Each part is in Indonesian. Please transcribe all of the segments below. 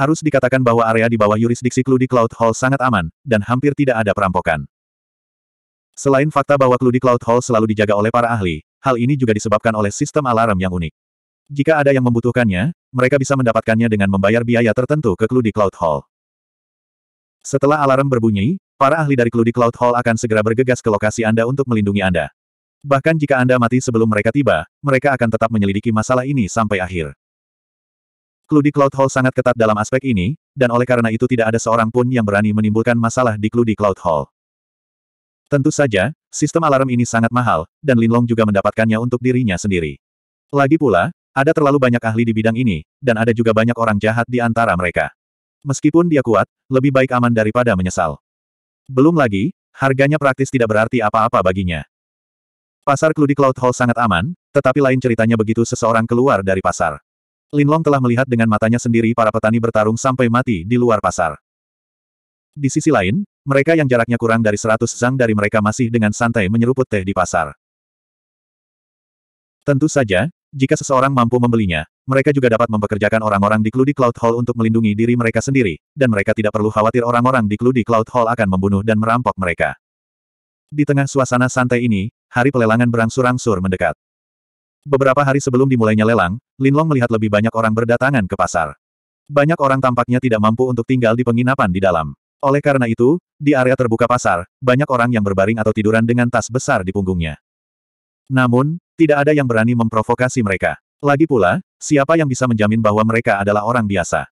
Harus dikatakan bahwa area di bawah yurisdiksi Kludi Cloud Hall sangat aman, dan hampir tidak ada perampokan. Selain fakta bahwa Kludi Cloud Hall selalu dijaga oleh para ahli, hal ini juga disebabkan oleh sistem alarm yang unik. Jika ada yang membutuhkannya, mereka bisa mendapatkannya dengan membayar biaya tertentu ke Kludi Cloud Hall. Setelah alarm berbunyi, para ahli dari Kludi Cloud Hall akan segera bergegas ke lokasi Anda untuk melindungi Anda. Bahkan jika Anda mati sebelum mereka tiba, mereka akan tetap menyelidiki masalah ini sampai akhir. Kludi Cloud Hall sangat ketat dalam aspek ini, dan oleh karena itu tidak ada seorang pun yang berani menimbulkan masalah di Kludi Cloud Hall. Tentu saja, sistem alarm ini sangat mahal, dan Linlong juga mendapatkannya untuk dirinya sendiri. Lagi pula, ada terlalu banyak ahli di bidang ini, dan ada juga banyak orang jahat di antara mereka. Meskipun dia kuat, lebih baik aman daripada menyesal. Belum lagi, harganya praktis tidak berarti apa-apa baginya. Pasar Kludi Cloud Hall sangat aman, tetapi lain ceritanya begitu seseorang keluar dari pasar. Linlong telah melihat dengan matanya sendiri para petani bertarung sampai mati di luar pasar. Di sisi lain, mereka yang jaraknya kurang dari 100 zang dari mereka masih dengan santai menyeruput teh di pasar. Tentu saja, jika seseorang mampu membelinya, mereka juga dapat mempekerjakan orang-orang di Kludi Cloud Hall untuk melindungi diri mereka sendiri, dan mereka tidak perlu khawatir orang-orang di Kludi Cloud Hall akan membunuh dan merampok mereka. Di tengah suasana santai ini, hari pelelangan berangsur-angsur mendekat. Beberapa hari sebelum dimulainya lelang, Linlong melihat lebih banyak orang berdatangan ke pasar. Banyak orang tampaknya tidak mampu untuk tinggal di penginapan di dalam. Oleh karena itu, di area terbuka pasar, banyak orang yang berbaring atau tiduran dengan tas besar di punggungnya. Namun, tidak ada yang berani memprovokasi mereka. Lagi pula, siapa yang bisa menjamin bahwa mereka adalah orang biasa?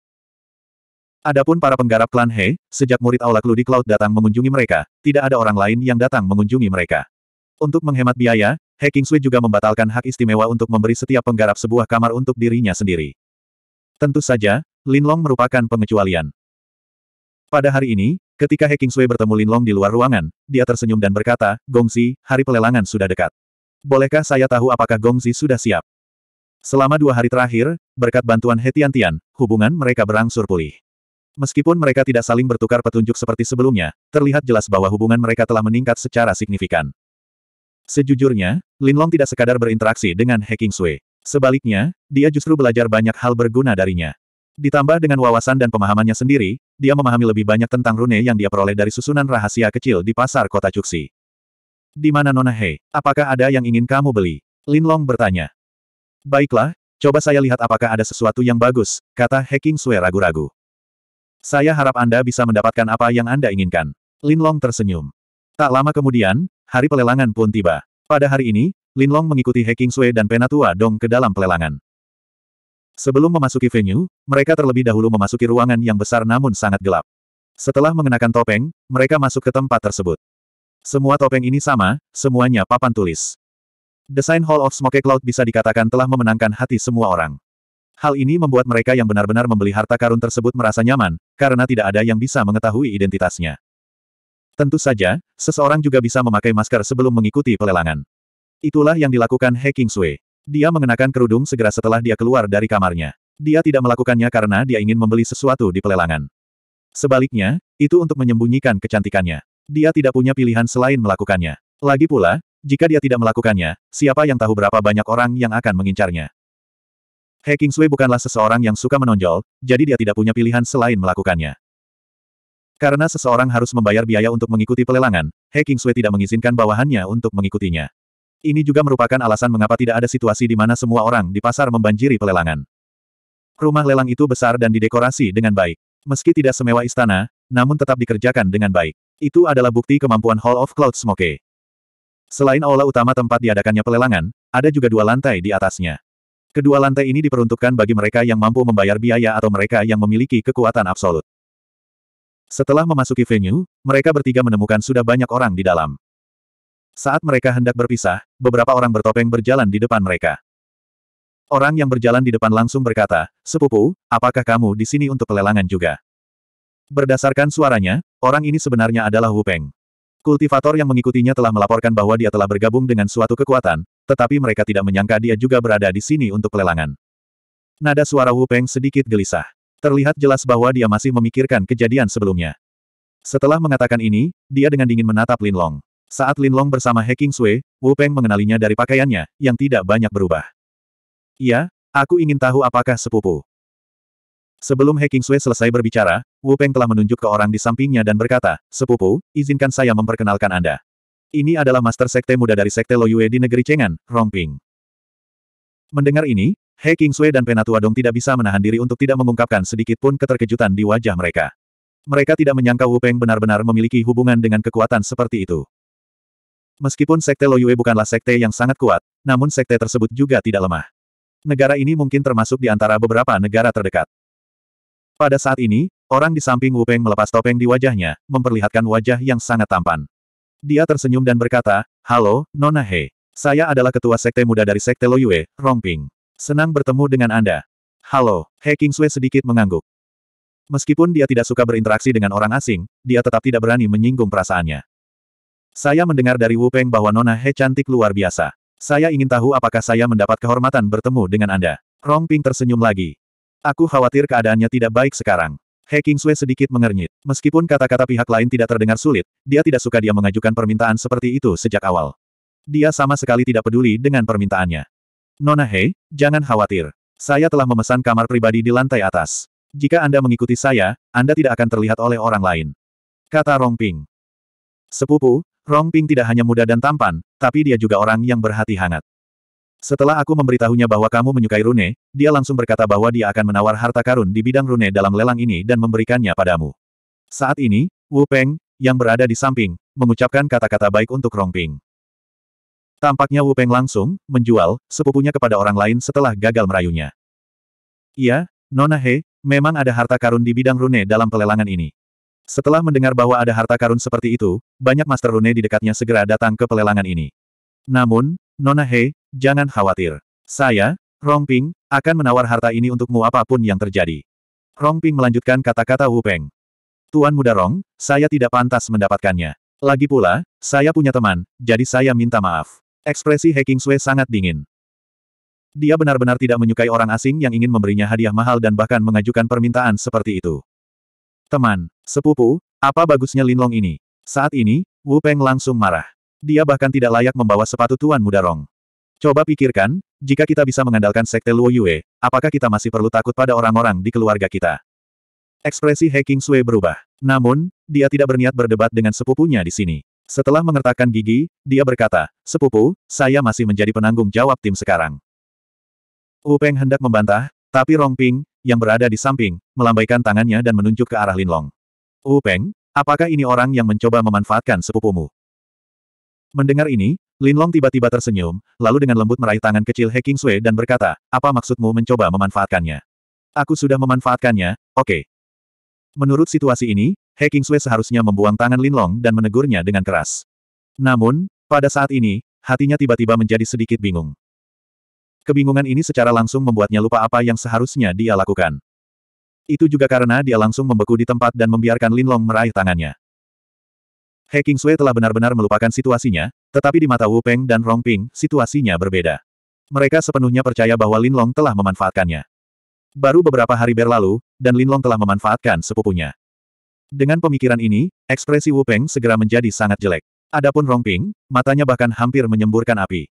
Adapun para penggarap klan He, sejak murid aula Kludi Cloud datang mengunjungi mereka, tidak ada orang lain yang datang mengunjungi mereka. Untuk menghemat biaya, He Kingsui juga membatalkan hak istimewa untuk memberi setiap penggarap sebuah kamar untuk dirinya sendiri. Tentu saja, Lin Long merupakan pengecualian. Pada hari ini, ketika He Kingsui bertemu Lin Long di luar ruangan, dia tersenyum dan berkata, Gongzi, hari pelelangan sudah dekat. Bolehkah saya tahu apakah Gongzi sudah siap? Selama dua hari terakhir, berkat bantuan He Tian, hubungan mereka berangsur pulih. Meskipun mereka tidak saling bertukar petunjuk seperti sebelumnya, terlihat jelas bahwa hubungan mereka telah meningkat secara signifikan. Sejujurnya, Lin Long tidak sekadar berinteraksi dengan He Sui. Sebaliknya, dia justru belajar banyak hal berguna darinya. Ditambah dengan wawasan dan pemahamannya sendiri, dia memahami lebih banyak tentang rune yang dia peroleh dari susunan rahasia kecil di pasar kota Cuxi. Di mana Nona Hei? Apakah ada yang ingin kamu beli? Lin Long bertanya. Baiklah, coba saya lihat apakah ada sesuatu yang bagus, kata He Sui ragu-ragu. Saya harap Anda bisa mendapatkan apa yang Anda inginkan. Lin Long tersenyum. Tak lama kemudian, Hari pelelangan pun tiba. Pada hari ini, Linlong mengikuti Hacking Sui dan Penatua Dong ke dalam pelelangan. Sebelum memasuki venue, mereka terlebih dahulu memasuki ruangan yang besar namun sangat gelap. Setelah mengenakan topeng, mereka masuk ke tempat tersebut. Semua topeng ini sama, semuanya papan tulis. Desain Hall of Smoke Cloud bisa dikatakan telah memenangkan hati semua orang. Hal ini membuat mereka yang benar-benar membeli harta karun tersebut merasa nyaman, karena tidak ada yang bisa mengetahui identitasnya. Tentu saja, seseorang juga bisa memakai masker sebelum mengikuti pelelangan. Itulah yang dilakukan He Sui. Dia mengenakan kerudung segera setelah dia keluar dari kamarnya. Dia tidak melakukannya karena dia ingin membeli sesuatu di pelelangan. Sebaliknya, itu untuk menyembunyikan kecantikannya. Dia tidak punya pilihan selain melakukannya. Lagi pula, jika dia tidak melakukannya, siapa yang tahu berapa banyak orang yang akan mengincarnya. He Sui bukanlah seseorang yang suka menonjol, jadi dia tidak punya pilihan selain melakukannya. Karena seseorang harus membayar biaya untuk mengikuti pelelangan, He Kingsui tidak mengizinkan bawahannya untuk mengikutinya. Ini juga merupakan alasan mengapa tidak ada situasi di mana semua orang di pasar membanjiri pelelangan. Rumah lelang itu besar dan didekorasi dengan baik. Meski tidak semewa istana, namun tetap dikerjakan dengan baik. Itu adalah bukti kemampuan Hall of Cloud Smoke. Selain aula utama tempat diadakannya pelelangan, ada juga dua lantai di atasnya. Kedua lantai ini diperuntukkan bagi mereka yang mampu membayar biaya atau mereka yang memiliki kekuatan absolut. Setelah memasuki venue, mereka bertiga menemukan sudah banyak orang di dalam. Saat mereka hendak berpisah, beberapa orang bertopeng berjalan di depan mereka. Orang yang berjalan di depan langsung berkata, Sepupu, apakah kamu di sini untuk pelelangan juga? Berdasarkan suaranya, orang ini sebenarnya adalah Wu Peng. Kultivator yang mengikutinya telah melaporkan bahwa dia telah bergabung dengan suatu kekuatan, tetapi mereka tidak menyangka dia juga berada di sini untuk pelelangan. Nada suara Wu Peng sedikit gelisah. Terlihat jelas bahwa dia masih memikirkan kejadian sebelumnya. Setelah mengatakan ini, dia dengan dingin menatap Lin Long. Saat Lin Long bersama He King Sui, Wu Peng mengenalinya dari pakaiannya, yang tidak banyak berubah. Iya, aku ingin tahu apakah sepupu. Sebelum He King Sui selesai berbicara, Wu Peng telah menunjuk ke orang di sampingnya dan berkata, Sepupu, izinkan saya memperkenalkan Anda. Ini adalah master sekte muda dari sekte Loyue di negeri Cheng'an, Rongping. Mendengar ini, He Sui dan Penatua Dong tidak bisa menahan diri untuk tidak mengungkapkan sedikit pun keterkejutan di wajah mereka. Mereka tidak menyangka Wu Peng benar-benar memiliki hubungan dengan kekuatan seperti itu. Meskipun Sekte Loyue bukanlah sekte yang sangat kuat, namun sekte tersebut juga tidak lemah. Negara ini mungkin termasuk di antara beberapa negara terdekat. Pada saat ini, orang di samping Wu Peng melepas topeng di wajahnya, memperlihatkan wajah yang sangat tampan. Dia tersenyum dan berkata, Halo, Nona He. Saya adalah ketua sekte muda dari sekte Loyue, Rongping. Senang bertemu dengan Anda. Halo, He Kingsway sedikit mengangguk. Meskipun dia tidak suka berinteraksi dengan orang asing, dia tetap tidak berani menyinggung perasaannya. Saya mendengar dari Wu Peng bahwa Nona He cantik luar biasa. Saya ingin tahu apakah saya mendapat kehormatan bertemu dengan Anda. Rong Ping tersenyum lagi. Aku khawatir keadaannya tidak baik sekarang. He Kingsway sedikit mengernyit. Meskipun kata-kata pihak lain tidak terdengar sulit, dia tidak suka dia mengajukan permintaan seperti itu sejak awal. Dia sama sekali tidak peduli dengan permintaannya. Nona Hei, jangan khawatir. Saya telah memesan kamar pribadi di lantai atas. Jika Anda mengikuti saya, Anda tidak akan terlihat oleh orang lain. Kata Rong Ping. Sepupu, Rong Ping tidak hanya muda dan tampan, tapi dia juga orang yang berhati hangat. Setelah aku memberitahunya bahwa kamu menyukai Rune, dia langsung berkata bahwa dia akan menawar harta karun di bidang Rune dalam lelang ini dan memberikannya padamu. Saat ini, Wu Peng, yang berada di samping, mengucapkan kata-kata baik untuk Rong Ping. Tampaknya Wu Peng langsung menjual sepupunya kepada orang lain setelah gagal merayunya. Iya, Nona He, memang ada harta karun di bidang rune dalam pelelangan ini. Setelah mendengar bahwa ada harta karun seperti itu, banyak master rune di dekatnya segera datang ke pelelangan ini. Namun, Nona He, jangan khawatir. Saya, Rongping, akan menawar harta ini untukmu apapun yang terjadi. Rongping melanjutkan kata-kata Wu Peng. Tuan Muda Rong, saya tidak pantas mendapatkannya. Lagi pula, saya punya teman, jadi saya minta maaf. Ekspresi He Sui sangat dingin. Dia benar-benar tidak menyukai orang asing yang ingin memberinya hadiah mahal dan bahkan mengajukan permintaan seperti itu. Teman, sepupu, apa bagusnya Linlong ini? Saat ini, Wu Peng langsung marah. Dia bahkan tidak layak membawa sepatu Tuan Muda Rong. Coba pikirkan, jika kita bisa mengandalkan Sekte Luo Yue, apakah kita masih perlu takut pada orang-orang di keluarga kita? Ekspresi He Sui berubah. Namun, dia tidak berniat berdebat dengan sepupunya di sini. Setelah mengertakkan gigi, dia berkata, Sepupu, saya masih menjadi penanggung jawab tim sekarang. Wu Peng hendak membantah, tapi Rong Ping, yang berada di samping, melambaikan tangannya dan menunjuk ke arah Linlong. Wu Peng, apakah ini orang yang mencoba memanfaatkan sepupumu? Mendengar ini, Lin Long tiba-tiba tersenyum, lalu dengan lembut meraih tangan kecil He Qing Sui dan berkata, apa maksudmu mencoba memanfaatkannya? Aku sudah memanfaatkannya, oke. Okay. Menurut situasi ini, He Kingsue seharusnya membuang tangan Linlong dan menegurnya dengan keras. Namun, pada saat ini, hatinya tiba-tiba menjadi sedikit bingung. Kebingungan ini secara langsung membuatnya lupa apa yang seharusnya dia lakukan. Itu juga karena dia langsung membeku di tempat dan membiarkan Linlong meraih tangannya. He Kingsue telah benar-benar melupakan situasinya, tetapi di mata Wu Peng dan Rong Ping, situasinya berbeda. Mereka sepenuhnya percaya bahwa Linlong telah memanfaatkannya. Baru beberapa hari berlalu, dan Linlong telah memanfaatkan sepupunya. Dengan pemikiran ini, ekspresi Wu Peng segera menjadi sangat jelek. Adapun Rong Ping, matanya bahkan hampir menyemburkan api.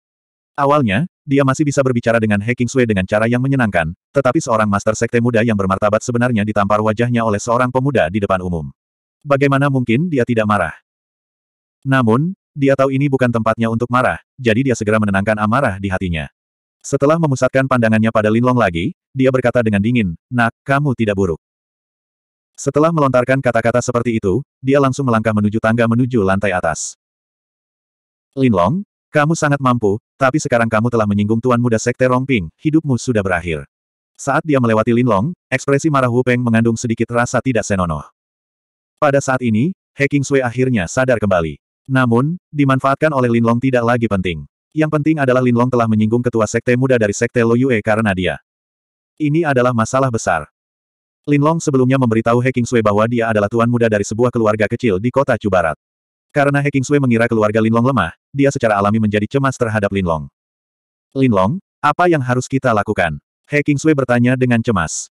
Awalnya, dia masih bisa berbicara dengan He Sui dengan cara yang menyenangkan, tetapi seorang master sekte muda yang bermartabat sebenarnya ditampar wajahnya oleh seorang pemuda di depan umum. Bagaimana mungkin dia tidak marah? Namun, dia tahu ini bukan tempatnya untuk marah, jadi dia segera menenangkan amarah di hatinya. Setelah memusatkan pandangannya pada Linlong lagi, dia berkata dengan dingin, Nak, kamu tidak buruk. Setelah melontarkan kata-kata seperti itu, dia langsung melangkah menuju tangga menuju lantai atas. Linlong, kamu sangat mampu, tapi sekarang kamu telah menyinggung tuan muda sekte Rongping, hidupmu sudah berakhir. Saat dia melewati Linlong, ekspresi marah Wu Peng mengandung sedikit rasa tidak senonoh. Pada saat ini, He Sui akhirnya sadar kembali. Namun, dimanfaatkan oleh Linlong tidak lagi penting. Yang penting adalah Linlong telah menyinggung ketua sekte muda dari sekte Lo Yue karena dia. Ini adalah masalah besar. Linlong sebelumnya memberitahu He Sui bahwa dia adalah tuan muda dari sebuah keluarga kecil di kota Chu Barat. Karena He Sui mengira keluarga Linlong lemah, dia secara alami menjadi cemas terhadap Linlong. Linlong, apa yang harus kita lakukan? He Sui bertanya dengan cemas.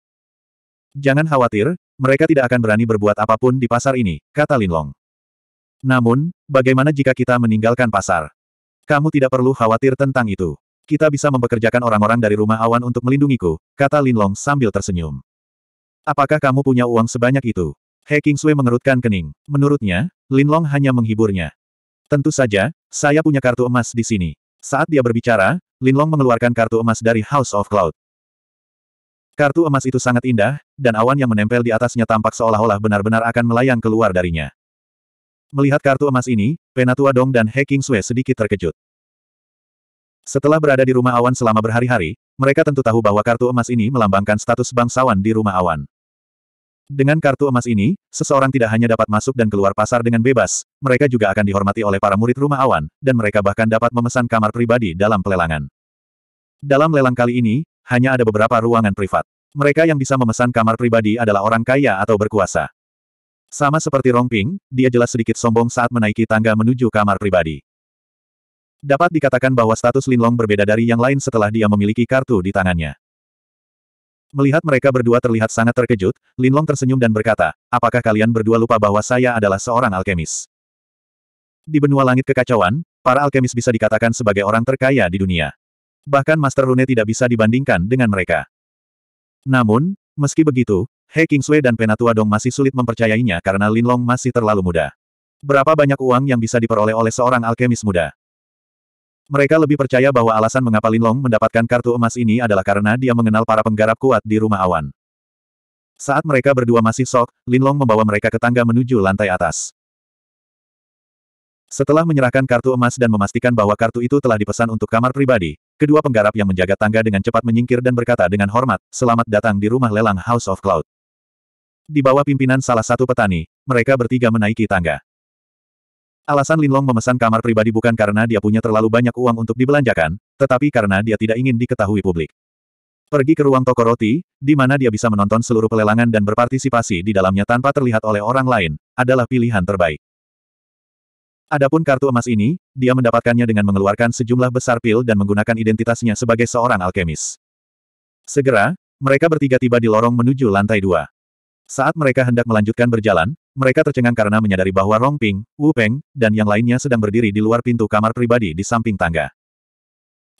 Jangan khawatir, mereka tidak akan berani berbuat apapun di pasar ini, kata Linlong. Namun, bagaimana jika kita meninggalkan pasar? Kamu tidak perlu khawatir tentang itu. Kita bisa mempekerjakan orang-orang dari rumah awan untuk melindungiku, kata Linlong sambil tersenyum. Apakah kamu punya uang sebanyak itu? He Kingsway mengerutkan kening. Menurutnya, Lin Long hanya menghiburnya. Tentu saja, saya punya kartu emas di sini. Saat dia berbicara, Lin Long mengeluarkan kartu emas dari House of Cloud. Kartu emas itu sangat indah, dan awan yang menempel di atasnya tampak seolah-olah benar-benar akan melayang keluar darinya. Melihat kartu emas ini, Penatua Dong dan He Kingsway sedikit terkejut. Setelah berada di rumah awan selama berhari-hari, mereka tentu tahu bahwa kartu emas ini melambangkan status bangsawan di rumah awan. Dengan kartu emas ini, seseorang tidak hanya dapat masuk dan keluar pasar dengan bebas, mereka juga akan dihormati oleh para murid rumah awan, dan mereka bahkan dapat memesan kamar pribadi dalam pelelangan. Dalam lelang kali ini, hanya ada beberapa ruangan privat. Mereka yang bisa memesan kamar pribadi adalah orang kaya atau berkuasa. Sama seperti Rongping, dia jelas sedikit sombong saat menaiki tangga menuju kamar pribadi. Dapat dikatakan bahwa status Linlong berbeda dari yang lain setelah dia memiliki kartu di tangannya. Melihat mereka berdua terlihat sangat terkejut, Linlong tersenyum dan berkata, apakah kalian berdua lupa bahwa saya adalah seorang alkemis? Di benua langit kekacauan, para alkemis bisa dikatakan sebagai orang terkaya di dunia. Bahkan Master Rune tidak bisa dibandingkan dengan mereka. Namun, meski begitu, He Kingsway dan Penatua Dong masih sulit mempercayainya karena Linlong masih terlalu muda. Berapa banyak uang yang bisa diperoleh oleh seorang alkemis muda? Mereka lebih percaya bahwa alasan mengapa Linlong mendapatkan kartu emas ini adalah karena dia mengenal para penggarap kuat di rumah awan. Saat mereka berdua masih sok, Linlong membawa mereka ke tangga menuju lantai atas. Setelah menyerahkan kartu emas dan memastikan bahwa kartu itu telah dipesan untuk kamar pribadi, kedua penggarap yang menjaga tangga dengan cepat menyingkir dan berkata dengan hormat, selamat datang di rumah lelang House of Cloud. Di bawah pimpinan salah satu petani, mereka bertiga menaiki tangga. Alasan Linlong memesan kamar pribadi bukan karena dia punya terlalu banyak uang untuk dibelanjakan, tetapi karena dia tidak ingin diketahui publik. Pergi ke ruang toko roti, di mana dia bisa menonton seluruh pelelangan dan berpartisipasi di dalamnya tanpa terlihat oleh orang lain, adalah pilihan terbaik. Adapun kartu emas ini, dia mendapatkannya dengan mengeluarkan sejumlah besar pil dan menggunakan identitasnya sebagai seorang alkemis. Segera, mereka bertiga tiba di lorong menuju lantai dua. Saat mereka hendak melanjutkan berjalan, mereka tercengang karena menyadari bahwa Rongping, Ping, Wu Peng, dan yang lainnya sedang berdiri di luar pintu kamar pribadi di samping tangga.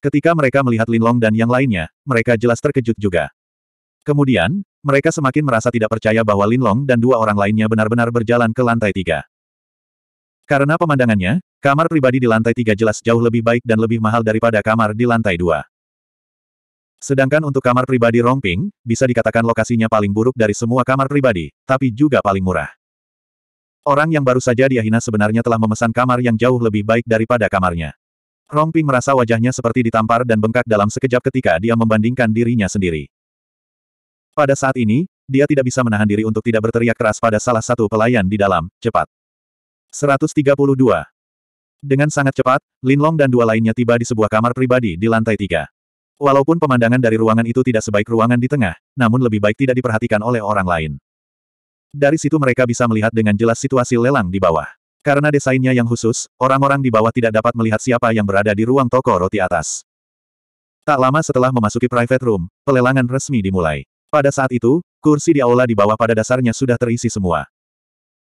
Ketika mereka melihat Lin Long dan yang lainnya, mereka jelas terkejut juga. Kemudian, mereka semakin merasa tidak percaya bahwa Lin Long dan dua orang lainnya benar-benar berjalan ke lantai tiga. Karena pemandangannya, kamar pribadi di lantai tiga jelas jauh lebih baik dan lebih mahal daripada kamar di lantai dua. Sedangkan untuk kamar pribadi Rongping, bisa dikatakan lokasinya paling buruk dari semua kamar pribadi, tapi juga paling murah. Orang yang baru saja dia hina sebenarnya telah memesan kamar yang jauh lebih baik daripada kamarnya. Rongping merasa wajahnya seperti ditampar dan bengkak dalam sekejap ketika dia membandingkan dirinya sendiri. Pada saat ini, dia tidak bisa menahan diri untuk tidak berteriak keras pada salah satu pelayan di dalam, cepat. 132. Dengan sangat cepat, Lin Long dan dua lainnya tiba di sebuah kamar pribadi di lantai tiga. Walaupun pemandangan dari ruangan itu tidak sebaik ruangan di tengah, namun lebih baik tidak diperhatikan oleh orang lain. Dari situ mereka bisa melihat dengan jelas situasi lelang di bawah. Karena desainnya yang khusus, orang-orang di bawah tidak dapat melihat siapa yang berada di ruang toko roti atas. Tak lama setelah memasuki private room, pelelangan resmi dimulai. Pada saat itu, kursi di aula di bawah pada dasarnya sudah terisi semua.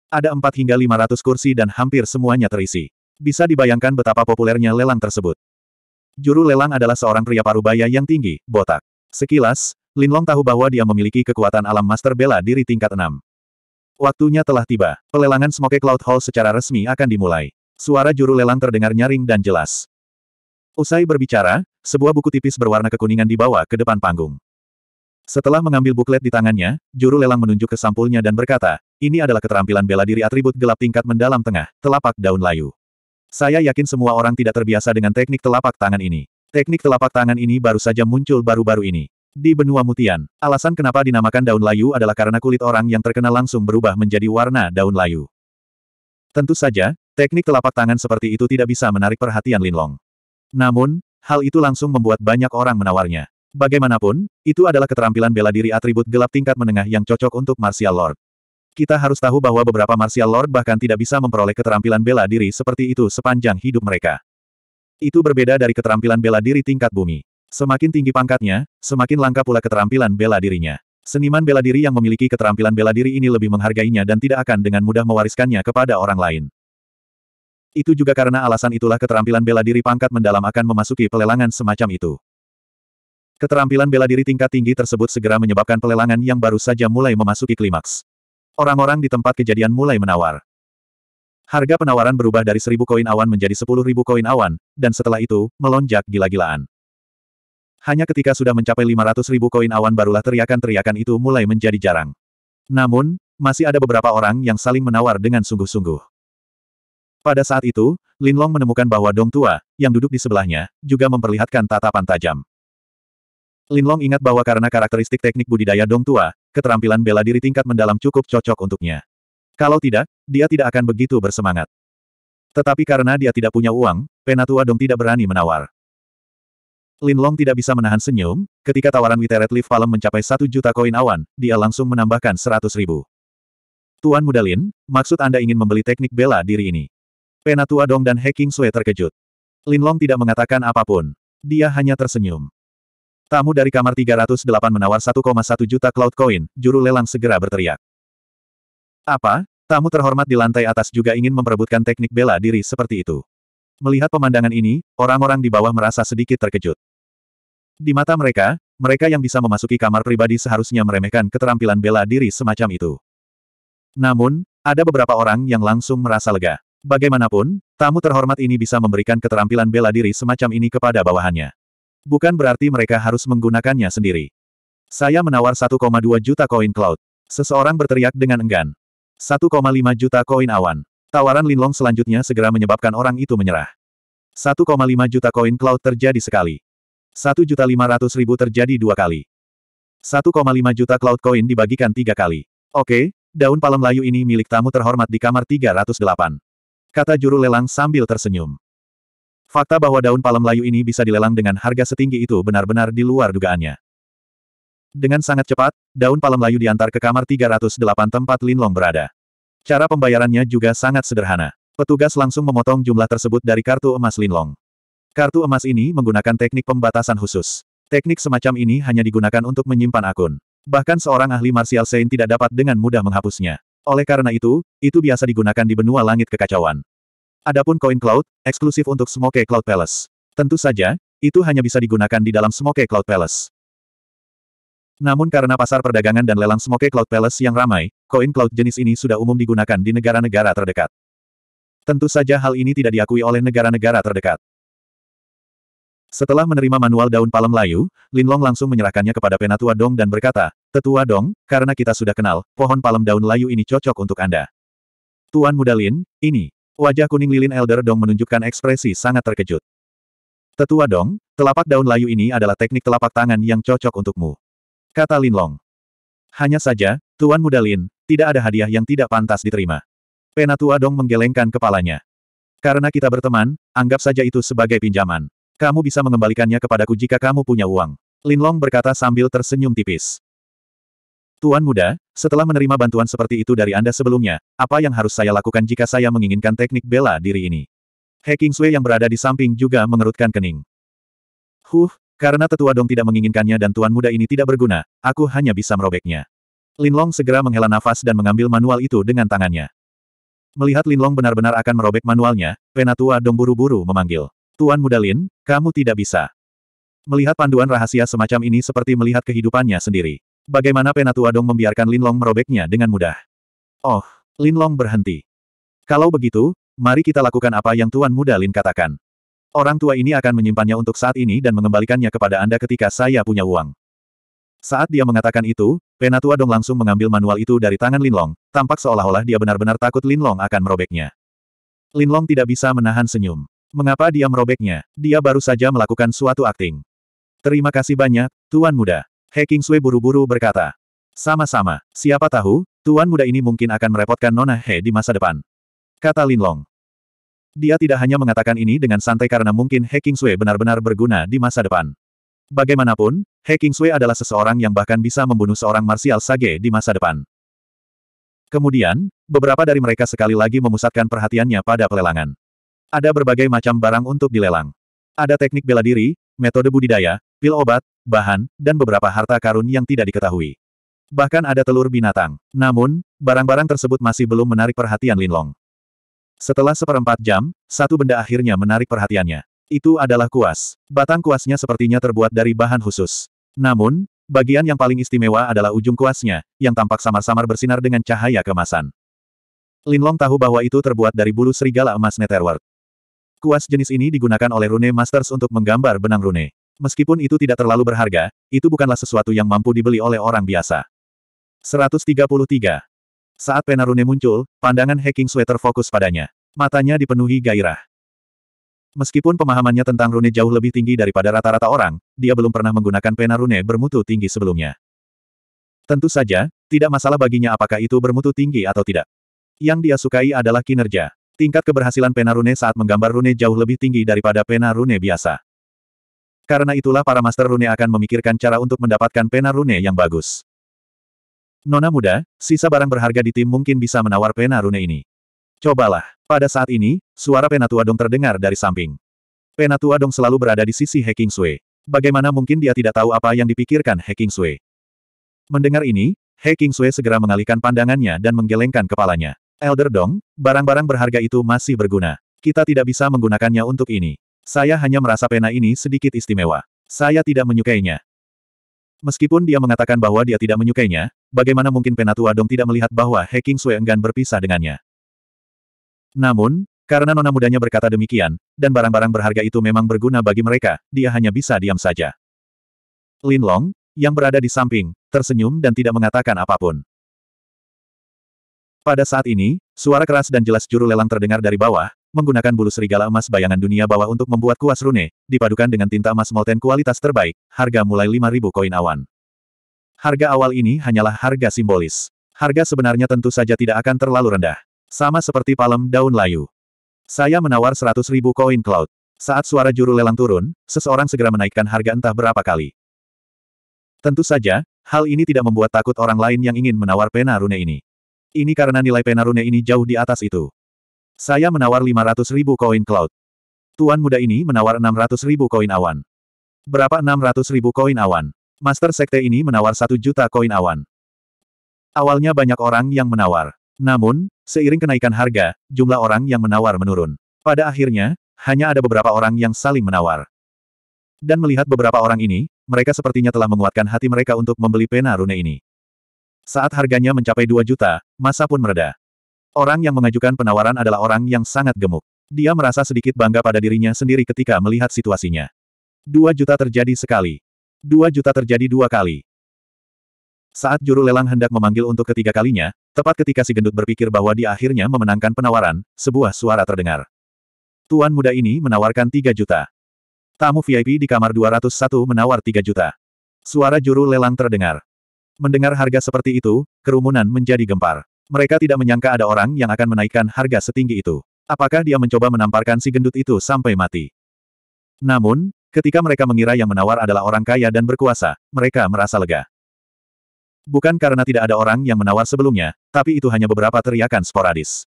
Ada 4 hingga 500 kursi dan hampir semuanya terisi. Bisa dibayangkan betapa populernya lelang tersebut. Juru lelang adalah seorang pria parubaya yang tinggi, botak. Sekilas, Linlong tahu bahwa dia memiliki kekuatan alam master bela diri tingkat 6. Waktunya telah tiba. Pelelangan Smoke Cloud Hall secara resmi akan dimulai. Suara juru lelang terdengar nyaring dan jelas. Usai berbicara, sebuah buku tipis berwarna kekuningan dibawa ke depan panggung. Setelah mengambil buklet di tangannya, juru lelang menunjuk ke sampulnya dan berkata, ini adalah keterampilan bela diri atribut gelap tingkat mendalam tengah, telapak daun layu. Saya yakin semua orang tidak terbiasa dengan teknik telapak tangan ini. Teknik telapak tangan ini baru saja muncul baru-baru ini. Di benua Mutian, alasan kenapa dinamakan daun layu adalah karena kulit orang yang terkena langsung berubah menjadi warna daun layu. Tentu saja, teknik telapak tangan seperti itu tidak bisa menarik perhatian Linlong. Namun, hal itu langsung membuat banyak orang menawarnya. Bagaimanapun, itu adalah keterampilan bela diri atribut gelap tingkat menengah yang cocok untuk martial lord. Kita harus tahu bahwa beberapa martial lord bahkan tidak bisa memperoleh keterampilan bela diri seperti itu sepanjang hidup mereka. Itu berbeda dari keterampilan bela diri tingkat bumi. Semakin tinggi pangkatnya, semakin langka pula keterampilan bela dirinya. Seniman bela diri yang memiliki keterampilan bela diri ini lebih menghargainya dan tidak akan dengan mudah mewariskannya kepada orang lain. Itu juga karena alasan itulah keterampilan bela diri pangkat mendalam akan memasuki pelelangan semacam itu. Keterampilan bela diri tingkat tinggi tersebut segera menyebabkan pelelangan yang baru saja mulai memasuki klimaks. Orang-orang di tempat kejadian mulai menawar. Harga penawaran berubah dari seribu koin awan menjadi sepuluh ribu koin awan, dan setelah itu, melonjak gila-gilaan. Hanya ketika sudah mencapai 500 ribu koin awan barulah teriakan-teriakan itu mulai menjadi jarang. Namun, masih ada beberapa orang yang saling menawar dengan sungguh-sungguh. Pada saat itu, Lin Long menemukan bahwa Dong Tua, yang duduk di sebelahnya, juga memperlihatkan tatapan tajam. Lin Long ingat bahwa karena karakteristik teknik budidaya Dong Tua, keterampilan bela diri tingkat mendalam cukup cocok untuknya. Kalau tidak, dia tidak akan begitu bersemangat. Tetapi karena dia tidak punya uang, Penatua Dong tidak berani menawar. Lin Long tidak bisa menahan senyum, ketika tawaran Witeret Leaf Palem mencapai satu juta koin awan, dia langsung menambahkan seratus ribu. Tuan Muda Lin, maksud Anda ingin membeli teknik bela diri ini? Penatua Dong dan Hacking Sue terkejut. Lin Long tidak mengatakan apapun. Dia hanya tersenyum. Tamu dari kamar 308 menawar 1,1 juta cloud coin, juru lelang segera berteriak. Apa? Tamu terhormat di lantai atas juga ingin memperebutkan teknik bela diri seperti itu. Melihat pemandangan ini, orang-orang di bawah merasa sedikit terkejut. Di mata mereka, mereka yang bisa memasuki kamar pribadi seharusnya meremehkan keterampilan bela diri semacam itu. Namun, ada beberapa orang yang langsung merasa lega. Bagaimanapun, tamu terhormat ini bisa memberikan keterampilan bela diri semacam ini kepada bawahannya. Bukan berarti mereka harus menggunakannya sendiri. Saya menawar 1,2 juta koin cloud. Seseorang berteriak dengan enggan. 1,5 juta koin awan. Tawaran Linlong selanjutnya segera menyebabkan orang itu menyerah. 1,5 juta koin cloud terjadi sekali juta ribu terjadi dua kali. 1,5 juta cloud coin dibagikan tiga kali. Oke, daun palem layu ini milik tamu terhormat di kamar 308. Kata juru lelang sambil tersenyum. Fakta bahwa daun palem layu ini bisa dilelang dengan harga setinggi itu benar-benar di luar dugaannya. Dengan sangat cepat, daun palem layu diantar ke kamar 308 tempat Linlong berada. Cara pembayarannya juga sangat sederhana. Petugas langsung memotong jumlah tersebut dari kartu emas Linlong. Kartu emas ini menggunakan teknik pembatasan khusus. Teknik semacam ini hanya digunakan untuk menyimpan akun. Bahkan seorang ahli martial saint tidak dapat dengan mudah menghapusnya. Oleh karena itu, itu biasa digunakan di benua langit kekacauan. Adapun koin cloud, eksklusif untuk Smoke Cloud Palace. Tentu saja, itu hanya bisa digunakan di dalam Smoke Cloud Palace. Namun karena pasar perdagangan dan lelang Smoke Cloud Palace yang ramai, koin cloud jenis ini sudah umum digunakan di negara-negara terdekat. Tentu saja hal ini tidak diakui oleh negara-negara terdekat. Setelah menerima manual daun palem layu, Lin Long langsung menyerahkannya kepada Penatua Dong dan berkata, Tetua Dong, karena kita sudah kenal, pohon palem daun layu ini cocok untuk Anda. Tuan Muda Lin, ini. Wajah kuning lilin Elder Dong menunjukkan ekspresi sangat terkejut. Tetua Dong, telapak daun layu ini adalah teknik telapak tangan yang cocok untukmu. Kata Lin Long. Hanya saja, Tuan Muda Lin, tidak ada hadiah yang tidak pantas diterima. Penatua Dong menggelengkan kepalanya. Karena kita berteman, anggap saja itu sebagai pinjaman. Kamu bisa mengembalikannya kepadaku jika kamu punya uang. Linlong berkata sambil tersenyum tipis. Tuan muda, setelah menerima bantuan seperti itu dari Anda sebelumnya, apa yang harus saya lakukan jika saya menginginkan teknik bela diri ini? He Sui yang berada di samping juga mengerutkan kening. Huh, karena tetua dong tidak menginginkannya dan tuan muda ini tidak berguna, aku hanya bisa merobeknya. Linlong segera menghela nafas dan mengambil manual itu dengan tangannya. Melihat Linlong benar-benar akan merobek manualnya, Penatua dong buru-buru memanggil. Tuan Muda Lin, kamu tidak bisa. Melihat panduan rahasia semacam ini seperti melihat kehidupannya sendiri. Bagaimana Penatua Dong membiarkan Lin Long merobeknya dengan mudah? Oh, Lin Long berhenti. Kalau begitu, mari kita lakukan apa yang Tuan Muda Lin katakan. Orang tua ini akan menyimpannya untuk saat ini dan mengembalikannya kepada Anda ketika saya punya uang. Saat dia mengatakan itu, Penatua Dong langsung mengambil manual itu dari tangan Lin Long. tampak seolah-olah dia benar-benar takut Lin Long akan merobeknya. Lin Long tidak bisa menahan senyum. Mengapa dia merobeknya? Dia baru saja melakukan suatu akting. Terima kasih banyak, Tuan Muda. Hacking Sui buru-buru berkata. Sama-sama, siapa tahu, Tuan Muda ini mungkin akan merepotkan Nona He di masa depan. Kata Lin Long. Dia tidak hanya mengatakan ini dengan santai karena mungkin Hacking Sui benar-benar berguna di masa depan. Bagaimanapun, Hacking Sui adalah seseorang yang bahkan bisa membunuh seorang Martial Sage di masa depan. Kemudian, beberapa dari mereka sekali lagi memusatkan perhatiannya pada pelelangan. Ada berbagai macam barang untuk dilelang. Ada teknik bela diri, metode budidaya, pil obat, bahan, dan beberapa harta karun yang tidak diketahui. Bahkan ada telur binatang. Namun, barang-barang tersebut masih belum menarik perhatian Linlong. Setelah seperempat jam, satu benda akhirnya menarik perhatiannya. Itu adalah kuas. Batang kuasnya sepertinya terbuat dari bahan khusus. Namun, bagian yang paling istimewa adalah ujung kuasnya, yang tampak samar-samar bersinar dengan cahaya kemasan. Linlong tahu bahwa itu terbuat dari bulu serigala emas Netherworld. Kuas jenis ini digunakan oleh Rune Masters untuk menggambar benang rune. Meskipun itu tidak terlalu berharga, itu bukanlah sesuatu yang mampu dibeli oleh orang biasa. 133. Saat pena rune muncul, pandangan hacking sweater fokus padanya. Matanya dipenuhi gairah. Meskipun pemahamannya tentang rune jauh lebih tinggi daripada rata-rata orang, dia belum pernah menggunakan pena rune bermutu tinggi sebelumnya. Tentu saja, tidak masalah baginya apakah itu bermutu tinggi atau tidak. Yang dia sukai adalah kinerja. Tingkat keberhasilan pena rune saat menggambar rune jauh lebih tinggi daripada pena rune biasa. Karena itulah para master rune akan memikirkan cara untuk mendapatkan pena rune yang bagus. Nona muda, sisa barang berharga di tim mungkin bisa menawar pena rune ini. Cobalah. Pada saat ini, suara pena tua Dong terdengar dari samping. Pena tua Dong selalu berada di sisi Heking Sui. Bagaimana mungkin dia tidak tahu apa yang dipikirkan Heking Sui? Mendengar ini, Heking Sui segera mengalihkan pandangannya dan menggelengkan kepalanya. Elder Dong, barang-barang berharga itu masih berguna. Kita tidak bisa menggunakannya untuk ini. Saya hanya merasa pena ini sedikit istimewa. Saya tidak menyukainya. Meskipun dia mengatakan bahwa dia tidak menyukainya, bagaimana mungkin Penatua Dong tidak melihat bahwa Heking Sui enggan berpisah dengannya. Namun, karena nona mudanya berkata demikian, dan barang-barang berharga itu memang berguna bagi mereka, dia hanya bisa diam saja. Lin Long, yang berada di samping, tersenyum dan tidak mengatakan apapun. Pada saat ini, suara keras dan jelas juru lelang terdengar dari bawah, menggunakan bulu serigala emas bayangan dunia bawah untuk membuat kuas rune, dipadukan dengan tinta emas molten kualitas terbaik, harga mulai 5.000 koin awan. Harga awal ini hanyalah harga simbolis. Harga sebenarnya tentu saja tidak akan terlalu rendah. Sama seperti palem daun layu. Saya menawar 100.000 koin cloud. Saat suara juru lelang turun, seseorang segera menaikkan harga entah berapa kali. Tentu saja, hal ini tidak membuat takut orang lain yang ingin menawar pena rune ini. Ini karena nilai Penarune ini jauh di atas itu. Saya menawar 500 ribu koin cloud. Tuan muda ini menawar 600 ribu koin awan. Berapa 600 ribu koin awan? Master Sekte ini menawar 1 juta koin awan. Awalnya banyak orang yang menawar. Namun, seiring kenaikan harga, jumlah orang yang menawar menurun. Pada akhirnya, hanya ada beberapa orang yang saling menawar. Dan melihat beberapa orang ini, mereka sepertinya telah menguatkan hati mereka untuk membeli pena rune ini. Saat harganya mencapai 2 juta, masa pun mereda. Orang yang mengajukan penawaran adalah orang yang sangat gemuk. Dia merasa sedikit bangga pada dirinya sendiri ketika melihat situasinya. 2 juta terjadi sekali. 2 juta terjadi dua kali. Saat juru lelang hendak memanggil untuk ketiga kalinya, tepat ketika si gendut berpikir bahwa dia akhirnya memenangkan penawaran, sebuah suara terdengar. Tuan muda ini menawarkan 3 juta. Tamu VIP di kamar 201 menawar 3 juta. Suara juru lelang terdengar. Mendengar harga seperti itu, kerumunan menjadi gempar. Mereka tidak menyangka ada orang yang akan menaikkan harga setinggi itu. Apakah dia mencoba menamparkan si gendut itu sampai mati? Namun, ketika mereka mengira yang menawar adalah orang kaya dan berkuasa, mereka merasa lega. Bukan karena tidak ada orang yang menawar sebelumnya, tapi itu hanya beberapa teriakan sporadis.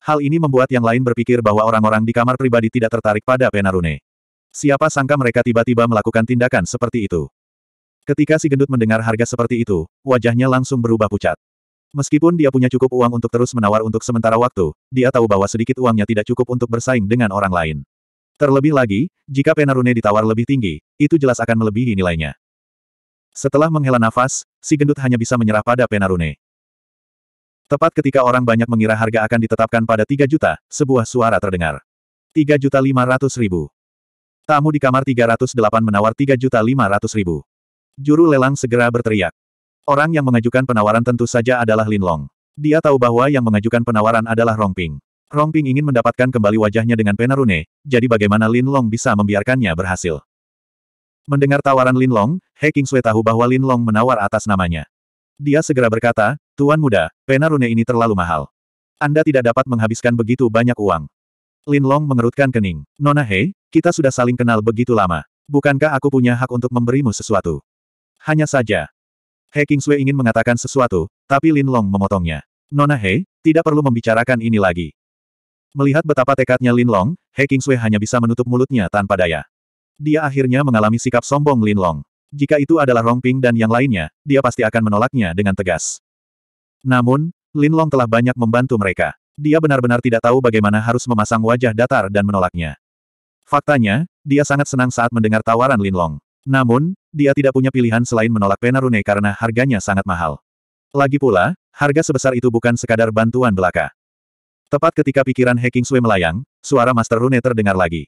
Hal ini membuat yang lain berpikir bahwa orang-orang di kamar pribadi tidak tertarik pada Penarune. Siapa sangka mereka tiba-tiba melakukan tindakan seperti itu. Ketika si gendut mendengar harga seperti itu, wajahnya langsung berubah pucat. Meskipun dia punya cukup uang untuk terus menawar untuk sementara waktu, dia tahu bahwa sedikit uangnya tidak cukup untuk bersaing dengan orang lain. Terlebih lagi, jika Penarune ditawar lebih tinggi, itu jelas akan melebihi nilainya. Setelah menghela nafas, si gendut hanya bisa menyerah pada Penarune. Tepat ketika orang banyak mengira harga akan ditetapkan pada 3 juta, sebuah suara terdengar. 3 juta 500 ribu. Tamu di kamar 308 menawar 3 juta 500 ribu juru lelang segera berteriak. Orang yang mengajukan penawaran tentu saja adalah Lin Long. Dia tahu bahwa yang mengajukan penawaran adalah Rongping. Rongping ingin mendapatkan kembali wajahnya dengan Penarune, jadi bagaimana Lin Long bisa membiarkannya berhasil. Mendengar tawaran Lin Long, He Kingsui tahu bahwa Lin Long menawar atas namanya. Dia segera berkata, Tuan muda, Penarune ini terlalu mahal. Anda tidak dapat menghabiskan begitu banyak uang. Lin Long mengerutkan kening. Nona He, kita sudah saling kenal begitu lama. Bukankah aku punya hak untuk memberimu sesuatu? Hanya saja. He Sui ingin mengatakan sesuatu, tapi Lin Long memotongnya. Nona He, tidak perlu membicarakan ini lagi. Melihat betapa tekadnya Lin Long, He Sui hanya bisa menutup mulutnya tanpa daya. Dia akhirnya mengalami sikap sombong Lin Long. Jika itu adalah Rong Ping dan yang lainnya, dia pasti akan menolaknya dengan tegas. Namun, Lin Long telah banyak membantu mereka. Dia benar-benar tidak tahu bagaimana harus memasang wajah datar dan menolaknya. Faktanya, dia sangat senang saat mendengar tawaran Lin Long. Namun, dia tidak punya pilihan selain menolak pena rune karena harganya sangat mahal. Lagi pula, harga sebesar itu bukan sekadar bantuan belaka. Tepat ketika pikiran Heking Sui melayang, suara Master Rune terdengar lagi.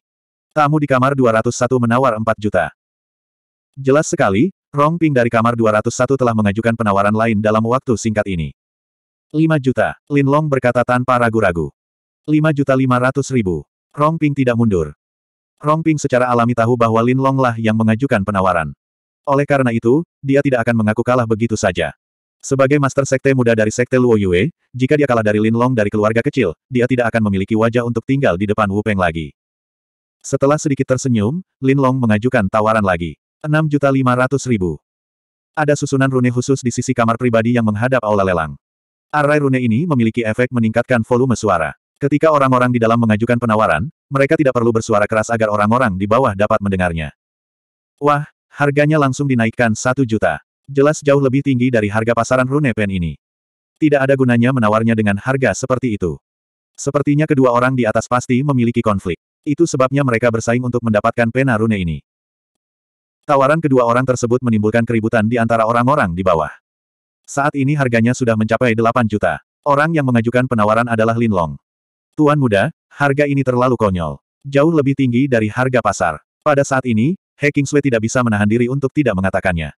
Tamu di kamar 201 menawar 4 juta. Jelas sekali, Rong Ping dari kamar 201 telah mengajukan penawaran lain dalam waktu singkat ini. 5 juta, Lin Long berkata tanpa ragu-ragu. 5 juta 500 ribu. Rong Ping tidak mundur. Rongping secara alami tahu bahwa Lin Long lah yang mengajukan penawaran. Oleh karena itu, dia tidak akan mengaku kalah begitu saja. Sebagai master sekte muda dari sekte Luo Yue, jika dia kalah dari Lin Long dari keluarga kecil, dia tidak akan memiliki wajah untuk tinggal di depan Wu Peng lagi. Setelah sedikit tersenyum, Lin Long mengajukan tawaran lagi. 6.500.000. Ada susunan rune khusus di sisi kamar pribadi yang menghadap aula lelang. Arai rune ini memiliki efek meningkatkan volume suara. Ketika orang-orang di dalam mengajukan penawaran, mereka tidak perlu bersuara keras agar orang-orang di bawah dapat mendengarnya. Wah, harganya langsung dinaikkan satu juta. Jelas jauh lebih tinggi dari harga pasaran rune pen ini. Tidak ada gunanya menawarnya dengan harga seperti itu. Sepertinya kedua orang di atas pasti memiliki konflik. Itu sebabnya mereka bersaing untuk mendapatkan pena rune ini. Tawaran kedua orang tersebut menimbulkan keributan di antara orang-orang di bawah. Saat ini harganya sudah mencapai 8 juta. Orang yang mengajukan penawaran adalah Lin Long. Tuan muda, harga ini terlalu konyol. Jauh lebih tinggi dari harga pasar. Pada saat ini, He Sui tidak bisa menahan diri untuk tidak mengatakannya.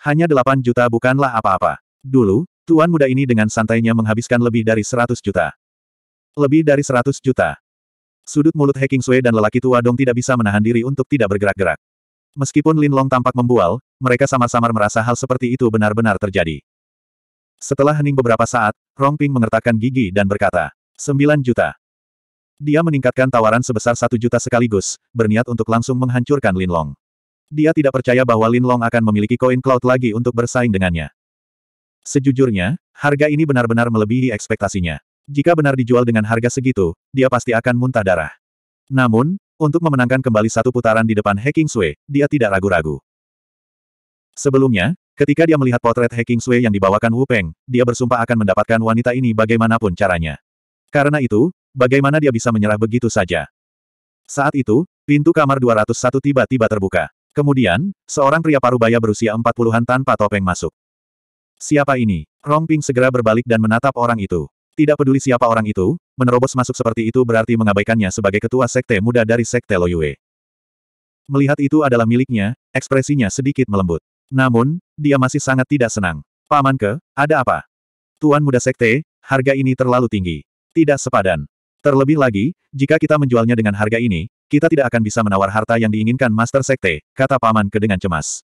Hanya 8 juta bukanlah apa-apa. Dulu, tuan muda ini dengan santainya menghabiskan lebih dari 100 juta. Lebih dari 100 juta. Sudut mulut He Sui dan lelaki tua Dong tidak bisa menahan diri untuk tidak bergerak-gerak. Meskipun Lin Long tampak membual, mereka samar-samar merasa hal seperti itu benar-benar terjadi. Setelah hening beberapa saat, Rong Ping mengertakkan gigi dan berkata, 9 juta. Dia meningkatkan tawaran sebesar satu juta sekaligus, berniat untuk langsung menghancurkan Lin Long. Dia tidak percaya bahwa Lin Long akan memiliki koin cloud lagi untuk bersaing dengannya. Sejujurnya, harga ini benar-benar melebihi ekspektasinya. Jika benar dijual dengan harga segitu, dia pasti akan muntah darah. Namun, untuk memenangkan kembali satu putaran di depan Hacking Sui, dia tidak ragu-ragu. Sebelumnya, ketika dia melihat potret Hacking Sui yang dibawakan Wu Peng, dia bersumpah akan mendapatkan wanita ini bagaimanapun caranya. Karena itu, bagaimana dia bisa menyerah begitu saja? Saat itu, pintu kamar 201 tiba-tiba terbuka. Kemudian, seorang pria parubaya berusia 40-an tanpa topeng masuk. Siapa ini? Rong Ping segera berbalik dan menatap orang itu. Tidak peduli siapa orang itu, menerobos masuk seperti itu berarti mengabaikannya sebagai ketua sekte muda dari sekte Loyue. Melihat itu adalah miliknya, ekspresinya sedikit melembut. Namun, dia masih sangat tidak senang. Paman ke, ada apa? Tuan muda sekte, harga ini terlalu tinggi tidak sepadan. Terlebih lagi, jika kita menjualnya dengan harga ini, kita tidak akan bisa menawar harta yang diinginkan Master Sekte, kata Paman Ke dengan cemas.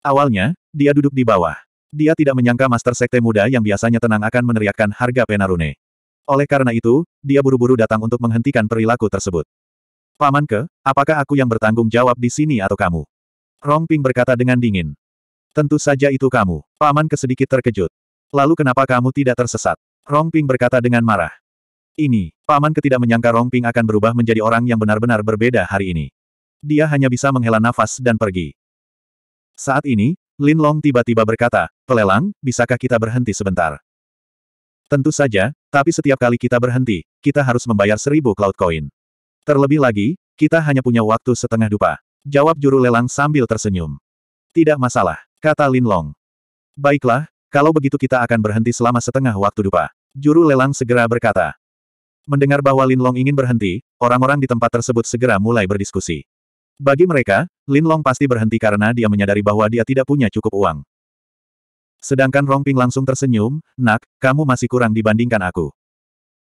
Awalnya, dia duduk di bawah. Dia tidak menyangka Master Sekte muda yang biasanya tenang akan meneriakkan harga Penarune. Oleh karena itu, dia buru-buru datang untuk menghentikan perilaku tersebut. Paman Ke, apakah aku yang bertanggung jawab di sini atau kamu? Rong Ping berkata dengan dingin. Tentu saja itu kamu. Paman Ke sedikit terkejut. Lalu kenapa kamu tidak tersesat? Rong Ping berkata dengan marah. Ini, Paman ketidak menyangka Rong Ping akan berubah menjadi orang yang benar-benar berbeda hari ini. Dia hanya bisa menghela nafas dan pergi. Saat ini, Lin Long tiba-tiba berkata, Pelelang, bisakah kita berhenti sebentar? Tentu saja, tapi setiap kali kita berhenti, kita harus membayar seribu cloud coin. Terlebih lagi, kita hanya punya waktu setengah dupa. Jawab juru lelang sambil tersenyum. Tidak masalah, kata Lin Long. Baiklah, kalau begitu kita akan berhenti selama setengah waktu dupa. Juru lelang segera berkata. Mendengar bahwa Lin Long ingin berhenti, orang-orang di tempat tersebut segera mulai berdiskusi. Bagi mereka, Lin Long pasti berhenti karena dia menyadari bahwa dia tidak punya cukup uang. Sedangkan Rong Ping langsung tersenyum, nak, kamu masih kurang dibandingkan aku.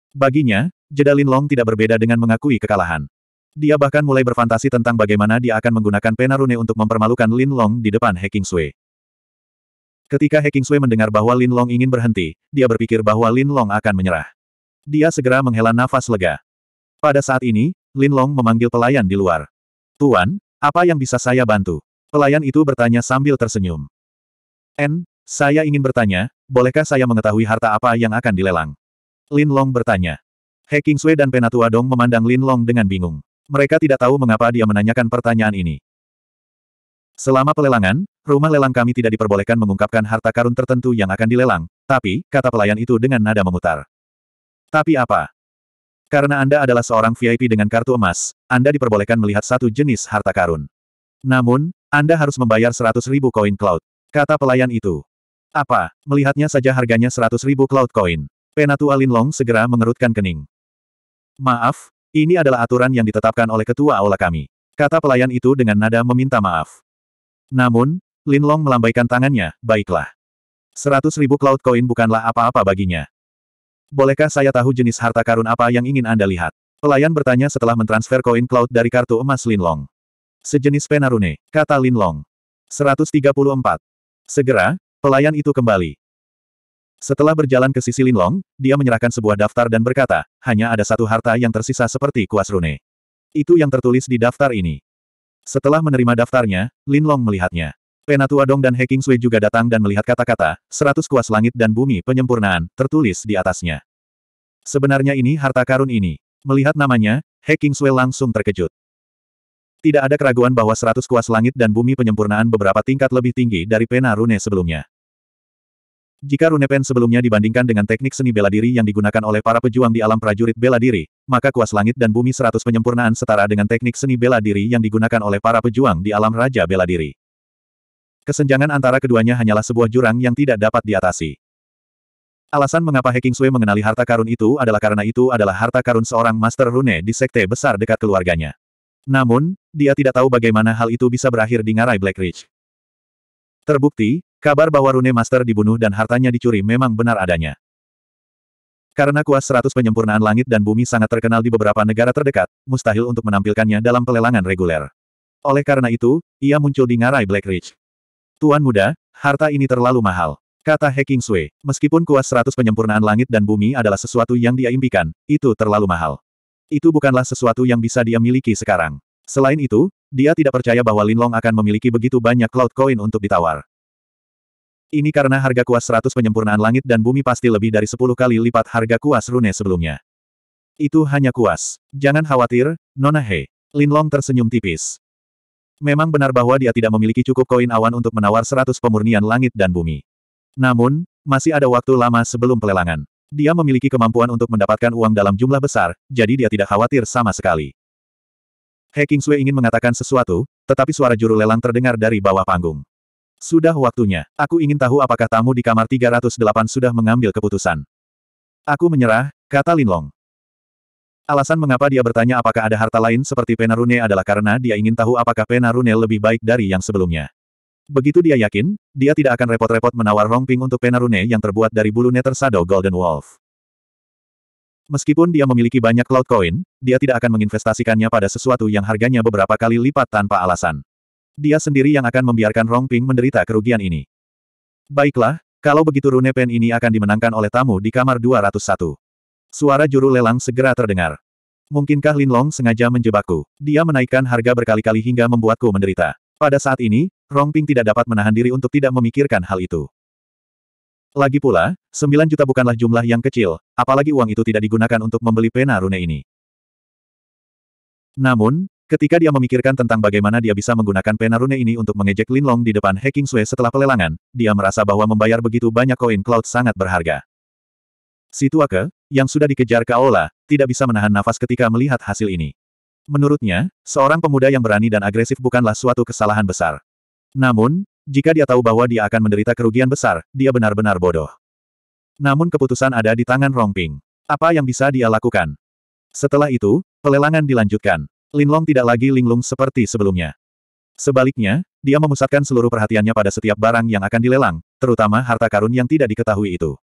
Baginya, jeda Lin Long tidak berbeda dengan mengakui kekalahan. Dia bahkan mulai berfantasi tentang bagaimana dia akan menggunakan penarune untuk mempermalukan Lin Long di depan Hacking Sui. Ketika Hacking Sui mendengar bahwa Lin Long ingin berhenti, dia berpikir bahwa Lin Long akan menyerah. Dia segera menghela nafas lega. Pada saat ini, Lin Long memanggil pelayan di luar. Tuan, apa yang bisa saya bantu? Pelayan itu bertanya sambil tersenyum. N, saya ingin bertanya, bolehkah saya mengetahui harta apa yang akan dilelang? Lin Long bertanya. He Kingsway dan Penatua Dong memandang Lin Long dengan bingung. Mereka tidak tahu mengapa dia menanyakan pertanyaan ini. Selama pelelangan, rumah lelang kami tidak diperbolehkan mengungkapkan harta karun tertentu yang akan dilelang, tapi, kata pelayan itu dengan nada memutar. Tapi apa? Karena Anda adalah seorang VIP dengan kartu emas, Anda diperbolehkan melihat satu jenis harta karun. Namun, Anda harus membayar 100 ribu koin cloud. Kata pelayan itu. Apa? Melihatnya saja harganya 100 ribu cloud coin. Penatua Linlong segera mengerutkan kening. Maaf, ini adalah aturan yang ditetapkan oleh ketua aula kami. Kata pelayan itu dengan nada meminta maaf. Namun, Linlong melambaikan tangannya, baiklah. 100 ribu cloud coin bukanlah apa-apa baginya. Bolehkah saya tahu jenis harta karun apa yang ingin Anda lihat? Pelayan bertanya setelah mentransfer koin cloud dari kartu emas Linlong. Sejenis penarune, kata Linlong. 134. Segera, pelayan itu kembali. Setelah berjalan ke sisi Linlong, dia menyerahkan sebuah daftar dan berkata, hanya ada satu harta yang tersisa seperti kuas rune. Itu yang tertulis di daftar ini. Setelah menerima daftarnya, Linlong melihatnya. Penatua Dong dan Heking Sui juga datang dan melihat kata-kata, seratus kuas langit dan bumi penyempurnaan, tertulis di atasnya. Sebenarnya ini harta karun ini. Melihat namanya, Heking Sui langsung terkejut. Tidak ada keraguan bahwa seratus kuas langit dan bumi penyempurnaan beberapa tingkat lebih tinggi dari pena rune sebelumnya. Jika rune pen sebelumnya dibandingkan dengan teknik seni bela diri yang digunakan oleh para pejuang di alam prajurit bela diri, maka kuas langit dan bumi seratus penyempurnaan setara dengan teknik seni bela diri yang digunakan oleh para pejuang di alam raja bela diri. Kesenjangan antara keduanya hanyalah sebuah jurang yang tidak dapat diatasi. Alasan mengapa Heking Sui mengenali harta karun itu adalah karena itu adalah harta karun seorang Master Rune di sekte besar dekat keluarganya. Namun, dia tidak tahu bagaimana hal itu bisa berakhir di ngarai Black Ridge. Terbukti, kabar bahwa Rune Master dibunuh dan hartanya dicuri memang benar adanya. Karena kuas 100 penyempurnaan langit dan bumi sangat terkenal di beberapa negara terdekat, mustahil untuk menampilkannya dalam pelelangan reguler. Oleh karena itu, ia muncul di ngarai Black Ridge. Tuan muda, harta ini terlalu mahal. Kata He King Sui, meskipun kuas seratus penyempurnaan langit dan bumi adalah sesuatu yang dia impikan, itu terlalu mahal. Itu bukanlah sesuatu yang bisa dia miliki sekarang. Selain itu, dia tidak percaya bahwa Lin Long akan memiliki begitu banyak cloud coin untuk ditawar. Ini karena harga kuas seratus penyempurnaan langit dan bumi pasti lebih dari sepuluh kali lipat harga kuas rune sebelumnya. Itu hanya kuas. Jangan khawatir, Nona He. Long tersenyum tipis. Memang benar bahwa dia tidak memiliki cukup koin awan untuk menawar seratus pemurnian langit dan bumi. Namun, masih ada waktu lama sebelum pelelangan. Dia memiliki kemampuan untuk mendapatkan uang dalam jumlah besar, jadi dia tidak khawatir sama sekali. He Sui ingin mengatakan sesuatu, tetapi suara juru lelang terdengar dari bawah panggung. Sudah waktunya. Aku ingin tahu apakah tamu di kamar 308 sudah mengambil keputusan. Aku menyerah, kata Linlong. Alasan mengapa dia bertanya apakah ada harta lain seperti Penarune adalah karena dia ingin tahu apakah Penarune lebih baik dari yang sebelumnya. Begitu dia yakin, dia tidak akan repot-repot menawar Rongping untuk Penarune yang terbuat dari bulu Nether Shadow Golden Wolf. Meskipun dia memiliki banyak Cloud Coin, dia tidak akan menginvestasikannya pada sesuatu yang harganya beberapa kali lipat tanpa alasan. Dia sendiri yang akan membiarkan Rongping menderita kerugian ini. Baiklah, kalau begitu Rune Pen ini akan dimenangkan oleh tamu di kamar 201. Suara juru lelang segera terdengar. Mungkinkah Lin Long sengaja menjebakku? Dia menaikkan harga berkali-kali hingga membuatku menderita. Pada saat ini, Rong Ping tidak dapat menahan diri untuk tidak memikirkan hal itu. Lagi pula, 9 juta bukanlah jumlah yang kecil, apalagi uang itu tidak digunakan untuk membeli pena rune ini. Namun, ketika dia memikirkan tentang bagaimana dia bisa menggunakan pena rune ini untuk mengejek Lin Long di depan Hacking Sue setelah pelelangan, dia merasa bahwa membayar begitu banyak koin cloud sangat berharga. Situ Ake yang sudah dikejar Kaola, tidak bisa menahan nafas ketika melihat hasil ini. Menurutnya, seorang pemuda yang berani dan agresif bukanlah suatu kesalahan besar. Namun, jika dia tahu bahwa dia akan menderita kerugian besar, dia benar-benar bodoh. Namun keputusan ada di tangan Rongping. Apa yang bisa dia lakukan? Setelah itu, pelelangan dilanjutkan. Linlong tidak lagi linglung seperti sebelumnya. Sebaliknya, dia memusatkan seluruh perhatiannya pada setiap barang yang akan dilelang, terutama harta karun yang tidak diketahui itu.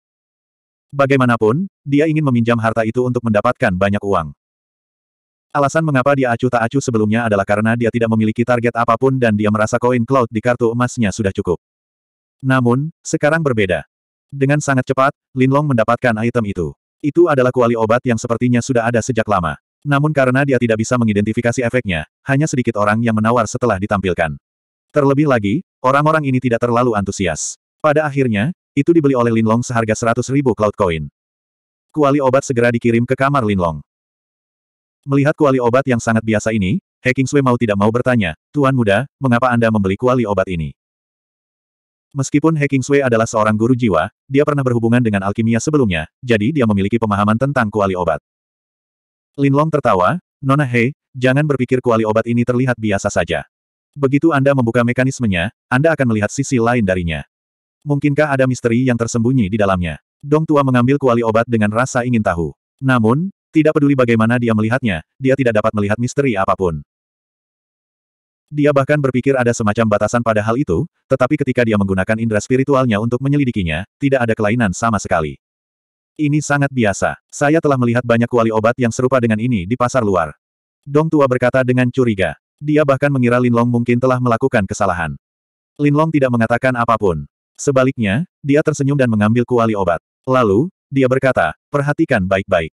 Bagaimanapun, dia ingin meminjam harta itu untuk mendapatkan banyak uang. Alasan mengapa dia acuh tak acuh sebelumnya adalah karena dia tidak memiliki target apapun dan dia merasa koin cloud di kartu emasnya sudah cukup. Namun, sekarang berbeda. Dengan sangat cepat, Lin Long mendapatkan item itu. Itu adalah kuali obat yang sepertinya sudah ada sejak lama. Namun karena dia tidak bisa mengidentifikasi efeknya, hanya sedikit orang yang menawar setelah ditampilkan. Terlebih lagi, orang-orang ini tidak terlalu antusias. Pada akhirnya, itu dibeli oleh Linlong seharga 100 ribu cloud coin. Kuali obat segera dikirim ke kamar Linlong. Melihat kuali obat yang sangat biasa ini, Hacking Sui mau tidak mau bertanya, Tuan Muda, mengapa Anda membeli kuali obat ini? Meskipun Hacking Sui adalah seorang guru jiwa, dia pernah berhubungan dengan alkimia sebelumnya, jadi dia memiliki pemahaman tentang kuali obat. Linlong tertawa, Nona Hei, jangan berpikir kuali obat ini terlihat biasa saja. Begitu Anda membuka mekanismenya, Anda akan melihat sisi lain darinya. Mungkinkah ada misteri yang tersembunyi di dalamnya? Dong Tua mengambil kuali obat dengan rasa ingin tahu. Namun, tidak peduli bagaimana dia melihatnya, dia tidak dapat melihat misteri apapun. Dia bahkan berpikir ada semacam batasan pada hal itu, tetapi ketika dia menggunakan indera spiritualnya untuk menyelidikinya, tidak ada kelainan sama sekali. Ini sangat biasa. Saya telah melihat banyak kuali obat yang serupa dengan ini di pasar luar. Dong Tua berkata dengan curiga. Dia bahkan mengira Linlong mungkin telah melakukan kesalahan. Linlong tidak mengatakan apapun. Sebaliknya, dia tersenyum dan mengambil kuali obat. Lalu, dia berkata, perhatikan baik-baik.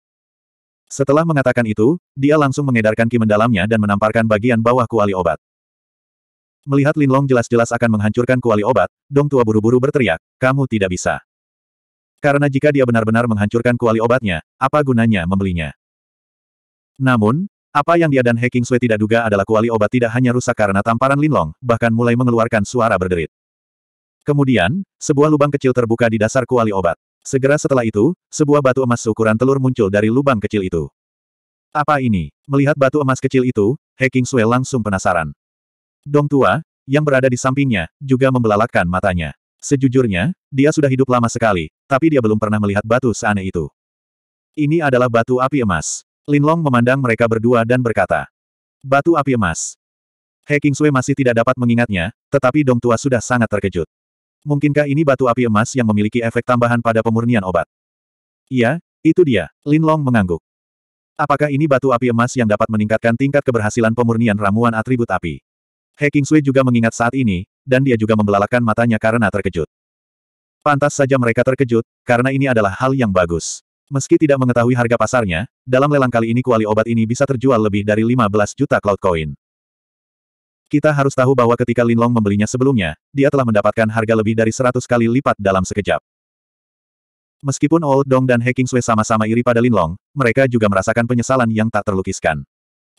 Setelah mengatakan itu, dia langsung mengedarkan ki mendalamnya dan menamparkan bagian bawah kuali obat. Melihat Linlong jelas-jelas akan menghancurkan kuali obat, Dong Tua buru-buru berteriak, kamu tidak bisa. Karena jika dia benar-benar menghancurkan kuali obatnya, apa gunanya membelinya? Namun, apa yang dia dan Heking Sui tidak duga adalah kuali obat tidak hanya rusak karena tamparan Linlong, bahkan mulai mengeluarkan suara berderit. Kemudian, sebuah lubang kecil terbuka di dasar kuali obat. Segera setelah itu, sebuah batu emas seukuran telur muncul dari lubang kecil itu. Apa ini? Melihat batu emas kecil itu, He King Sue langsung penasaran. Dong tua, yang berada di sampingnya, juga membelalakkan matanya. Sejujurnya, dia sudah hidup lama sekali, tapi dia belum pernah melihat batu seaneh itu. Ini adalah batu api emas. Linlong memandang mereka berdua dan berkata, Batu api emas. He King Sui masih tidak dapat mengingatnya, tetapi Dong Tua sudah sangat terkejut. Mungkinkah ini batu api emas yang memiliki efek tambahan pada pemurnian obat? Iya, itu dia. Lin Long mengangguk. Apakah ini batu api emas yang dapat meningkatkan tingkat keberhasilan pemurnian ramuan atribut api? He Sui juga mengingat saat ini, dan dia juga membelalakan matanya karena terkejut. Pantas saja mereka terkejut, karena ini adalah hal yang bagus. Meski tidak mengetahui harga pasarnya, dalam lelang kali ini kuali obat ini bisa terjual lebih dari 15 juta cloud coin. Kita harus tahu bahwa ketika Linlong membelinya sebelumnya, dia telah mendapatkan harga lebih dari 100 kali lipat dalam sekejap. Meskipun Old Dong dan Hacking Sui sama-sama iri pada Linlong, mereka juga merasakan penyesalan yang tak terlukiskan.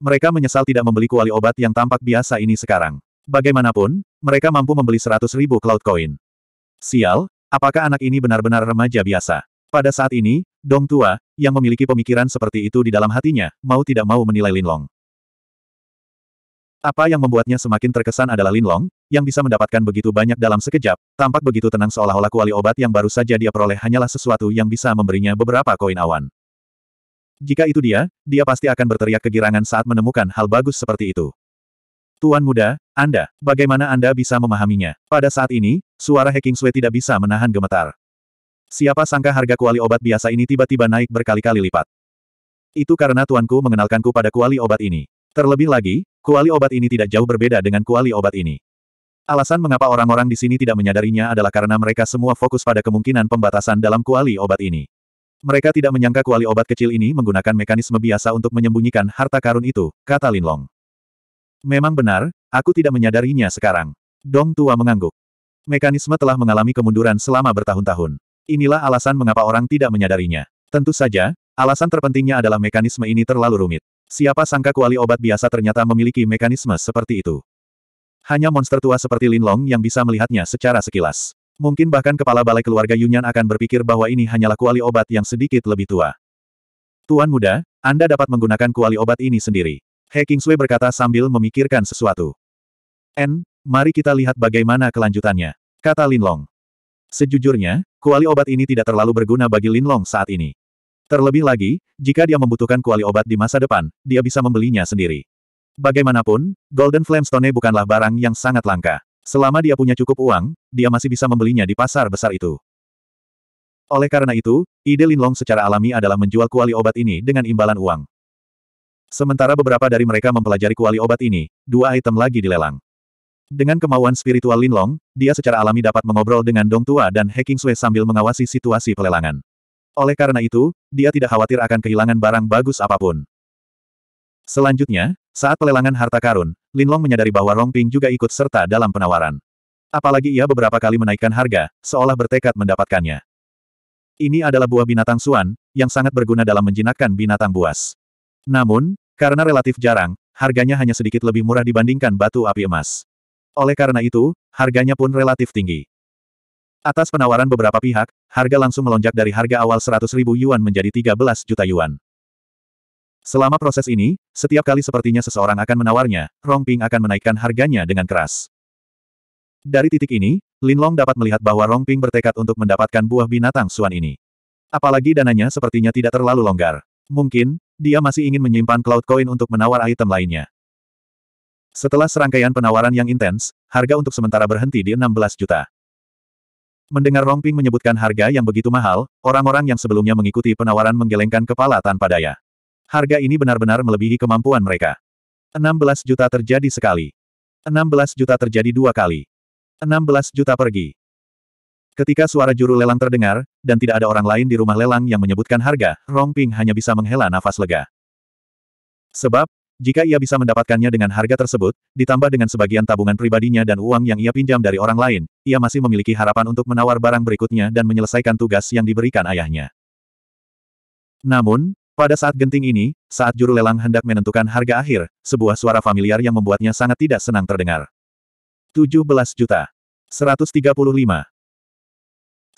Mereka menyesal tidak membeli kuali obat yang tampak biasa ini sekarang. Bagaimanapun, mereka mampu membeli 100 ribu Cloud Coin. Sial, apakah anak ini benar-benar remaja biasa? Pada saat ini, Dong Tua, yang memiliki pemikiran seperti itu di dalam hatinya, mau tidak mau menilai Linlong. Apa yang membuatnya semakin terkesan adalah Linlong, yang bisa mendapatkan begitu banyak dalam sekejap, tampak begitu tenang seolah-olah kuali obat yang baru saja dia peroleh hanyalah sesuatu yang bisa memberinya beberapa koin awan. Jika itu dia, dia pasti akan berteriak kegirangan saat menemukan hal bagus seperti itu. Tuan muda, Anda, bagaimana Anda bisa memahaminya? Pada saat ini, suara Heking Sui tidak bisa menahan gemetar. Siapa sangka harga kuali obat biasa ini tiba-tiba naik berkali-kali lipat. Itu karena tuanku mengenalkanku pada kuali obat ini. Terlebih lagi, Kuali obat ini tidak jauh berbeda dengan kuali obat ini. Alasan mengapa orang-orang di sini tidak menyadarinya adalah karena mereka semua fokus pada kemungkinan pembatasan dalam kuali obat ini. Mereka tidak menyangka kuali obat kecil ini menggunakan mekanisme biasa untuk menyembunyikan harta karun itu, kata Linlong. Memang benar, aku tidak menyadarinya sekarang. Dong Tua mengangguk. Mekanisme telah mengalami kemunduran selama bertahun-tahun. Inilah alasan mengapa orang tidak menyadarinya. Tentu saja, alasan terpentingnya adalah mekanisme ini terlalu rumit. Siapa sangka kuali obat biasa ternyata memiliki mekanisme seperti itu. Hanya monster tua seperti Linlong yang bisa melihatnya secara sekilas. Mungkin bahkan kepala balai keluarga Yunyan akan berpikir bahwa ini hanyalah kuali obat yang sedikit lebih tua. Tuan muda, Anda dapat menggunakan kuali obat ini sendiri. He Kingsway berkata sambil memikirkan sesuatu. N, mari kita lihat bagaimana kelanjutannya. Kata Linlong. Sejujurnya, kuali obat ini tidak terlalu berguna bagi Linlong saat ini. Terlebih lagi, jika dia membutuhkan kuali obat di masa depan, dia bisa membelinya sendiri. Bagaimanapun, Golden Flamestone bukanlah barang yang sangat langka. Selama dia punya cukup uang, dia masih bisa membelinya di pasar besar itu. Oleh karena itu, ide Linlong secara alami adalah menjual kuali obat ini dengan imbalan uang. Sementara beberapa dari mereka mempelajari kuali obat ini, dua item lagi dilelang. Dengan kemauan spiritual Linlong, dia secara alami dapat mengobrol dengan Dong Tua dan Hacking Sui sambil mengawasi situasi pelelangan. Oleh karena itu, dia tidak khawatir akan kehilangan barang bagus apapun. Selanjutnya, saat pelelangan harta karun, Linlong menyadari bahwa Rong Ping juga ikut serta dalam penawaran. Apalagi ia beberapa kali menaikkan harga, seolah bertekad mendapatkannya. Ini adalah buah binatang suan, yang sangat berguna dalam menjinakkan binatang buas. Namun, karena relatif jarang, harganya hanya sedikit lebih murah dibandingkan batu api emas. Oleh karena itu, harganya pun relatif tinggi. Atas penawaran beberapa pihak, harga langsung melonjak dari harga awal 100 ribu yuan menjadi 13 juta yuan. Selama proses ini, setiap kali sepertinya seseorang akan menawarnya, Rongping akan menaikkan harganya dengan keras. Dari titik ini, Lin Long dapat melihat bahwa Rongping bertekad untuk mendapatkan buah binatang suan ini. Apalagi dananya sepertinya tidak terlalu longgar. Mungkin, dia masih ingin menyimpan cloud coin untuk menawar item lainnya. Setelah serangkaian penawaran yang intens, harga untuk sementara berhenti di 16 juta. Mendengar Rongping menyebutkan harga yang begitu mahal, orang-orang yang sebelumnya mengikuti penawaran menggelengkan kepala tanpa daya. Harga ini benar-benar melebihi kemampuan mereka. 16 juta terjadi sekali. 16 juta terjadi dua kali. 16 juta pergi. Ketika suara juru lelang terdengar, dan tidak ada orang lain di rumah lelang yang menyebutkan harga, Rongping hanya bisa menghela nafas lega. Sebab, jika ia bisa mendapatkannya dengan harga tersebut, ditambah dengan sebagian tabungan pribadinya dan uang yang ia pinjam dari orang lain, ia masih memiliki harapan untuk menawar barang berikutnya dan menyelesaikan tugas yang diberikan ayahnya. Namun, pada saat genting ini, saat juru lelang hendak menentukan harga akhir, sebuah suara familiar yang membuatnya sangat tidak senang terdengar. 17 juta. 135.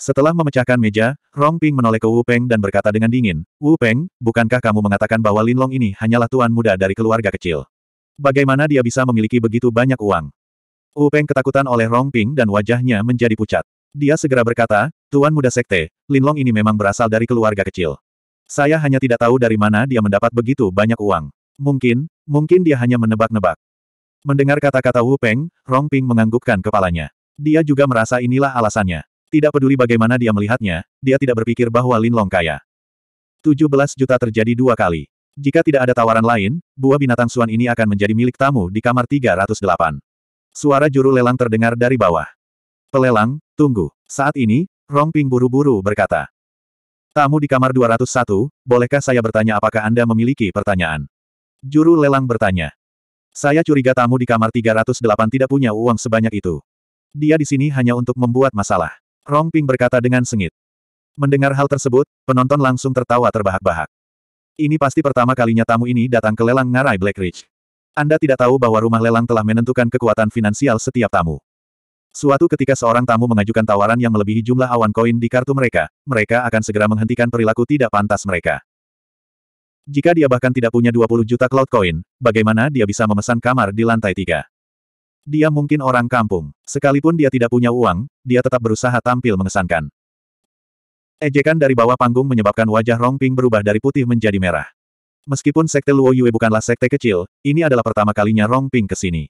Setelah memecahkan meja, Rong Ping menoleh ke Wu Peng dan berkata dengan dingin, Wu Peng, bukankah kamu mengatakan bahwa Lin Long ini hanyalah tuan muda dari keluarga kecil? Bagaimana dia bisa memiliki begitu banyak uang? Wu Peng ketakutan oleh Rong Ping dan wajahnya menjadi pucat. Dia segera berkata, Tuan muda sekte, Lin Long ini memang berasal dari keluarga kecil. Saya hanya tidak tahu dari mana dia mendapat begitu banyak uang. Mungkin, mungkin dia hanya menebak-nebak. Mendengar kata-kata Wu Peng, Rong Ping menganggukkan kepalanya. Dia juga merasa inilah alasannya. Tidak peduli bagaimana dia melihatnya, dia tidak berpikir bahwa Lin Long kaya. 17 juta terjadi dua kali. Jika tidak ada tawaran lain, buah binatang suan ini akan menjadi milik tamu di kamar 308. Suara juru lelang terdengar dari bawah. Pelelang, tunggu. Saat ini, Rong Ping buru-buru berkata. Tamu di kamar 201, bolehkah saya bertanya apakah Anda memiliki pertanyaan? Juru lelang bertanya. Saya curiga tamu di kamar 308 tidak punya uang sebanyak itu. Dia di sini hanya untuk membuat masalah. Rong Ping berkata dengan sengit. Mendengar hal tersebut, penonton langsung tertawa terbahak-bahak. Ini pasti pertama kalinya tamu ini datang ke lelang ngarai Black Ridge. Anda tidak tahu bahwa rumah lelang telah menentukan kekuatan finansial setiap tamu. Suatu ketika seorang tamu mengajukan tawaran yang melebihi jumlah awan koin di kartu mereka, mereka akan segera menghentikan perilaku tidak pantas mereka. Jika dia bahkan tidak punya 20 juta cloud coin, bagaimana dia bisa memesan kamar di lantai 3? Dia mungkin orang kampung. Sekalipun dia tidak punya uang, dia tetap berusaha tampil mengesankan. Ejekan dari bawah panggung menyebabkan wajah Rongping berubah dari putih menjadi merah. Meskipun sekte Luo Yue bukanlah sekte kecil, ini adalah pertama kalinya Rongping Ping ke sini.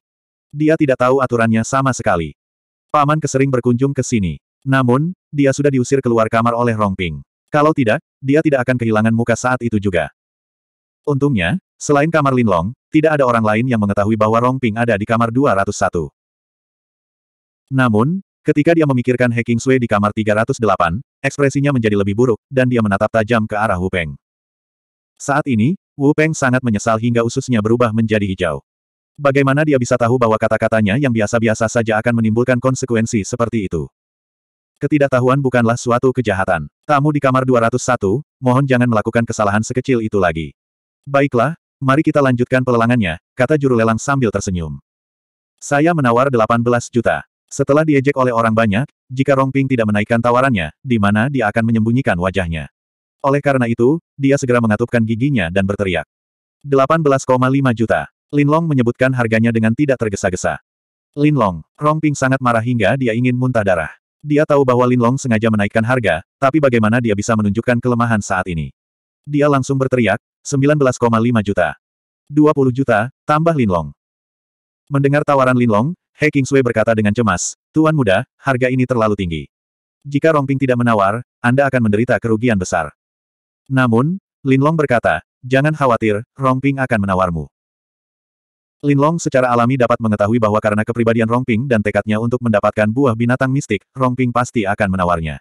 Dia tidak tahu aturannya sama sekali. Paman kesering berkunjung ke sini. Namun, dia sudah diusir keluar kamar oleh Rongping. Kalau tidak, dia tidak akan kehilangan muka saat itu juga. Untungnya, Selain kamar Linlong, tidak ada orang lain yang mengetahui bahwa Rong Ping ada di kamar 201. Namun, ketika dia memikirkan Heking Sui di kamar 308, ekspresinya menjadi lebih buruk, dan dia menatap tajam ke arah Wu Peng. Saat ini, Wu Peng sangat menyesal hingga ususnya berubah menjadi hijau. Bagaimana dia bisa tahu bahwa kata-katanya yang biasa-biasa saja akan menimbulkan konsekuensi seperti itu? Ketidaktahuan bukanlah suatu kejahatan. Tamu di kamar 201, mohon jangan melakukan kesalahan sekecil itu lagi. Baiklah, Mari kita lanjutkan pelelangannya, kata juru lelang sambil tersenyum. Saya menawar 18 juta. Setelah diejek oleh orang banyak, jika Rongping tidak menaikkan tawarannya, di mana dia akan menyembunyikan wajahnya. Oleh karena itu, dia segera mengatupkan giginya dan berteriak. 18,5 juta. Linlong menyebutkan harganya dengan tidak tergesa-gesa. Linlong, Rongping sangat marah hingga dia ingin muntah darah. Dia tahu bahwa Linlong sengaja menaikkan harga, tapi bagaimana dia bisa menunjukkan kelemahan saat ini? Dia langsung berteriak, 19,5 juta. 20 juta, tambah Linlong. Mendengar tawaran Linlong, He Kingsway berkata dengan cemas, Tuan muda, harga ini terlalu tinggi. Jika Rongping tidak menawar, Anda akan menderita kerugian besar. Namun, Linlong berkata, jangan khawatir, Rongping akan menawarmu. Linlong secara alami dapat mengetahui bahwa karena kepribadian Rongping dan tekadnya untuk mendapatkan buah binatang mistik, Rongping pasti akan menawarnya.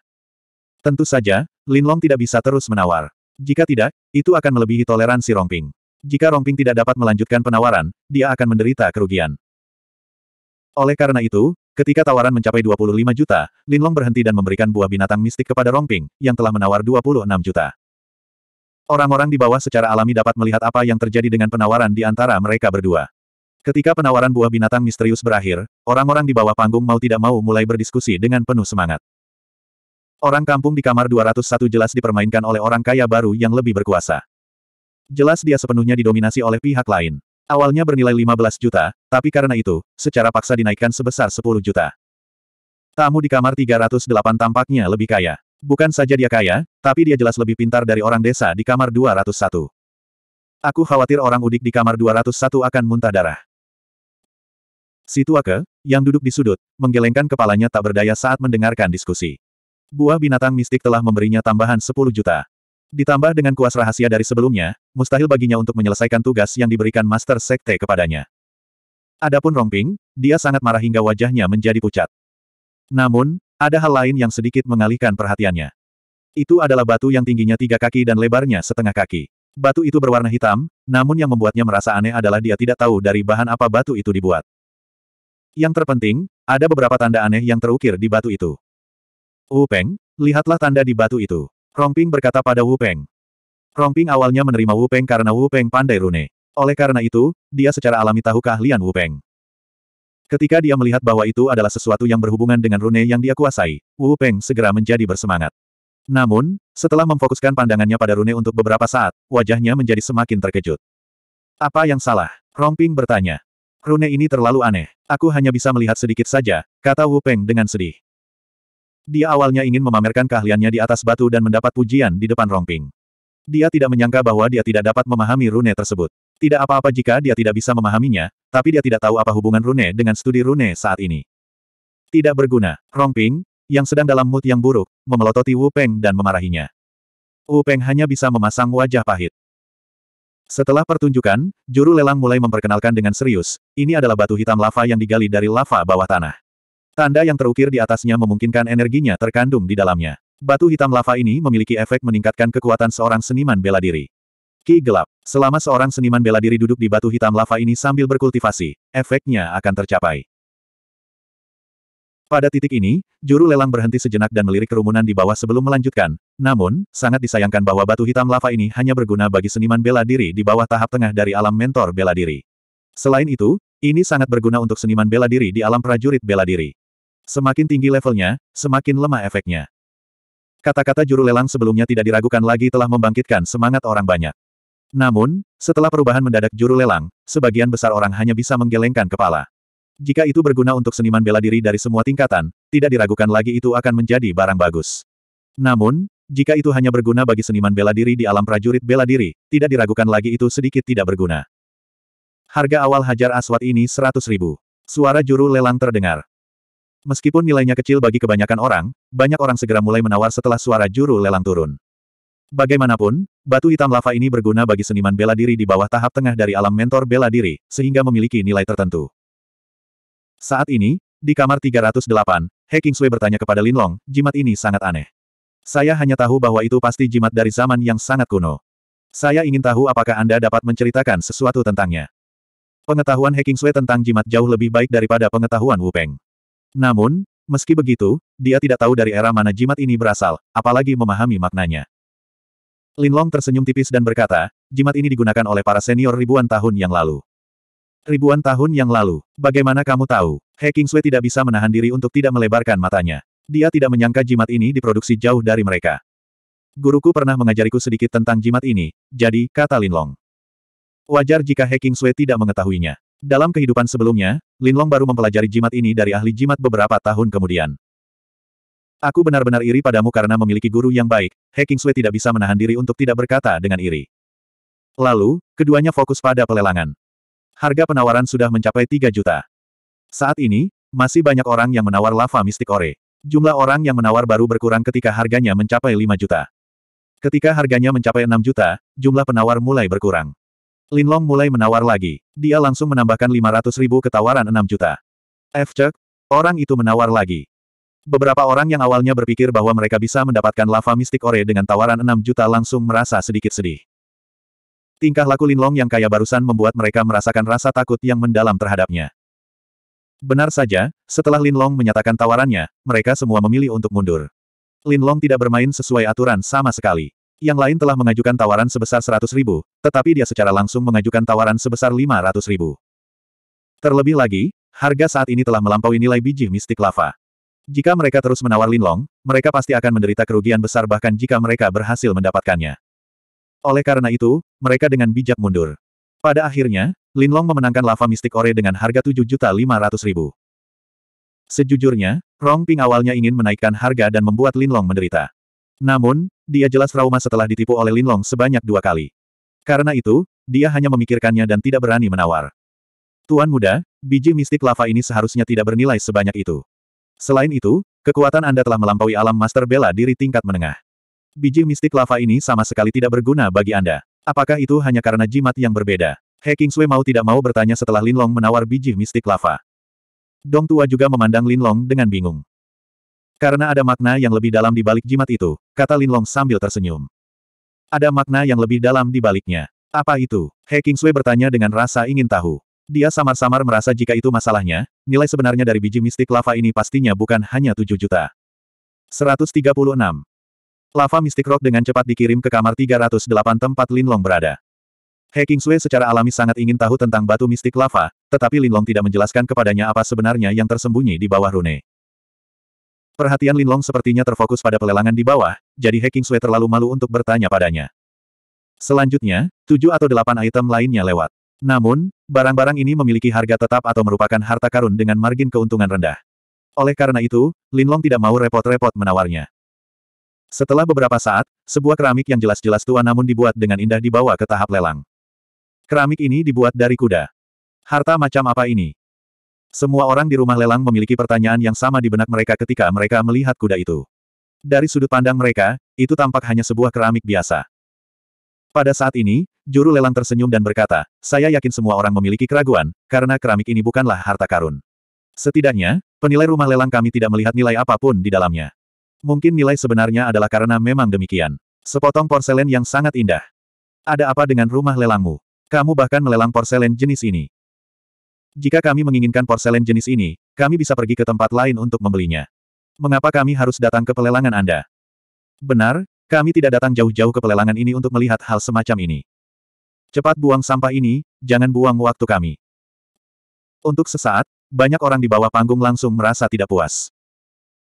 Tentu saja, Linlong tidak bisa terus menawar. Jika tidak, itu akan melebihi toleransi Rongping. Jika Rongping tidak dapat melanjutkan penawaran, dia akan menderita kerugian. Oleh karena itu, ketika tawaran mencapai 25 juta, Linlong berhenti dan memberikan buah binatang mistik kepada Rongping, yang telah menawar 26 juta. Orang-orang di bawah secara alami dapat melihat apa yang terjadi dengan penawaran di antara mereka berdua. Ketika penawaran buah binatang misterius berakhir, orang-orang di bawah panggung mau tidak mau mulai berdiskusi dengan penuh semangat. Orang kampung di kamar 201 jelas dipermainkan oleh orang kaya baru yang lebih berkuasa. Jelas dia sepenuhnya didominasi oleh pihak lain. Awalnya bernilai 15 juta, tapi karena itu, secara paksa dinaikkan sebesar 10 juta. Tamu di kamar 308 tampaknya lebih kaya. Bukan saja dia kaya, tapi dia jelas lebih pintar dari orang desa di kamar 201. Aku khawatir orang udik di kamar 201 akan muntah darah. Si Tuake, yang duduk di sudut, menggelengkan kepalanya tak berdaya saat mendengarkan diskusi. Buah binatang mistik telah memberinya tambahan 10 juta. Ditambah dengan kuas rahasia dari sebelumnya, mustahil baginya untuk menyelesaikan tugas yang diberikan Master Sekte kepadanya. Adapun Rongping, dia sangat marah hingga wajahnya menjadi pucat. Namun, ada hal lain yang sedikit mengalihkan perhatiannya. Itu adalah batu yang tingginya tiga kaki dan lebarnya setengah kaki. Batu itu berwarna hitam, namun yang membuatnya merasa aneh adalah dia tidak tahu dari bahan apa batu itu dibuat. Yang terpenting, ada beberapa tanda aneh yang terukir di batu itu. Wu Peng, lihatlah tanda di batu itu. Romping berkata pada Wu Peng. Romping awalnya menerima Wu Peng karena Wu Peng pandai rune. Oleh karena itu, dia secara alami tahu keahlian Wu Peng. Ketika dia melihat bahwa itu adalah sesuatu yang berhubungan dengan rune yang dia kuasai, Wu Peng segera menjadi bersemangat. Namun, setelah memfokuskan pandangannya pada Rune untuk beberapa saat, wajahnya menjadi semakin terkejut. Apa yang salah? Romping bertanya. Rune ini terlalu aneh. Aku hanya bisa melihat sedikit saja, kata Wu Peng dengan sedih. Dia awalnya ingin memamerkan keahliannya di atas batu dan mendapat pujian di depan Rongping. Dia tidak menyangka bahwa dia tidak dapat memahami rune tersebut. Tidak apa-apa jika dia tidak bisa memahaminya, tapi dia tidak tahu apa hubungan rune dengan studi rune saat ini. Tidak berguna. Rongping, yang sedang dalam mood yang buruk, memelototi Wu Peng dan memarahinya. Wu Peng hanya bisa memasang wajah pahit. Setelah pertunjukan, juru lelang mulai memperkenalkan dengan serius, ini adalah batu hitam lava yang digali dari lava bawah tanah. Tanda yang terukir di atasnya memungkinkan energinya terkandung di dalamnya. Batu hitam lava ini memiliki efek meningkatkan kekuatan seorang seniman bela diri. Ki gelap. Selama seorang seniman bela diri duduk di batu hitam lava ini sambil berkultivasi, efeknya akan tercapai. Pada titik ini, juru lelang berhenti sejenak dan melirik kerumunan di bawah sebelum melanjutkan. Namun, sangat disayangkan bahwa batu hitam lava ini hanya berguna bagi seniman bela diri di bawah tahap tengah dari alam mentor bela diri. Selain itu, ini sangat berguna untuk seniman bela diri di alam prajurit bela diri. Semakin tinggi levelnya, semakin lemah efeknya. Kata-kata juru lelang sebelumnya tidak diragukan lagi telah membangkitkan semangat orang banyak. Namun, setelah perubahan mendadak juru lelang, sebagian besar orang hanya bisa menggelengkan kepala. Jika itu berguna untuk seniman bela diri dari semua tingkatan, tidak diragukan lagi itu akan menjadi barang bagus. Namun, jika itu hanya berguna bagi seniman bela diri di alam prajurit bela diri, tidak diragukan lagi itu sedikit tidak berguna. Harga awal hajar aswad ini 100 ribu. Suara juru lelang terdengar. Meskipun nilainya kecil bagi kebanyakan orang, banyak orang segera mulai menawar setelah suara juru lelang turun. Bagaimanapun, batu hitam lava ini berguna bagi seniman bela diri di bawah tahap tengah dari alam mentor bela diri, sehingga memiliki nilai tertentu. Saat ini, di kamar 308, He Kingsway bertanya kepada Lin Long, jimat ini sangat aneh. Saya hanya tahu bahwa itu pasti jimat dari zaman yang sangat kuno. Saya ingin tahu apakah Anda dapat menceritakan sesuatu tentangnya. Pengetahuan He Kingsway tentang jimat jauh lebih baik daripada pengetahuan Wu Peng. Namun, meski begitu, dia tidak tahu dari era mana jimat ini berasal, apalagi memahami maknanya. Linlong tersenyum tipis dan berkata, jimat ini digunakan oleh para senior ribuan tahun yang lalu. Ribuan tahun yang lalu, bagaimana kamu tahu? He Kingsway tidak bisa menahan diri untuk tidak melebarkan matanya. Dia tidak menyangka jimat ini diproduksi jauh dari mereka. Guruku pernah mengajariku sedikit tentang jimat ini, jadi, kata Linlong. Wajar jika He Kingsway tidak mengetahuinya. Dalam kehidupan sebelumnya, Lin Long baru mempelajari jimat ini dari ahli jimat beberapa tahun kemudian. Aku benar-benar iri padamu karena memiliki guru yang baik, He Kingsway tidak bisa menahan diri untuk tidak berkata dengan iri. Lalu, keduanya fokus pada pelelangan. Harga penawaran sudah mencapai 3 juta. Saat ini, masih banyak orang yang menawar lava mistik ore. Jumlah orang yang menawar baru berkurang ketika harganya mencapai 5 juta. Ketika harganya mencapai 6 juta, jumlah penawar mulai berkurang. Linlong mulai menawar lagi. Dia langsung menambahkan 500 ribu ke tawaran 6 juta. F. Cek, orang itu menawar lagi. Beberapa orang yang awalnya berpikir bahwa mereka bisa mendapatkan lava mistik ore dengan tawaran 6 juta langsung merasa sedikit sedih. Tingkah laku Linlong yang kaya barusan membuat mereka merasakan rasa takut yang mendalam terhadapnya. Benar saja, setelah Linlong menyatakan tawarannya, mereka semua memilih untuk mundur. Linlong tidak bermain sesuai aturan sama sekali. Yang lain telah mengajukan tawaran sebesar 100 ribu, tetapi dia secara langsung mengajukan tawaran sebesar 500 ribu. Terlebih lagi, harga saat ini telah melampaui nilai biji mistik lava. Jika mereka terus menawar Linlong, mereka pasti akan menderita kerugian besar bahkan jika mereka berhasil mendapatkannya. Oleh karena itu, mereka dengan bijak mundur. Pada akhirnya, Linlong memenangkan lava mistik ore dengan harga 7.500.000. Sejujurnya, Rong Ping awalnya ingin menaikkan harga dan membuat Linlong menderita. Namun, dia jelas trauma setelah ditipu oleh Linlong sebanyak dua kali. Karena itu, dia hanya memikirkannya dan tidak berani menawar. Tuan muda, biji mistik lava ini seharusnya tidak bernilai sebanyak itu. Selain itu, kekuatan Anda telah melampaui alam master bela diri tingkat menengah. Biji mistik lava ini sama sekali tidak berguna bagi Anda. Apakah itu hanya karena jimat yang berbeda? He Sui mau tidak mau bertanya setelah Linlong menawar biji mistik lava. Dong Tua juga memandang Linlong dengan bingung. Karena ada makna yang lebih dalam di balik jimat itu, kata Linlong sambil tersenyum. Ada makna yang lebih dalam di baliknya. Apa itu? He Kingsway bertanya dengan rasa ingin tahu. Dia samar-samar merasa jika itu masalahnya, nilai sebenarnya dari biji mistik lava ini pastinya bukan hanya 7 juta. 136. Lava mistik rock dengan cepat dikirim ke kamar 308 tempat Linlong berada. He Kingsway secara alami sangat ingin tahu tentang batu mistik lava, tetapi Linlong tidak menjelaskan kepadanya apa sebenarnya yang tersembunyi di bawah rune. Perhatian Linlong sepertinya terfokus pada pelelangan di bawah, jadi Hacking Sue terlalu malu untuk bertanya padanya. Selanjutnya, tujuh atau delapan item lainnya lewat. Namun, barang-barang ini memiliki harga tetap atau merupakan harta karun dengan margin keuntungan rendah. Oleh karena itu, Linlong tidak mau repot-repot menawarnya. Setelah beberapa saat, sebuah keramik yang jelas-jelas tua namun dibuat dengan indah dibawa ke tahap lelang. Keramik ini dibuat dari kuda. Harta macam apa ini? Semua orang di rumah lelang memiliki pertanyaan yang sama di benak mereka ketika mereka melihat kuda itu. Dari sudut pandang mereka, itu tampak hanya sebuah keramik biasa. Pada saat ini, juru lelang tersenyum dan berkata, saya yakin semua orang memiliki keraguan, karena keramik ini bukanlah harta karun. Setidaknya, penilai rumah lelang kami tidak melihat nilai apapun di dalamnya. Mungkin nilai sebenarnya adalah karena memang demikian. Sepotong porselen yang sangat indah. Ada apa dengan rumah lelangmu? Kamu bahkan melelang porselen jenis ini. Jika kami menginginkan porselen jenis ini, kami bisa pergi ke tempat lain untuk membelinya. Mengapa kami harus datang ke pelelangan Anda? Benar, kami tidak datang jauh-jauh ke pelelangan ini untuk melihat hal semacam ini. Cepat buang sampah ini, jangan buang waktu kami. Untuk sesaat, banyak orang di bawah panggung langsung merasa tidak puas.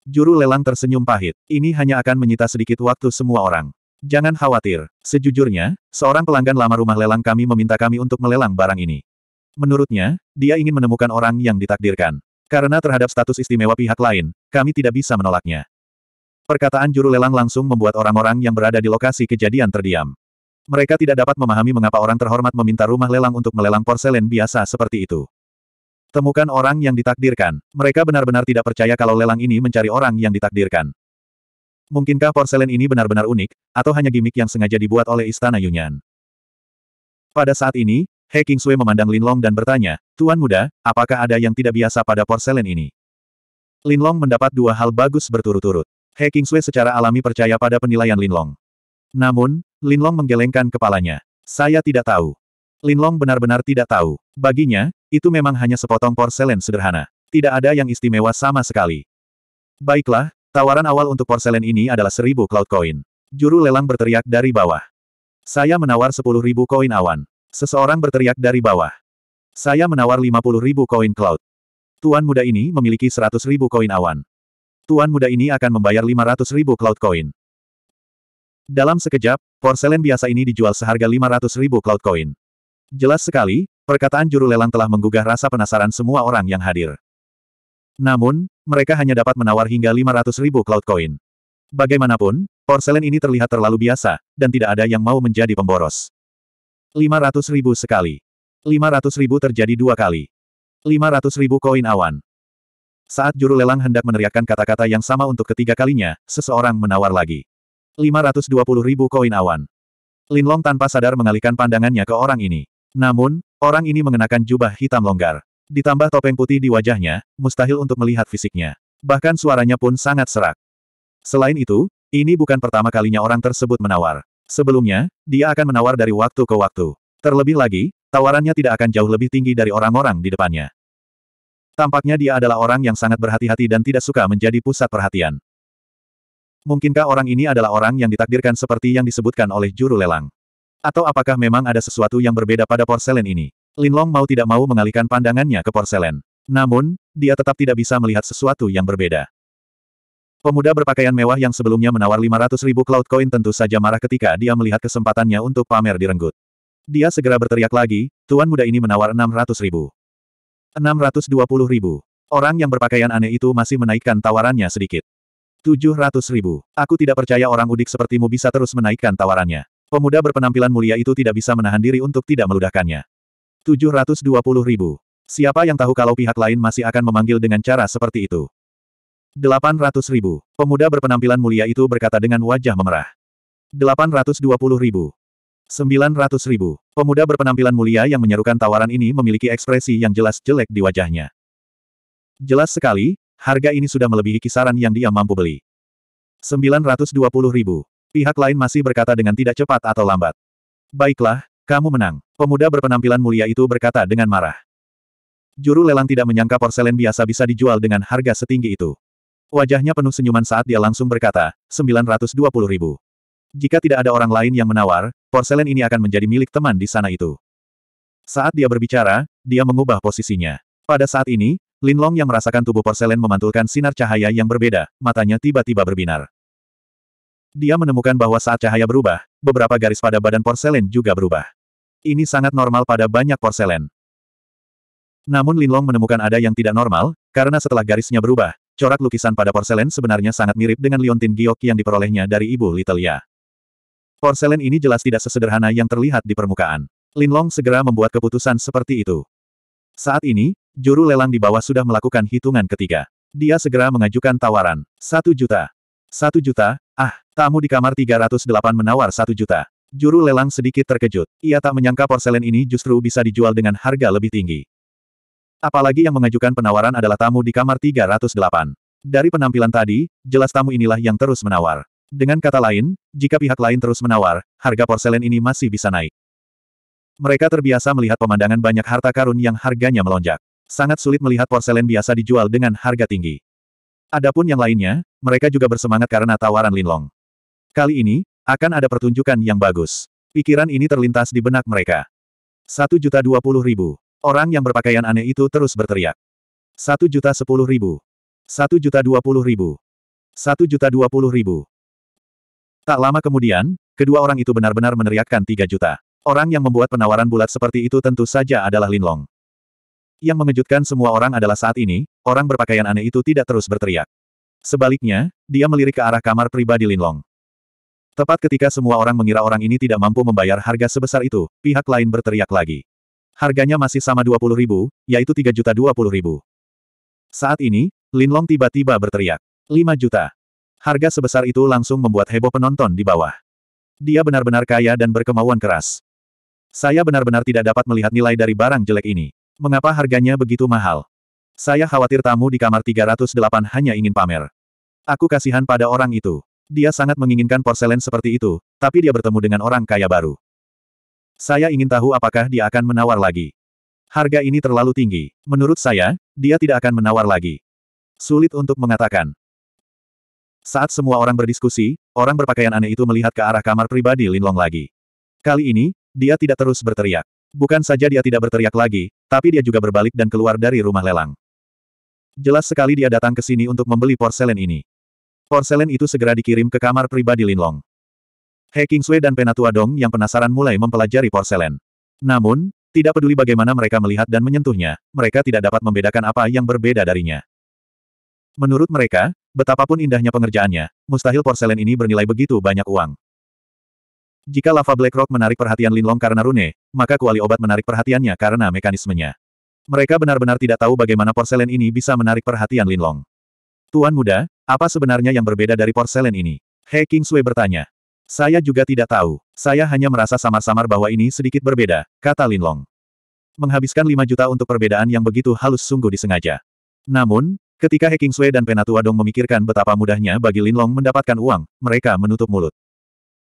Juru lelang tersenyum pahit. Ini hanya akan menyita sedikit waktu semua orang. Jangan khawatir. Sejujurnya, seorang pelanggan lama rumah lelang kami meminta kami untuk melelang barang ini. Menurutnya, dia ingin menemukan orang yang ditakdirkan. Karena terhadap status istimewa pihak lain, kami tidak bisa menolaknya. Perkataan juru lelang langsung membuat orang-orang yang berada di lokasi kejadian terdiam. Mereka tidak dapat memahami mengapa orang terhormat meminta rumah lelang untuk melelang porselen biasa seperti itu. Temukan orang yang ditakdirkan. Mereka benar-benar tidak percaya kalau lelang ini mencari orang yang ditakdirkan. Mungkinkah porselen ini benar-benar unik, atau hanya gimmick yang sengaja dibuat oleh Istana Yunyan? Pada saat ini, He Sui memandang Linlong dan bertanya, Tuan muda, apakah ada yang tidak biasa pada porselen ini? Linlong mendapat dua hal bagus berturut-turut. He Sui secara alami percaya pada penilaian Linlong. Namun, Linlong menggelengkan kepalanya. Saya tidak tahu. Linlong benar-benar tidak tahu. Baginya, itu memang hanya sepotong porselen sederhana. Tidak ada yang istimewa sama sekali. Baiklah, tawaran awal untuk porselen ini adalah seribu cloud coin. Juru lelang berteriak dari bawah. Saya menawar sepuluh ribu koin awan. Seseorang berteriak dari bawah. Saya menawar 50 ribu koin cloud. Tuan muda ini memiliki 100 ribu koin awan. Tuan muda ini akan membayar 500 ribu cloud coin. Dalam sekejap, porselen biasa ini dijual seharga 500 ribu cloud coin. Jelas sekali, perkataan juru lelang telah menggugah rasa penasaran semua orang yang hadir. Namun, mereka hanya dapat menawar hingga 500 ribu cloud coin. Bagaimanapun, porselen ini terlihat terlalu biasa, dan tidak ada yang mau menjadi pemboros. 500 ribu sekali. 500 ribu terjadi dua kali. 500 ribu koin awan. Saat juru lelang hendak meneriakkan kata-kata yang sama untuk ketiga kalinya, seseorang menawar lagi. 520 ribu koin awan. Lin Long tanpa sadar mengalihkan pandangannya ke orang ini. Namun, orang ini mengenakan jubah hitam longgar. Ditambah topeng putih di wajahnya, mustahil untuk melihat fisiknya. Bahkan suaranya pun sangat serak. Selain itu, ini bukan pertama kalinya orang tersebut menawar. Sebelumnya, dia akan menawar dari waktu ke waktu. Terlebih lagi, tawarannya tidak akan jauh lebih tinggi dari orang-orang di depannya. Tampaknya dia adalah orang yang sangat berhati-hati dan tidak suka menjadi pusat perhatian. Mungkinkah orang ini adalah orang yang ditakdirkan seperti yang disebutkan oleh juru lelang? Atau apakah memang ada sesuatu yang berbeda pada porselen ini? Linlong mau tidak mau mengalihkan pandangannya ke porselen. Namun, dia tetap tidak bisa melihat sesuatu yang berbeda. Pemuda berpakaian mewah yang sebelumnya menawar 500 ribu cloud coin tentu saja marah ketika dia melihat kesempatannya untuk pamer direnggut. Dia segera berteriak lagi, tuan muda ini menawar 600 ribu. 620 ribu. Orang yang berpakaian aneh itu masih menaikkan tawarannya sedikit. 700 ribu. Aku tidak percaya orang udik sepertimu bisa terus menaikkan tawarannya. Pemuda berpenampilan mulia itu tidak bisa menahan diri untuk tidak meludahkannya. 720 ribu. Siapa yang tahu kalau pihak lain masih akan memanggil dengan cara seperti itu? 800 ribu. Pemuda berpenampilan mulia itu berkata dengan wajah memerah. 820 ribu. 900 ribu. Pemuda berpenampilan mulia yang menyerukan tawaran ini memiliki ekspresi yang jelas jelek di wajahnya. Jelas sekali, harga ini sudah melebihi kisaran yang dia mampu beli. 920 ribu. Pihak lain masih berkata dengan tidak cepat atau lambat. Baiklah, kamu menang. Pemuda berpenampilan mulia itu berkata dengan marah. Juru lelang tidak menyangka porselen biasa bisa dijual dengan harga setinggi itu. Wajahnya penuh senyuman saat dia langsung berkata, 920 ribu. Jika tidak ada orang lain yang menawar, porselen ini akan menjadi milik teman di sana itu. Saat dia berbicara, dia mengubah posisinya. Pada saat ini, Lin Long yang merasakan tubuh porselen memantulkan sinar cahaya yang berbeda, matanya tiba-tiba berbinar. Dia menemukan bahwa saat cahaya berubah, beberapa garis pada badan porselen juga berubah. Ini sangat normal pada banyak porselen. Namun Lin Long menemukan ada yang tidak normal, karena setelah garisnya berubah, Corak lukisan pada porselen sebenarnya sangat mirip dengan liontin giok yang diperolehnya dari ibu Little Porselen ini jelas tidak sesederhana yang terlihat di permukaan. Linlong segera membuat keputusan seperti itu. Saat ini, juru lelang di bawah sudah melakukan hitungan ketiga. Dia segera mengajukan tawaran. Satu juta. Satu juta, ah, tamu di kamar 308 menawar satu juta. Juru lelang sedikit terkejut. Ia tak menyangka porselen ini justru bisa dijual dengan harga lebih tinggi. Apalagi yang mengajukan penawaran adalah tamu di kamar 308. Dari penampilan tadi, jelas tamu inilah yang terus menawar. Dengan kata lain, jika pihak lain terus menawar, harga porselen ini masih bisa naik. Mereka terbiasa melihat pemandangan banyak harta karun yang harganya melonjak. Sangat sulit melihat porselen biasa dijual dengan harga tinggi. Adapun yang lainnya, mereka juga bersemangat karena tawaran Linlong. Kali ini, akan ada pertunjukan yang bagus. Pikiran ini terlintas di benak mereka. 1.020.000 Orang yang berpakaian aneh itu terus berteriak. Satu juta sepuluh ribu. Satu juta dua puluh ribu. Satu juta dua puluh ribu. Tak lama kemudian, kedua orang itu benar-benar meneriakkan tiga juta. Orang yang membuat penawaran bulat seperti itu tentu saja adalah Linlong. Yang mengejutkan semua orang adalah saat ini, orang berpakaian aneh itu tidak terus berteriak. Sebaliknya, dia melirik ke arah kamar pribadi Linlong. Tepat ketika semua orang mengira orang ini tidak mampu membayar harga sebesar itu, pihak lain berteriak lagi. Harganya masih sama 20 ribu, yaitu 3 juta 20 ribu. Saat ini, Linlong tiba-tiba berteriak. 5 juta. Harga sebesar itu langsung membuat heboh penonton di bawah. Dia benar-benar kaya dan berkemauan keras. Saya benar-benar tidak dapat melihat nilai dari barang jelek ini. Mengapa harganya begitu mahal? Saya khawatir tamu di kamar 308 hanya ingin pamer. Aku kasihan pada orang itu. Dia sangat menginginkan porselen seperti itu, tapi dia bertemu dengan orang kaya baru. Saya ingin tahu apakah dia akan menawar lagi. Harga ini terlalu tinggi. Menurut saya, dia tidak akan menawar lagi. Sulit untuk mengatakan. Saat semua orang berdiskusi, orang berpakaian aneh itu melihat ke arah kamar pribadi Linlong lagi. Kali ini, dia tidak terus berteriak. Bukan saja dia tidak berteriak lagi, tapi dia juga berbalik dan keluar dari rumah lelang. Jelas sekali dia datang ke sini untuk membeli porselen ini. Porselen itu segera dikirim ke kamar pribadi Linlong. He Sui dan Penatua Dong yang penasaran mulai mempelajari porselen. Namun, tidak peduli bagaimana mereka melihat dan menyentuhnya, mereka tidak dapat membedakan apa yang berbeda darinya. Menurut mereka, betapapun indahnya pengerjaannya, mustahil porselen ini bernilai begitu banyak uang. Jika lava Black Rock menarik perhatian Linlong karena rune, maka kuali obat menarik perhatiannya karena mekanismenya. Mereka benar-benar tidak tahu bagaimana porselen ini bisa menarik perhatian Linlong. Tuan muda, apa sebenarnya yang berbeda dari porselen ini? He Sui bertanya. Saya juga tidak tahu. Saya hanya merasa samar-samar bahwa ini sedikit berbeda, kata Linlong. Menghabiskan 5 juta untuk perbedaan yang begitu halus sungguh disengaja. Namun, ketika He Kingsway dan Penatua Dong memikirkan betapa mudahnya bagi Linlong mendapatkan uang, mereka menutup mulut.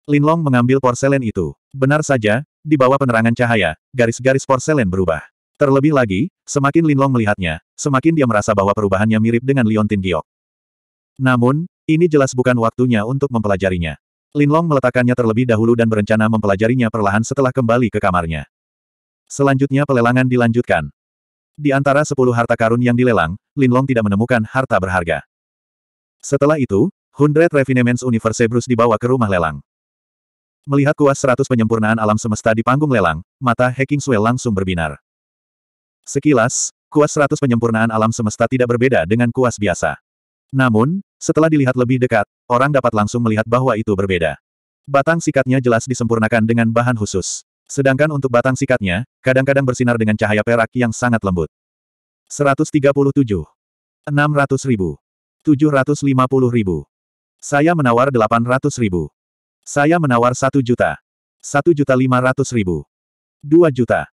Linlong mengambil porselen itu. Benar saja, di bawah penerangan cahaya, garis-garis porselen berubah. Terlebih lagi, semakin Linlong melihatnya, semakin dia merasa bahwa perubahannya mirip dengan Leontin Giok. Namun, ini jelas bukan waktunya untuk mempelajarinya. Linlong meletakkannya terlebih dahulu dan berencana mempelajarinya perlahan setelah kembali ke kamarnya. Selanjutnya pelelangan dilanjutkan. Di antara sepuluh harta karun yang dilelang, Linlong tidak menemukan harta berharga. Setelah itu, Hundred Refinements Universe Bruce dibawa ke rumah lelang. Melihat kuas seratus penyempurnaan alam semesta di panggung lelang, mata Hacking Swell langsung berbinar. Sekilas, kuas seratus penyempurnaan alam semesta tidak berbeda dengan kuas biasa. Namun, setelah dilihat lebih dekat, orang dapat langsung melihat bahwa itu berbeda. Batang sikatnya jelas disempurnakan dengan bahan khusus. Sedangkan untuk batang sikatnya, kadang-kadang bersinar dengan cahaya perak yang sangat lembut. 137. 600 ribu. 750 ribu. Saya menawar 800 ribu. Saya menawar 1 juta. 1 juta 500 ribu. 2 juta.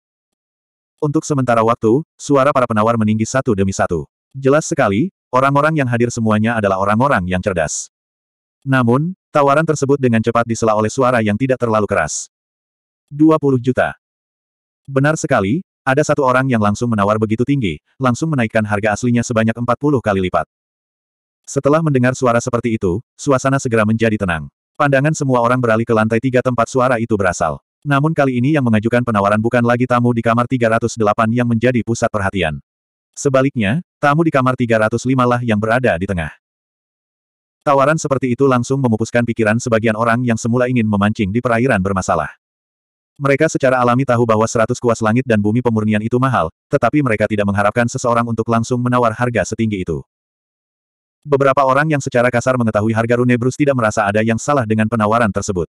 Untuk sementara waktu, suara para penawar meninggi satu demi satu. Jelas sekali, Orang-orang yang hadir semuanya adalah orang-orang yang cerdas. Namun, tawaran tersebut dengan cepat disela oleh suara yang tidak terlalu keras. 20 juta. Benar sekali, ada satu orang yang langsung menawar begitu tinggi, langsung menaikkan harga aslinya sebanyak 40 kali lipat. Setelah mendengar suara seperti itu, suasana segera menjadi tenang. Pandangan semua orang beralih ke lantai tiga tempat suara itu berasal. Namun kali ini yang mengajukan penawaran bukan lagi tamu di kamar 308 yang menjadi pusat perhatian. Sebaliknya, tamu di kamar 305 lah yang berada di tengah. Tawaran seperti itu langsung memupuskan pikiran sebagian orang yang semula ingin memancing di perairan bermasalah. Mereka secara alami tahu bahwa 100 kuas langit dan bumi pemurnian itu mahal, tetapi mereka tidak mengharapkan seseorang untuk langsung menawar harga setinggi itu. Beberapa orang yang secara kasar mengetahui harga Rune Bruce tidak merasa ada yang salah dengan penawaran tersebut.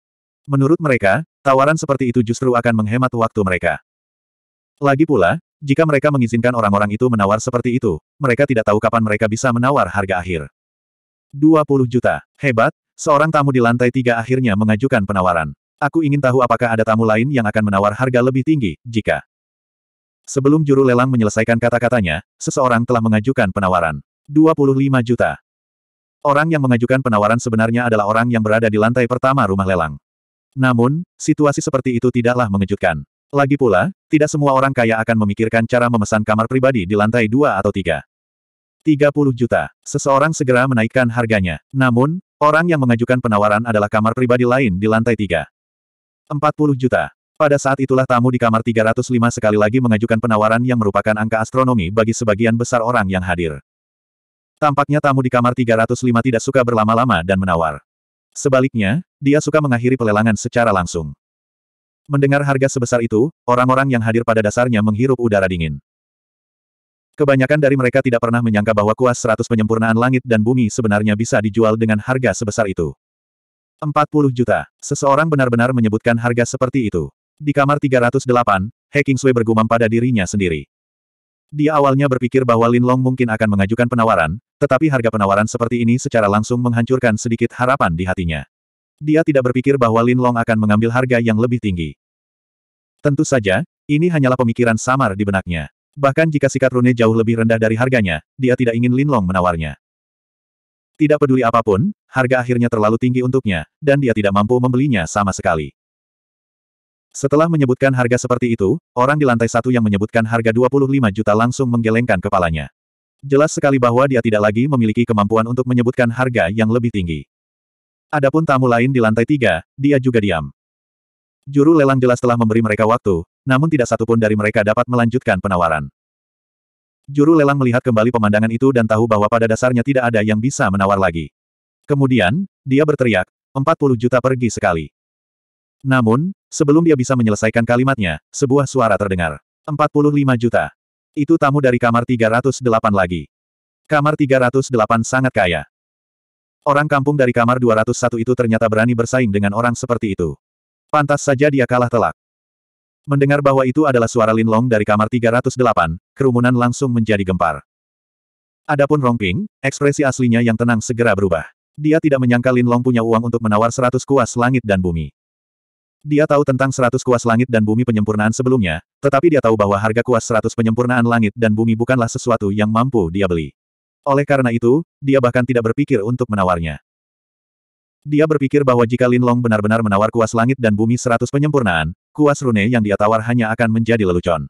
Menurut mereka, tawaran seperti itu justru akan menghemat waktu mereka. Lagi pula, jika mereka mengizinkan orang-orang itu menawar seperti itu, mereka tidak tahu kapan mereka bisa menawar harga akhir. 20 juta. Hebat, seorang tamu di lantai tiga akhirnya mengajukan penawaran. Aku ingin tahu apakah ada tamu lain yang akan menawar harga lebih tinggi, jika. Sebelum juru lelang menyelesaikan kata-katanya, seseorang telah mengajukan penawaran. 25 juta. Orang yang mengajukan penawaran sebenarnya adalah orang yang berada di lantai pertama rumah lelang. Namun, situasi seperti itu tidaklah mengejutkan. Lagi pula, tidak semua orang kaya akan memikirkan cara memesan kamar pribadi di lantai dua atau tiga. 30 juta. Seseorang segera menaikkan harganya. Namun, orang yang mengajukan penawaran adalah kamar pribadi lain di lantai tiga. 40 juta. Pada saat itulah tamu di kamar 305 sekali lagi mengajukan penawaran yang merupakan angka astronomi bagi sebagian besar orang yang hadir. Tampaknya tamu di kamar 305 tidak suka berlama-lama dan menawar. Sebaliknya, dia suka mengakhiri pelelangan secara langsung. Mendengar harga sebesar itu, orang-orang yang hadir pada dasarnya menghirup udara dingin. Kebanyakan dari mereka tidak pernah menyangka bahwa kuas 100 penyempurnaan langit dan bumi sebenarnya bisa dijual dengan harga sebesar itu. 40 juta. Seseorang benar-benar menyebutkan harga seperti itu. Di kamar 308, Hacking Sui bergumam pada dirinya sendiri. Dia awalnya berpikir bahwa Lin Long mungkin akan mengajukan penawaran, tetapi harga penawaran seperti ini secara langsung menghancurkan sedikit harapan di hatinya. Dia tidak berpikir bahwa Lin Long akan mengambil harga yang lebih tinggi. Tentu saja, ini hanyalah pemikiran samar di benaknya. Bahkan jika sikat rune jauh lebih rendah dari harganya, dia tidak ingin Lin Long menawarnya. Tidak peduli apapun, harga akhirnya terlalu tinggi untuknya, dan dia tidak mampu membelinya sama sekali. Setelah menyebutkan harga seperti itu, orang di lantai satu yang menyebutkan harga 25 juta langsung menggelengkan kepalanya. Jelas sekali bahwa dia tidak lagi memiliki kemampuan untuk menyebutkan harga yang lebih tinggi. Adapun tamu lain di lantai tiga, dia juga diam. Juru lelang jelas telah memberi mereka waktu, namun tidak satupun dari mereka dapat melanjutkan penawaran. Juru lelang melihat kembali pemandangan itu dan tahu bahwa pada dasarnya tidak ada yang bisa menawar lagi. Kemudian, dia berteriak, 40 juta pergi sekali. Namun, sebelum dia bisa menyelesaikan kalimatnya, sebuah suara terdengar. 45 juta. Itu tamu dari kamar 308 lagi. Kamar 308 sangat kaya. Orang kampung dari kamar 201 itu ternyata berani bersaing dengan orang seperti itu. Pantas saja dia kalah telak. Mendengar bahwa itu adalah suara Linlong dari kamar 308, kerumunan langsung menjadi gempar. Adapun Rongping, ekspresi aslinya yang tenang segera berubah. Dia tidak menyangka Linlong punya uang untuk menawar seratus kuas langit dan bumi. Dia tahu tentang seratus kuas langit dan bumi penyempurnaan sebelumnya, tetapi dia tahu bahwa harga kuas seratus penyempurnaan langit dan bumi bukanlah sesuatu yang mampu dia beli. Oleh karena itu, dia bahkan tidak berpikir untuk menawarnya. Dia berpikir bahwa jika Lin Long benar-benar menawar kuas langit dan bumi seratus penyempurnaan, kuas rune yang dia tawar hanya akan menjadi lelucon.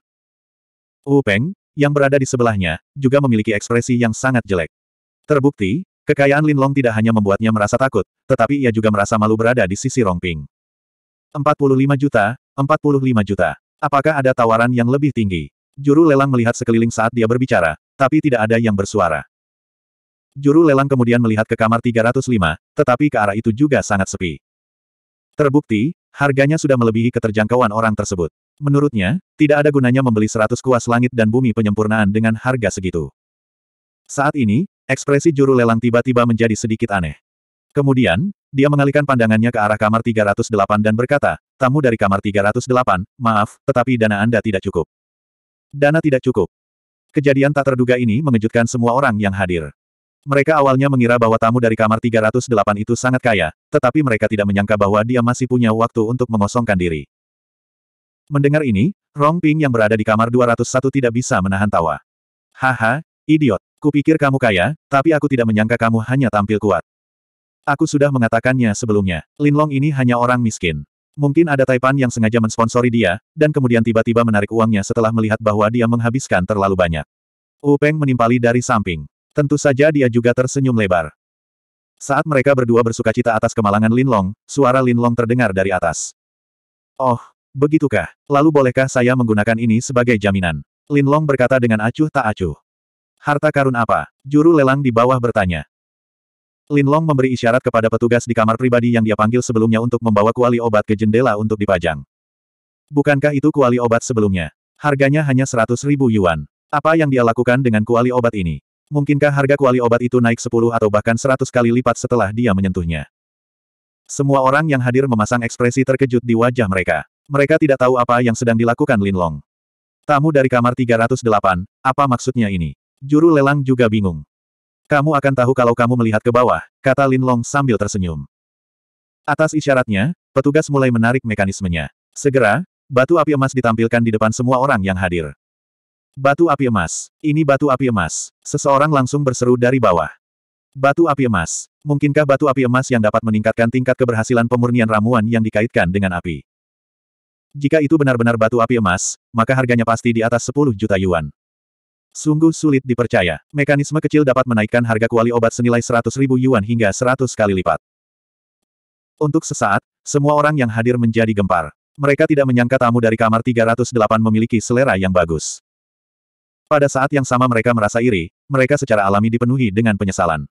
Wu Peng, yang berada di sebelahnya, juga memiliki ekspresi yang sangat jelek. Terbukti, kekayaan Lin Long tidak hanya membuatnya merasa takut, tetapi ia juga merasa malu berada di sisi Rong Ping. 45 juta, 45 juta. Apakah ada tawaran yang lebih tinggi? Juru lelang melihat sekeliling saat dia berbicara, tapi tidak ada yang bersuara. Juru lelang kemudian melihat ke kamar 305, tetapi ke arah itu juga sangat sepi. Terbukti, harganya sudah melebihi keterjangkauan orang tersebut. Menurutnya, tidak ada gunanya membeli 100 kuas langit dan bumi penyempurnaan dengan harga segitu. Saat ini, ekspresi juru lelang tiba-tiba menjadi sedikit aneh. Kemudian, dia mengalihkan pandangannya ke arah kamar 308 dan berkata, tamu dari kamar 308, maaf, tetapi dana Anda tidak cukup. Dana tidak cukup. Kejadian tak terduga ini mengejutkan semua orang yang hadir. Mereka awalnya mengira bahwa tamu dari kamar 308 itu sangat kaya, tetapi mereka tidak menyangka bahwa dia masih punya waktu untuk mengosongkan diri. Mendengar ini, Rong Ping yang berada di kamar 201 tidak bisa menahan tawa. Haha, idiot, kupikir kamu kaya, tapi aku tidak menyangka kamu hanya tampil kuat. Aku sudah mengatakannya sebelumnya, Lin Long ini hanya orang miskin. Mungkin ada Taipan yang sengaja mensponsori dia, dan kemudian tiba-tiba menarik uangnya setelah melihat bahwa dia menghabiskan terlalu banyak. Upeng menimpali dari samping. Tentu saja dia juga tersenyum lebar. Saat mereka berdua bersuka cita atas kemalangan Linlong, suara Linlong terdengar dari atas. Oh, begitukah? Lalu bolehkah saya menggunakan ini sebagai jaminan? Linlong berkata dengan acuh tak acuh. Harta karun apa? Juru lelang di bawah bertanya. Linlong memberi isyarat kepada petugas di kamar pribadi yang dia panggil sebelumnya untuk membawa kuali obat ke jendela untuk dipajang. Bukankah itu kuali obat sebelumnya? Harganya hanya 100 ribu yuan. Apa yang dia lakukan dengan kuali obat ini? Mungkinkah harga kuali obat itu naik 10 atau bahkan 100 kali lipat setelah dia menyentuhnya? Semua orang yang hadir memasang ekspresi terkejut di wajah mereka. Mereka tidak tahu apa yang sedang dilakukan Lin Long. Tamu dari kamar 308, apa maksudnya ini? Juru lelang juga bingung. Kamu akan tahu kalau kamu melihat ke bawah, kata Lin Long sambil tersenyum. Atas isyaratnya, petugas mulai menarik mekanismenya. Segera, batu api emas ditampilkan di depan semua orang yang hadir. Batu api emas. Ini batu api emas. Seseorang langsung berseru dari bawah. Batu api emas. Mungkinkah batu api emas yang dapat meningkatkan tingkat keberhasilan pemurnian ramuan yang dikaitkan dengan api? Jika itu benar-benar batu api emas, maka harganya pasti di atas 10 juta yuan. Sungguh sulit dipercaya. Mekanisme kecil dapat menaikkan harga kuali obat senilai 100 ribu yuan hingga 100 kali lipat. Untuk sesaat, semua orang yang hadir menjadi gempar. Mereka tidak menyangka tamu dari kamar 308 memiliki selera yang bagus. Pada saat yang sama mereka merasa iri, mereka secara alami dipenuhi dengan penyesalan.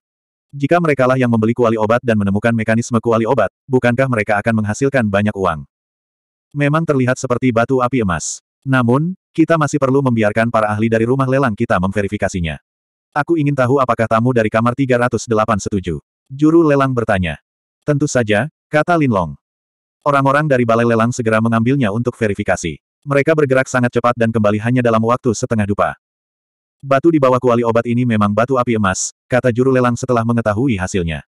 Jika merekalah yang membeli kuali obat dan menemukan mekanisme kuali obat, bukankah mereka akan menghasilkan banyak uang? Memang terlihat seperti batu api emas. Namun, kita masih perlu membiarkan para ahli dari rumah lelang kita memverifikasinya. Aku ingin tahu apakah tamu dari kamar 308 setuju. Juru lelang bertanya. Tentu saja, kata Linlong. Orang-orang dari balai lelang segera mengambilnya untuk verifikasi. Mereka bergerak sangat cepat dan kembali hanya dalam waktu setengah dupa. Batu di bawah kuali obat ini memang batu api emas, kata juru lelang setelah mengetahui hasilnya.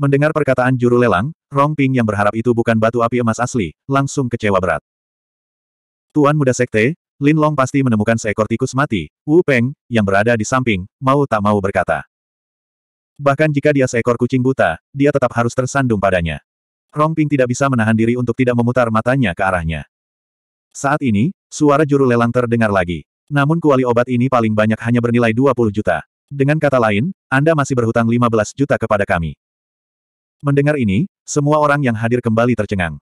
Mendengar perkataan juru lelang, Rong Ping yang berharap itu bukan batu api emas asli, langsung kecewa berat. Tuan muda sekte, Lin Long pasti menemukan seekor tikus mati, Wu Peng, yang berada di samping, mau tak mau berkata. Bahkan jika dia seekor kucing buta, dia tetap harus tersandung padanya. Rong Ping tidak bisa menahan diri untuk tidak memutar matanya ke arahnya. Saat ini, suara juru lelang terdengar lagi. Namun kuali obat ini paling banyak hanya bernilai 20 juta. Dengan kata lain, Anda masih berhutang 15 juta kepada kami. Mendengar ini, semua orang yang hadir kembali tercengang.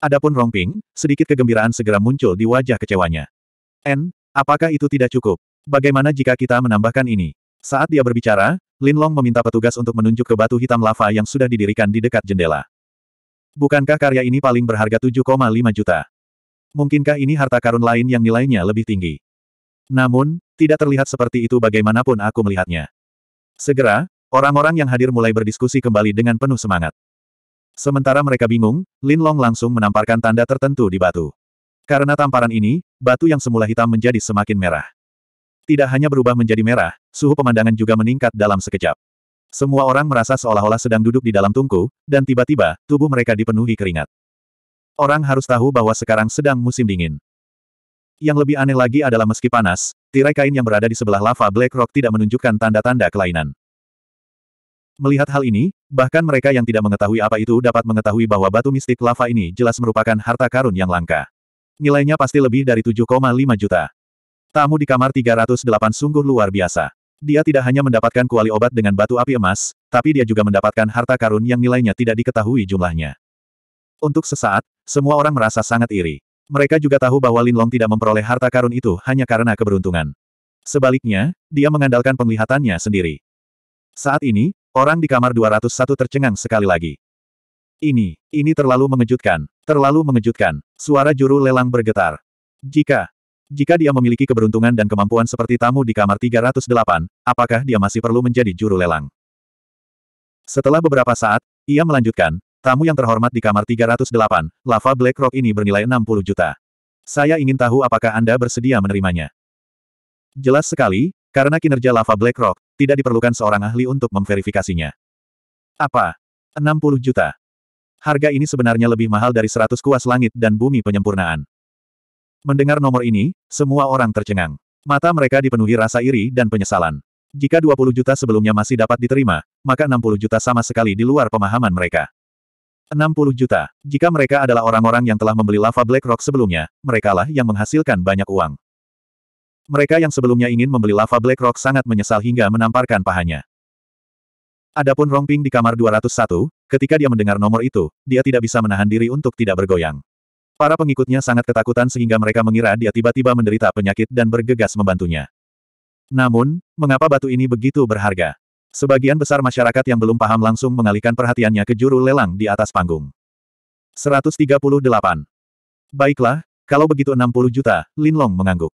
Adapun Rongping, sedikit kegembiraan segera muncul di wajah kecewanya. N, apakah itu tidak cukup? Bagaimana jika kita menambahkan ini? Saat dia berbicara, Lin Long meminta petugas untuk menunjuk ke batu hitam lava yang sudah didirikan di dekat jendela. Bukankah karya ini paling berharga 7,5 juta? Mungkinkah ini harta karun lain yang nilainya lebih tinggi? Namun, tidak terlihat seperti itu bagaimanapun aku melihatnya. Segera, orang-orang yang hadir mulai berdiskusi kembali dengan penuh semangat. Sementara mereka bingung, Lin Long langsung menamparkan tanda tertentu di batu. Karena tamparan ini, batu yang semula hitam menjadi semakin merah. Tidak hanya berubah menjadi merah, suhu pemandangan juga meningkat dalam sekejap. Semua orang merasa seolah-olah sedang duduk di dalam tungku, dan tiba-tiba, tubuh mereka dipenuhi keringat. Orang harus tahu bahwa sekarang sedang musim dingin. Yang lebih aneh lagi adalah meski panas, tirai kain yang berada di sebelah lava Black Rock tidak menunjukkan tanda-tanda kelainan. Melihat hal ini, bahkan mereka yang tidak mengetahui apa itu dapat mengetahui bahwa batu mistik lava ini jelas merupakan harta karun yang langka. Nilainya pasti lebih dari 7,5 juta. Tamu di kamar 308 sungguh luar biasa. Dia tidak hanya mendapatkan kuali obat dengan batu api emas, tapi dia juga mendapatkan harta karun yang nilainya tidak diketahui jumlahnya. Untuk sesaat, semua orang merasa sangat iri. Mereka juga tahu bahwa Lin Long tidak memperoleh harta karun itu hanya karena keberuntungan. Sebaliknya, dia mengandalkan penglihatannya sendiri. Saat ini, orang di kamar 201 tercengang sekali lagi. Ini, ini terlalu mengejutkan, terlalu mengejutkan. Suara juru lelang bergetar. Jika, jika dia memiliki keberuntungan dan kemampuan seperti tamu di kamar 308, apakah dia masih perlu menjadi juru lelang? Setelah beberapa saat, ia melanjutkan, Tamu yang terhormat di kamar 308, lava Black Rock ini bernilai 60 juta. Saya ingin tahu apakah Anda bersedia menerimanya. Jelas sekali, karena kinerja lava Black Rock, tidak diperlukan seorang ahli untuk memverifikasinya. Apa? 60 juta. Harga ini sebenarnya lebih mahal dari 100 kuas langit dan bumi penyempurnaan. Mendengar nomor ini, semua orang tercengang. Mata mereka dipenuhi rasa iri dan penyesalan. Jika 20 juta sebelumnya masih dapat diterima, maka 60 juta sama sekali di luar pemahaman mereka. 60 juta. Jika mereka adalah orang-orang yang telah membeli lava Black Rock sebelumnya, merekalah yang menghasilkan banyak uang. Mereka yang sebelumnya ingin membeli lava Black Rock sangat menyesal hingga menamparkan pahanya. Adapun Rongping di kamar 201, ketika dia mendengar nomor itu, dia tidak bisa menahan diri untuk tidak bergoyang. Para pengikutnya sangat ketakutan sehingga mereka mengira dia tiba-tiba menderita penyakit dan bergegas membantunya. Namun, mengapa batu ini begitu berharga? Sebagian besar masyarakat yang belum paham langsung mengalihkan perhatiannya ke juru lelang di atas panggung. 138. Baiklah, kalau begitu 60 juta, Linlong mengangguk.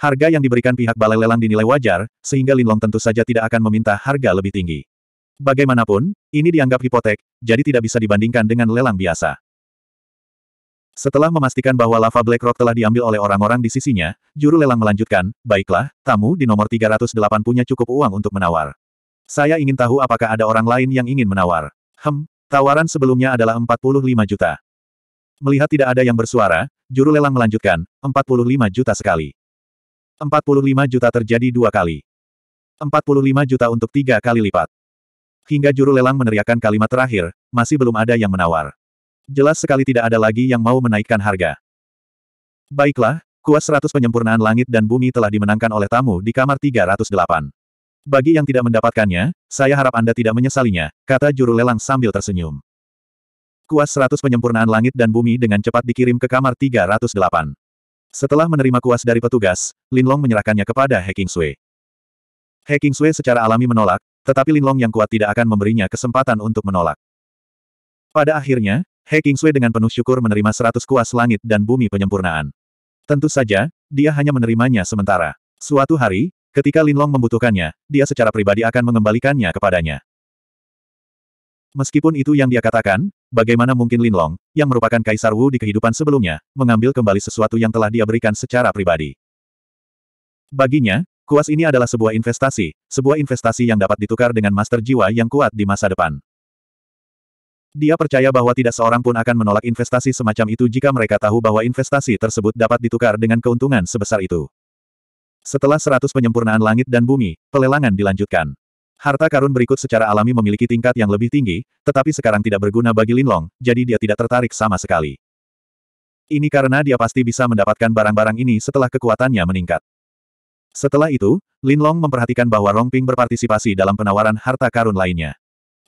Harga yang diberikan pihak balai lelang dinilai wajar, sehingga Linlong tentu saja tidak akan meminta harga lebih tinggi. Bagaimanapun, ini dianggap hipotek, jadi tidak bisa dibandingkan dengan lelang biasa. Setelah memastikan bahwa lava BlackRock telah diambil oleh orang-orang di sisinya, juru lelang melanjutkan, baiklah, tamu di nomor 308 punya cukup uang untuk menawar. Saya ingin tahu apakah ada orang lain yang ingin menawar. Hem, tawaran sebelumnya adalah 45 juta. Melihat tidak ada yang bersuara, juru lelang melanjutkan, 45 juta sekali. 45 juta terjadi dua kali. 45 juta untuk tiga kali lipat. Hingga juru lelang meneriakkan kalimat terakhir, masih belum ada yang menawar. Jelas sekali tidak ada lagi yang mau menaikkan harga. Baiklah, kuas 100 penyempurnaan langit dan bumi telah dimenangkan oleh tamu di kamar 308. Bagi yang tidak mendapatkannya, saya harap Anda tidak menyesalinya, kata juru lelang sambil tersenyum. Kuas 100 penyempurnaan langit dan bumi dengan cepat dikirim ke kamar 308. Setelah menerima kuas dari petugas, Linlong menyerahkannya kepada He Sui. He Sui secara alami menolak, tetapi Linlong yang kuat tidak akan memberinya kesempatan untuk menolak. Pada akhirnya, He Sui dengan penuh syukur menerima 100 kuas langit dan bumi penyempurnaan. Tentu saja, dia hanya menerimanya sementara. Suatu hari, Ketika Linlong membutuhkannya, dia secara pribadi akan mengembalikannya kepadanya. Meskipun itu yang dia katakan, bagaimana mungkin Linlong, yang merupakan Kaisar Wu di kehidupan sebelumnya, mengambil kembali sesuatu yang telah dia berikan secara pribadi. Baginya, kuas ini adalah sebuah investasi, sebuah investasi yang dapat ditukar dengan master jiwa yang kuat di masa depan. Dia percaya bahwa tidak seorang pun akan menolak investasi semacam itu jika mereka tahu bahwa investasi tersebut dapat ditukar dengan keuntungan sebesar itu. Setelah seratus penyempurnaan langit dan bumi, pelelangan dilanjutkan. Harta karun berikut secara alami memiliki tingkat yang lebih tinggi, tetapi sekarang tidak berguna bagi Linlong, jadi dia tidak tertarik sama sekali. Ini karena dia pasti bisa mendapatkan barang-barang ini setelah kekuatannya meningkat. Setelah itu, Linlong memperhatikan bahwa Rongping berpartisipasi dalam penawaran harta karun lainnya.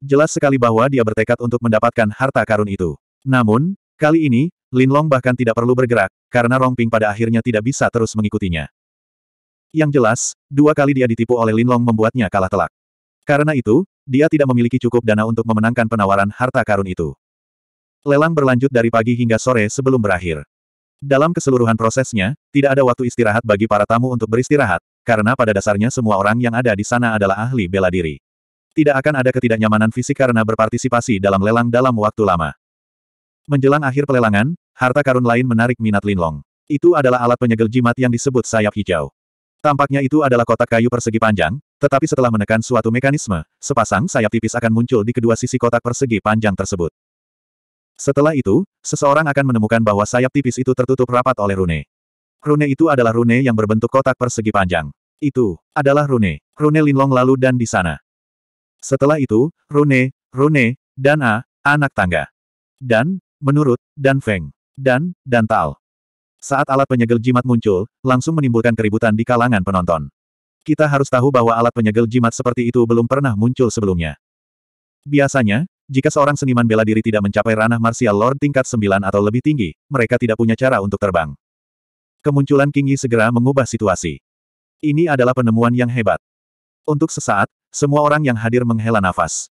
Jelas sekali bahwa dia bertekad untuk mendapatkan harta karun itu. Namun, kali ini, Linlong bahkan tidak perlu bergerak, karena Rongping pada akhirnya tidak bisa terus mengikutinya. Yang jelas, dua kali dia ditipu oleh Linlong membuatnya kalah telak. Karena itu, dia tidak memiliki cukup dana untuk memenangkan penawaran harta karun itu. Lelang berlanjut dari pagi hingga sore sebelum berakhir. Dalam keseluruhan prosesnya, tidak ada waktu istirahat bagi para tamu untuk beristirahat, karena pada dasarnya semua orang yang ada di sana adalah ahli bela diri. Tidak akan ada ketidaknyamanan fisik karena berpartisipasi dalam lelang dalam waktu lama. Menjelang akhir pelelangan, harta karun lain menarik minat Linlong. Itu adalah alat penyegel jimat yang disebut sayap hijau. Tampaknya itu adalah kotak kayu persegi panjang, tetapi setelah menekan suatu mekanisme, sepasang sayap tipis akan muncul di kedua sisi kotak persegi panjang tersebut. Setelah itu, seseorang akan menemukan bahwa sayap tipis itu tertutup rapat oleh rune. Rune itu adalah rune yang berbentuk kotak persegi panjang. Itu adalah rune. Rune linlong lalu dan di sana. Setelah itu, rune, rune, dan A, anak tangga. Dan, menurut, dan Feng. Dan, dan Tal. Saat alat penyegel jimat muncul, langsung menimbulkan keributan di kalangan penonton. Kita harus tahu bahwa alat penyegel jimat seperti itu belum pernah muncul sebelumnya. Biasanya, jika seorang seniman bela diri tidak mencapai ranah martial lord tingkat 9 atau lebih tinggi, mereka tidak punya cara untuk terbang. Kemunculan King Yi segera mengubah situasi. Ini adalah penemuan yang hebat. Untuk sesaat, semua orang yang hadir menghela nafas.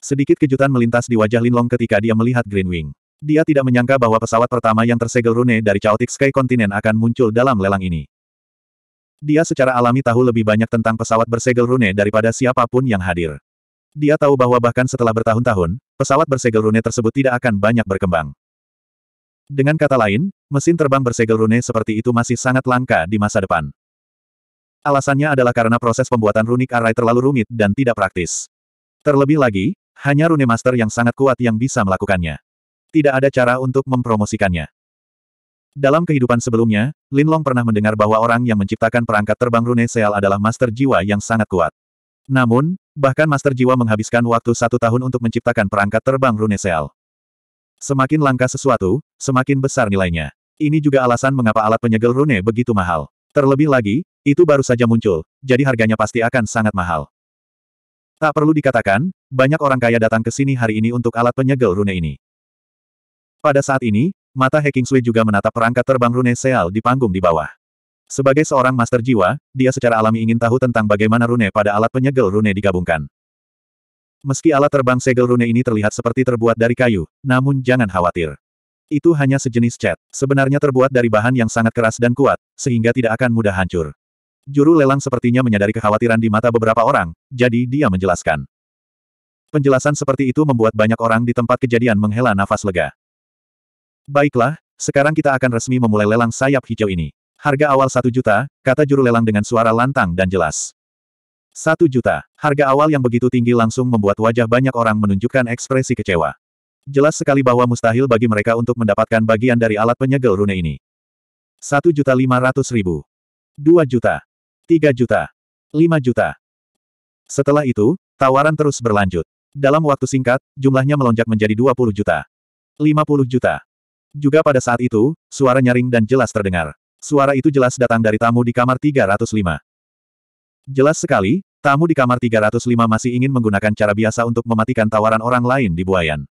Sedikit kejutan melintas di wajah Linlong ketika dia melihat Green Wing. Dia tidak menyangka bahwa pesawat pertama yang tersegel rune dari Chaotic Sky Continent akan muncul dalam lelang ini. Dia secara alami tahu lebih banyak tentang pesawat bersegel rune daripada siapapun yang hadir. Dia tahu bahwa bahkan setelah bertahun-tahun, pesawat bersegel rune tersebut tidak akan banyak berkembang. Dengan kata lain, mesin terbang bersegel rune seperti itu masih sangat langka di masa depan. Alasannya adalah karena proses pembuatan runik array terlalu rumit dan tidak praktis. Terlebih lagi, hanya rune master yang sangat kuat yang bisa melakukannya tidak ada cara untuk mempromosikannya. Dalam kehidupan sebelumnya, Lin Long pernah mendengar bahwa orang yang menciptakan perangkat terbang Rune Seal adalah master jiwa yang sangat kuat. Namun, bahkan master jiwa menghabiskan waktu satu tahun untuk menciptakan perangkat terbang Rune Seal. Semakin langka sesuatu, semakin besar nilainya. Ini juga alasan mengapa alat penyegel Rune begitu mahal. Terlebih lagi, itu baru saja muncul, jadi harganya pasti akan sangat mahal. Tak perlu dikatakan, banyak orang kaya datang ke sini hari ini untuk alat penyegel Rune ini. Pada saat ini, mata Heking Sui juga menatap perangkat terbang Rune Seal di panggung di bawah. Sebagai seorang master jiwa, dia secara alami ingin tahu tentang bagaimana rune pada alat penyegel rune digabungkan. Meski alat terbang segel rune ini terlihat seperti terbuat dari kayu, namun jangan khawatir. Itu hanya sejenis cat, sebenarnya terbuat dari bahan yang sangat keras dan kuat, sehingga tidak akan mudah hancur. Juru lelang sepertinya menyadari kekhawatiran di mata beberapa orang, jadi dia menjelaskan. Penjelasan seperti itu membuat banyak orang di tempat kejadian menghela nafas lega. Baiklah, sekarang kita akan resmi memulai lelang sayap hijau ini. Harga awal satu juta, kata juru lelang dengan suara lantang dan jelas. Satu juta, harga awal yang begitu tinggi langsung membuat wajah banyak orang menunjukkan ekspresi kecewa. Jelas sekali bahwa mustahil bagi mereka untuk mendapatkan bagian dari alat penyegel rune ini. Satu juta lima ratus ribu. Dua juta. Tiga juta. Lima juta. Setelah itu, tawaran terus berlanjut. Dalam waktu singkat, jumlahnya melonjak menjadi dua puluh juta. lima puluh juta. Juga pada saat itu, suara nyaring dan jelas terdengar. Suara itu jelas datang dari tamu di kamar 305. Jelas sekali, tamu di kamar 305 masih ingin menggunakan cara biasa untuk mematikan tawaran orang lain di buayan.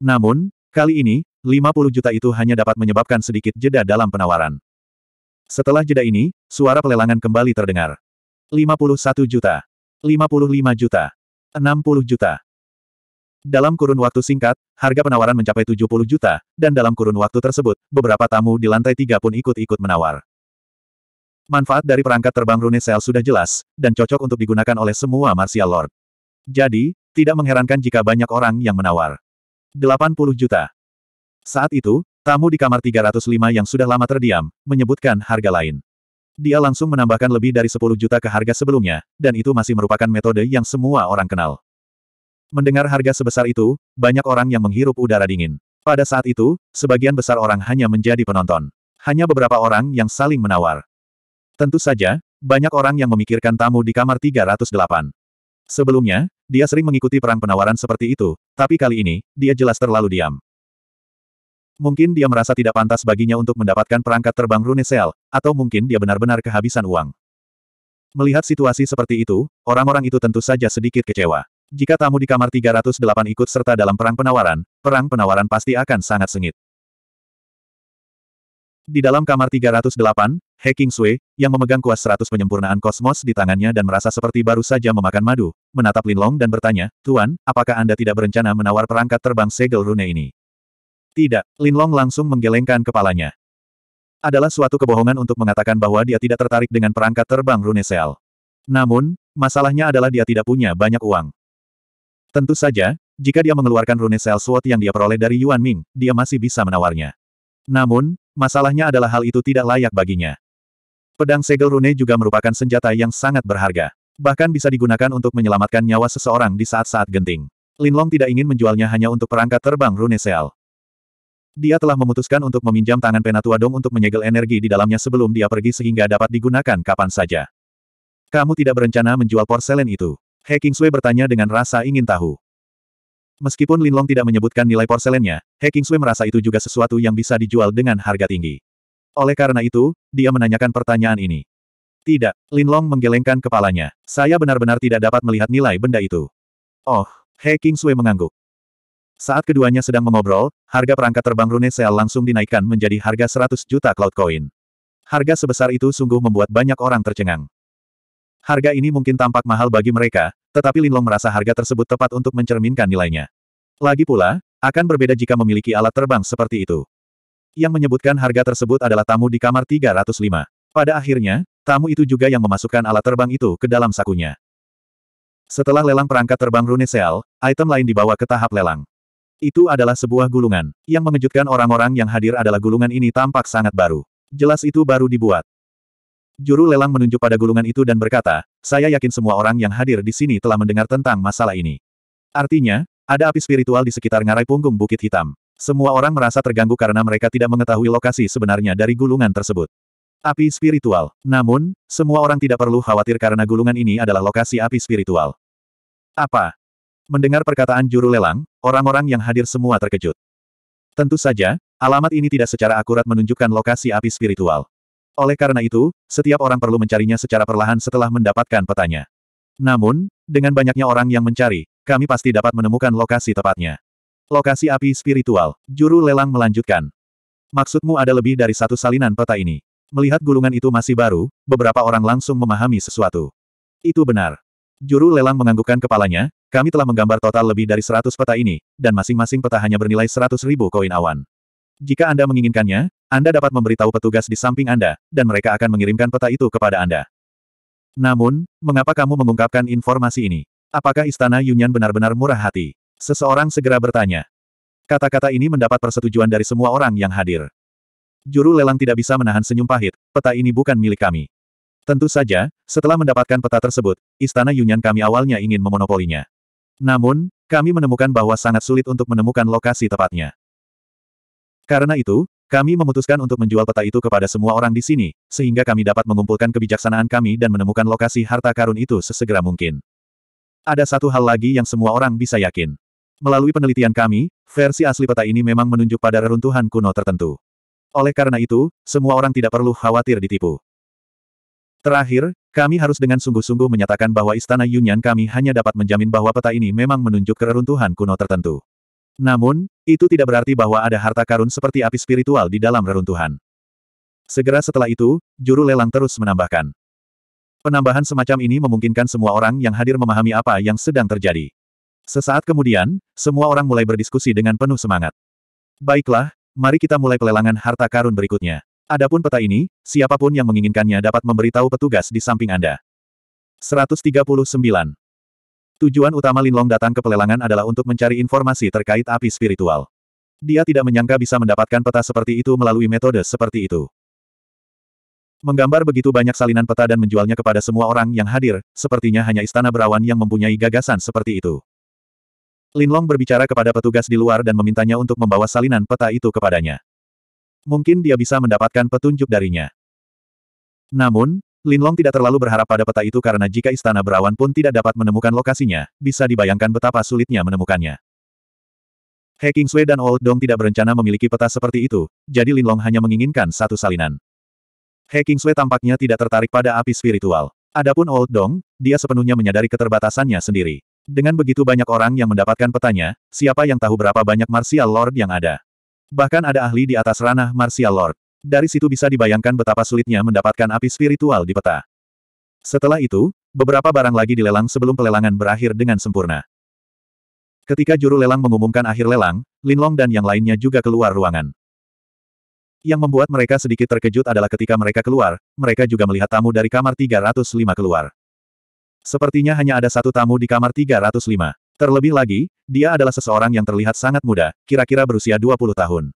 Namun, kali ini, 50 juta itu hanya dapat menyebabkan sedikit jeda dalam penawaran. Setelah jeda ini, suara pelelangan kembali terdengar. 51 juta. 55 juta. 60 juta. Dalam kurun waktu singkat, harga penawaran mencapai 70 juta, dan dalam kurun waktu tersebut, beberapa tamu di lantai tiga pun ikut-ikut menawar. Manfaat dari perangkat terbang Rune Cell sudah jelas, dan cocok untuk digunakan oleh semua Martial Lord. Jadi, tidak mengherankan jika banyak orang yang menawar. 80 juta. Saat itu, tamu di kamar 305 yang sudah lama terdiam, menyebutkan harga lain. Dia langsung menambahkan lebih dari 10 juta ke harga sebelumnya, dan itu masih merupakan metode yang semua orang kenal. Mendengar harga sebesar itu, banyak orang yang menghirup udara dingin. Pada saat itu, sebagian besar orang hanya menjadi penonton. Hanya beberapa orang yang saling menawar. Tentu saja, banyak orang yang memikirkan tamu di kamar 308. Sebelumnya, dia sering mengikuti perang penawaran seperti itu, tapi kali ini, dia jelas terlalu diam. Mungkin dia merasa tidak pantas baginya untuk mendapatkan perangkat terbang Runesel, atau mungkin dia benar-benar kehabisan uang. Melihat situasi seperti itu, orang-orang itu tentu saja sedikit kecewa. Jika tamu di kamar 308 ikut serta dalam perang penawaran, perang penawaran pasti akan sangat sengit. Di dalam kamar 308, He Sui, yang memegang kuas 100 penyempurnaan kosmos di tangannya dan merasa seperti baru saja memakan madu, menatap Lin Long dan bertanya, Tuan, apakah Anda tidak berencana menawar perangkat terbang segel rune ini? Tidak, Lin Long langsung menggelengkan kepalanya. Adalah suatu kebohongan untuk mengatakan bahwa dia tidak tertarik dengan perangkat terbang rune sel. Namun, masalahnya adalah dia tidak punya banyak uang. Tentu saja, jika dia mengeluarkan rune sel Sword yang dia peroleh dari Yuan Ming, dia masih bisa menawarnya. Namun, masalahnya adalah hal itu tidak layak baginya. Pedang segel rune juga merupakan senjata yang sangat berharga. Bahkan bisa digunakan untuk menyelamatkan nyawa seseorang di saat-saat genting. Lin Long tidak ingin menjualnya hanya untuk perangkat terbang rune Sel. Dia telah memutuskan untuk meminjam tangan Penatua Dong untuk menyegel energi di dalamnya sebelum dia pergi sehingga dapat digunakan kapan saja. Kamu tidak berencana menjual porselen itu. He Kingsui bertanya dengan rasa ingin tahu. Meskipun Lin Long tidak menyebutkan nilai porselennya, He Kingsui merasa itu juga sesuatu yang bisa dijual dengan harga tinggi. Oleh karena itu, dia menanyakan pertanyaan ini. Tidak, Lin Long menggelengkan kepalanya. Saya benar-benar tidak dapat melihat nilai benda itu. Oh, He Kingsui mengangguk. Saat keduanya sedang mengobrol, harga perangkat terbang Rune Seal langsung dinaikkan menjadi harga 100 juta cloud coin. Harga sebesar itu sungguh membuat banyak orang tercengang. Harga ini mungkin tampak mahal bagi mereka, tetapi Linlong merasa harga tersebut tepat untuk mencerminkan nilainya. Lagi pula, akan berbeda jika memiliki alat terbang seperti itu. Yang menyebutkan harga tersebut adalah tamu di kamar 305. Pada akhirnya, tamu itu juga yang memasukkan alat terbang itu ke dalam sakunya. Setelah lelang perangkat terbang Runeseal, item lain dibawa ke tahap lelang. Itu adalah sebuah gulungan. Yang mengejutkan orang-orang yang hadir adalah gulungan ini tampak sangat baru. Jelas itu baru dibuat. Juru lelang menunjuk pada gulungan itu dan berkata, saya yakin semua orang yang hadir di sini telah mendengar tentang masalah ini. Artinya, ada api spiritual di sekitar ngarai punggung Bukit Hitam. Semua orang merasa terganggu karena mereka tidak mengetahui lokasi sebenarnya dari gulungan tersebut. Api spiritual. Namun, semua orang tidak perlu khawatir karena gulungan ini adalah lokasi api spiritual. Apa? Mendengar perkataan juru lelang, orang-orang yang hadir semua terkejut. Tentu saja, alamat ini tidak secara akurat menunjukkan lokasi api spiritual. Oleh karena itu, setiap orang perlu mencarinya secara perlahan setelah mendapatkan petanya. Namun, dengan banyaknya orang yang mencari, kami pasti dapat menemukan lokasi tepatnya. Lokasi api spiritual, juru lelang melanjutkan. Maksudmu ada lebih dari satu salinan peta ini. Melihat gulungan itu masih baru, beberapa orang langsung memahami sesuatu. Itu benar. Juru lelang menganggukkan kepalanya, kami telah menggambar total lebih dari 100 peta ini, dan masing-masing peta hanya bernilai 100 ribu koin awan. Jika Anda menginginkannya, anda dapat memberitahu petugas di samping Anda, dan mereka akan mengirimkan peta itu kepada Anda. Namun, mengapa kamu mengungkapkan informasi ini? Apakah istana Yunyan benar-benar murah hati? Seseorang segera bertanya. Kata-kata ini mendapat persetujuan dari semua orang yang hadir. Juru lelang tidak bisa menahan senyum pahit, peta ini bukan milik kami. Tentu saja, setelah mendapatkan peta tersebut, istana Yunyan kami awalnya ingin memonopolinya. Namun, kami menemukan bahwa sangat sulit untuk menemukan lokasi tepatnya. Karena itu, kami memutuskan untuk menjual peta itu kepada semua orang di sini, sehingga kami dapat mengumpulkan kebijaksanaan kami dan menemukan lokasi harta karun itu sesegera mungkin. Ada satu hal lagi yang semua orang bisa yakin. Melalui penelitian kami, versi asli peta ini memang menunjuk pada reruntuhan kuno tertentu. Oleh karena itu, semua orang tidak perlu khawatir ditipu. Terakhir, kami harus dengan sungguh-sungguh menyatakan bahwa istana Yunyan kami hanya dapat menjamin bahwa peta ini memang menunjuk ke reruntuhan kuno tertentu. Namun, itu tidak berarti bahwa ada harta karun seperti api spiritual di dalam reruntuhan. Segera setelah itu, juru lelang terus menambahkan. Penambahan semacam ini memungkinkan semua orang yang hadir memahami apa yang sedang terjadi. Sesaat kemudian, semua orang mulai berdiskusi dengan penuh semangat. Baiklah, mari kita mulai pelelangan harta karun berikutnya. Adapun peta ini, siapapun yang menginginkannya dapat memberitahu petugas di samping Anda. 139. Tujuan utama Linlong datang ke pelelangan adalah untuk mencari informasi terkait api spiritual. Dia tidak menyangka bisa mendapatkan peta seperti itu melalui metode seperti itu. Menggambar begitu banyak salinan peta dan menjualnya kepada semua orang yang hadir, sepertinya hanya istana berawan yang mempunyai gagasan seperti itu. Linlong berbicara kepada petugas di luar dan memintanya untuk membawa salinan peta itu kepadanya. Mungkin dia bisa mendapatkan petunjuk darinya. Namun, Linlong tidak terlalu berharap pada peta itu karena jika istana berawan pun tidak dapat menemukan lokasinya, bisa dibayangkan betapa sulitnya menemukannya. He Kingsway dan Old Dong tidak berencana memiliki peta seperti itu, jadi Linlong hanya menginginkan satu salinan. He Kingsway tampaknya tidak tertarik pada api spiritual. Adapun Old Dong, dia sepenuhnya menyadari keterbatasannya sendiri. Dengan begitu banyak orang yang mendapatkan petanya, siapa yang tahu berapa banyak martial lord yang ada. Bahkan ada ahli di atas ranah martial lord. Dari situ bisa dibayangkan betapa sulitnya mendapatkan api spiritual di peta. Setelah itu, beberapa barang lagi dilelang sebelum pelelangan berakhir dengan sempurna. Ketika juru lelang mengumumkan akhir lelang, Lin Long dan yang lainnya juga keluar ruangan. Yang membuat mereka sedikit terkejut adalah ketika mereka keluar, mereka juga melihat tamu dari kamar 305 keluar. Sepertinya hanya ada satu tamu di kamar 305. Terlebih lagi, dia adalah seseorang yang terlihat sangat muda, kira-kira berusia 20 tahun.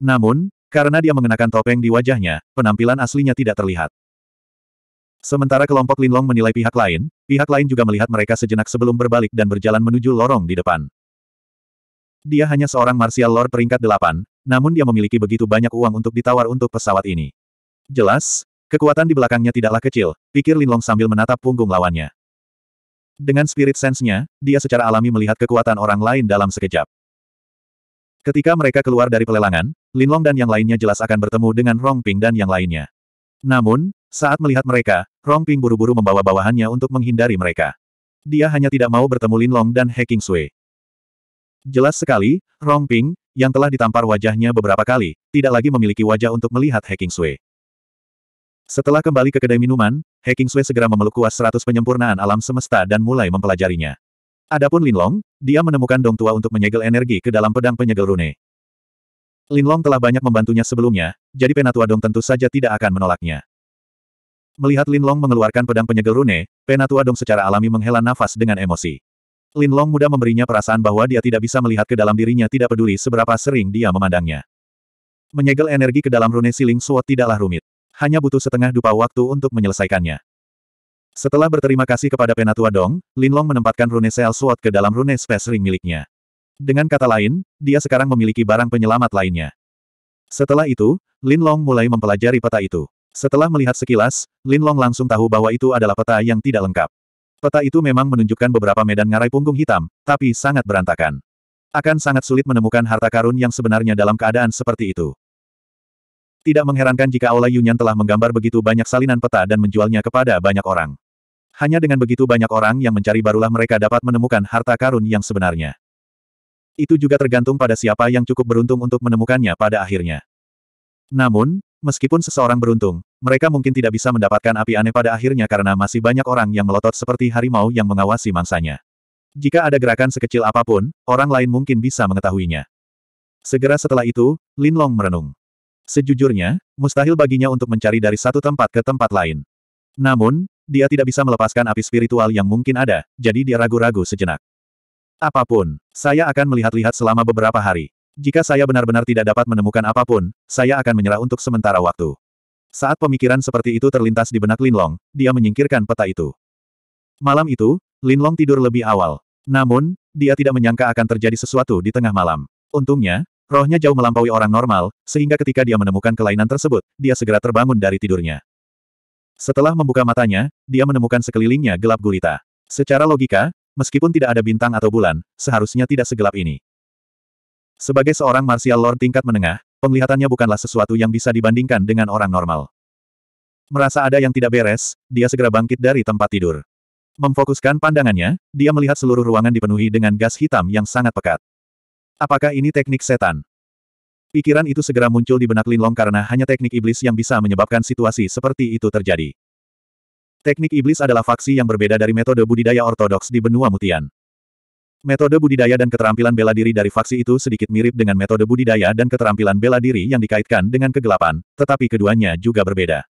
Namun, karena dia mengenakan topeng di wajahnya, penampilan aslinya tidak terlihat. Sementara kelompok Linlong menilai pihak lain, pihak lain juga melihat mereka sejenak sebelum berbalik dan berjalan menuju lorong di depan. Dia hanya seorang martial lord peringkat delapan, namun dia memiliki begitu banyak uang untuk ditawar untuk pesawat ini. Jelas, kekuatan di belakangnya tidaklah kecil, pikir Linlong sambil menatap punggung lawannya. Dengan spirit sense-nya, dia secara alami melihat kekuatan orang lain dalam sekejap. Ketika mereka keluar dari pelelangan, Linlong dan yang lainnya jelas akan bertemu dengan Rongping dan yang lainnya. Namun, saat melihat mereka, Rongping buru-buru membawa bawahannya untuk menghindari mereka. Dia hanya tidak mau bertemu Linlong dan He King Sui. Jelas sekali, Rongping, yang telah ditampar wajahnya beberapa kali, tidak lagi memiliki wajah untuk melihat He King Sui. Setelah kembali ke kedai minuman, He King Sui segera memeluk kuas seratus penyempurnaan alam semesta dan mulai mempelajarinya. Adapun Linlong, dia menemukan Dong Tua untuk menyegel energi ke dalam pedang penyegel rune. Linlong telah banyak membantunya sebelumnya, jadi Penatua Dong tentu saja tidak akan menolaknya. Melihat Linlong mengeluarkan pedang penyegel rune, Penatua Dong secara alami menghela nafas dengan emosi. Linlong mudah memberinya perasaan bahwa dia tidak bisa melihat ke dalam dirinya tidak peduli seberapa sering dia memandangnya. Menyegel energi ke dalam rune siling suot tidaklah rumit. Hanya butuh setengah dupa waktu untuk menyelesaikannya. Setelah berterima kasih kepada Penatua Dong, Lin Long menempatkan rune Seal Sword ke dalam rune Space Ring miliknya. Dengan kata lain, dia sekarang memiliki barang penyelamat lainnya. Setelah itu, Lin Long mulai mempelajari peta itu. Setelah melihat sekilas, Lin Long langsung tahu bahwa itu adalah peta yang tidak lengkap. Peta itu memang menunjukkan beberapa medan ngarai punggung hitam, tapi sangat berantakan. Akan sangat sulit menemukan harta karun yang sebenarnya dalam keadaan seperti itu. Tidak mengherankan jika Aula Yunyan telah menggambar begitu banyak salinan peta dan menjualnya kepada banyak orang. Hanya dengan begitu banyak orang yang mencari barulah mereka dapat menemukan harta karun yang sebenarnya. Itu juga tergantung pada siapa yang cukup beruntung untuk menemukannya pada akhirnya. Namun, meskipun seseorang beruntung, mereka mungkin tidak bisa mendapatkan api aneh pada akhirnya karena masih banyak orang yang melotot seperti harimau yang mengawasi mangsanya. Jika ada gerakan sekecil apapun, orang lain mungkin bisa mengetahuinya. Segera setelah itu, Lin Long merenung. Sejujurnya, mustahil baginya untuk mencari dari satu tempat ke tempat lain. Namun, dia tidak bisa melepaskan api spiritual yang mungkin ada, jadi dia ragu-ragu sejenak. Apapun, saya akan melihat-lihat selama beberapa hari. Jika saya benar-benar tidak dapat menemukan apapun, saya akan menyerah untuk sementara waktu. Saat pemikiran seperti itu terlintas di benak Linlong, dia menyingkirkan peta itu. Malam itu, Linlong tidur lebih awal. Namun, dia tidak menyangka akan terjadi sesuatu di tengah malam. Untungnya, Rohnya jauh melampaui orang normal, sehingga ketika dia menemukan kelainan tersebut, dia segera terbangun dari tidurnya. Setelah membuka matanya, dia menemukan sekelilingnya gelap gulita. Secara logika, meskipun tidak ada bintang atau bulan, seharusnya tidak segelap ini. Sebagai seorang martial lord tingkat menengah, penglihatannya bukanlah sesuatu yang bisa dibandingkan dengan orang normal. Merasa ada yang tidak beres, dia segera bangkit dari tempat tidur. Memfokuskan pandangannya, dia melihat seluruh ruangan dipenuhi dengan gas hitam yang sangat pekat. Apakah ini teknik setan? Pikiran itu segera muncul di benak Linlong karena hanya teknik iblis yang bisa menyebabkan situasi seperti itu terjadi. Teknik iblis adalah faksi yang berbeda dari metode budidaya ortodoks di benua mutian. Metode budidaya dan keterampilan bela diri dari faksi itu sedikit mirip dengan metode budidaya dan keterampilan bela diri yang dikaitkan dengan kegelapan, tetapi keduanya juga berbeda.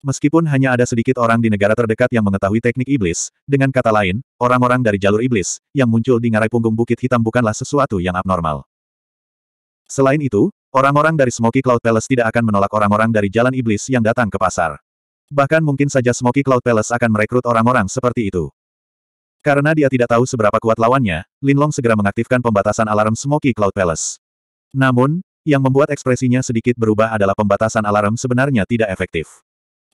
Meskipun hanya ada sedikit orang di negara terdekat yang mengetahui teknik iblis, dengan kata lain, orang-orang dari jalur iblis, yang muncul di ngarai punggung bukit hitam bukanlah sesuatu yang abnormal. Selain itu, orang-orang dari Smoky Cloud Palace tidak akan menolak orang-orang dari Jalan Iblis yang datang ke pasar. Bahkan mungkin saja Smoky Cloud Palace akan merekrut orang-orang seperti itu. Karena dia tidak tahu seberapa kuat lawannya, Linlong segera mengaktifkan pembatasan alarm Smoky Cloud Palace. Namun, yang membuat ekspresinya sedikit berubah adalah pembatasan alarm sebenarnya tidak efektif.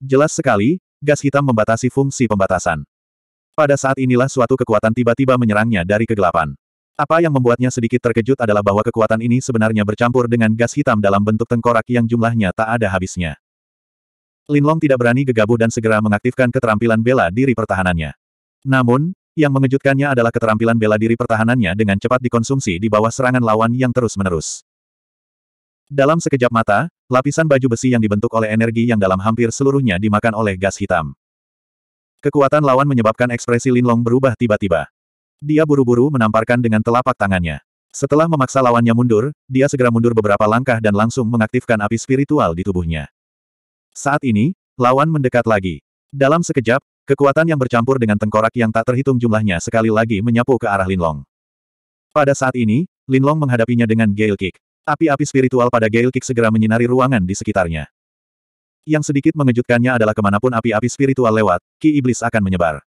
Jelas sekali, gas hitam membatasi fungsi pembatasan. Pada saat inilah suatu kekuatan tiba-tiba menyerangnya dari kegelapan. Apa yang membuatnya sedikit terkejut adalah bahwa kekuatan ini sebenarnya bercampur dengan gas hitam dalam bentuk tengkorak yang jumlahnya tak ada habisnya. Linlong tidak berani gegabah dan segera mengaktifkan keterampilan bela diri pertahanannya. Namun, yang mengejutkannya adalah keterampilan bela diri pertahanannya dengan cepat dikonsumsi di bawah serangan lawan yang terus-menerus. Dalam sekejap mata, lapisan baju besi yang dibentuk oleh energi yang dalam hampir seluruhnya dimakan oleh gas hitam. Kekuatan lawan menyebabkan ekspresi Linlong berubah tiba-tiba. Dia buru-buru menamparkan dengan telapak tangannya. Setelah memaksa lawannya mundur, dia segera mundur beberapa langkah dan langsung mengaktifkan api spiritual di tubuhnya. Saat ini, lawan mendekat lagi. Dalam sekejap, kekuatan yang bercampur dengan tengkorak yang tak terhitung jumlahnya sekali lagi menyapu ke arah Linlong. Pada saat ini, Linlong menghadapinya dengan Gale Kick. Api-api spiritual pada Gale Kick segera menyinari ruangan di sekitarnya. Yang sedikit mengejutkannya adalah kemanapun api-api spiritual lewat, Ki Iblis akan menyebar.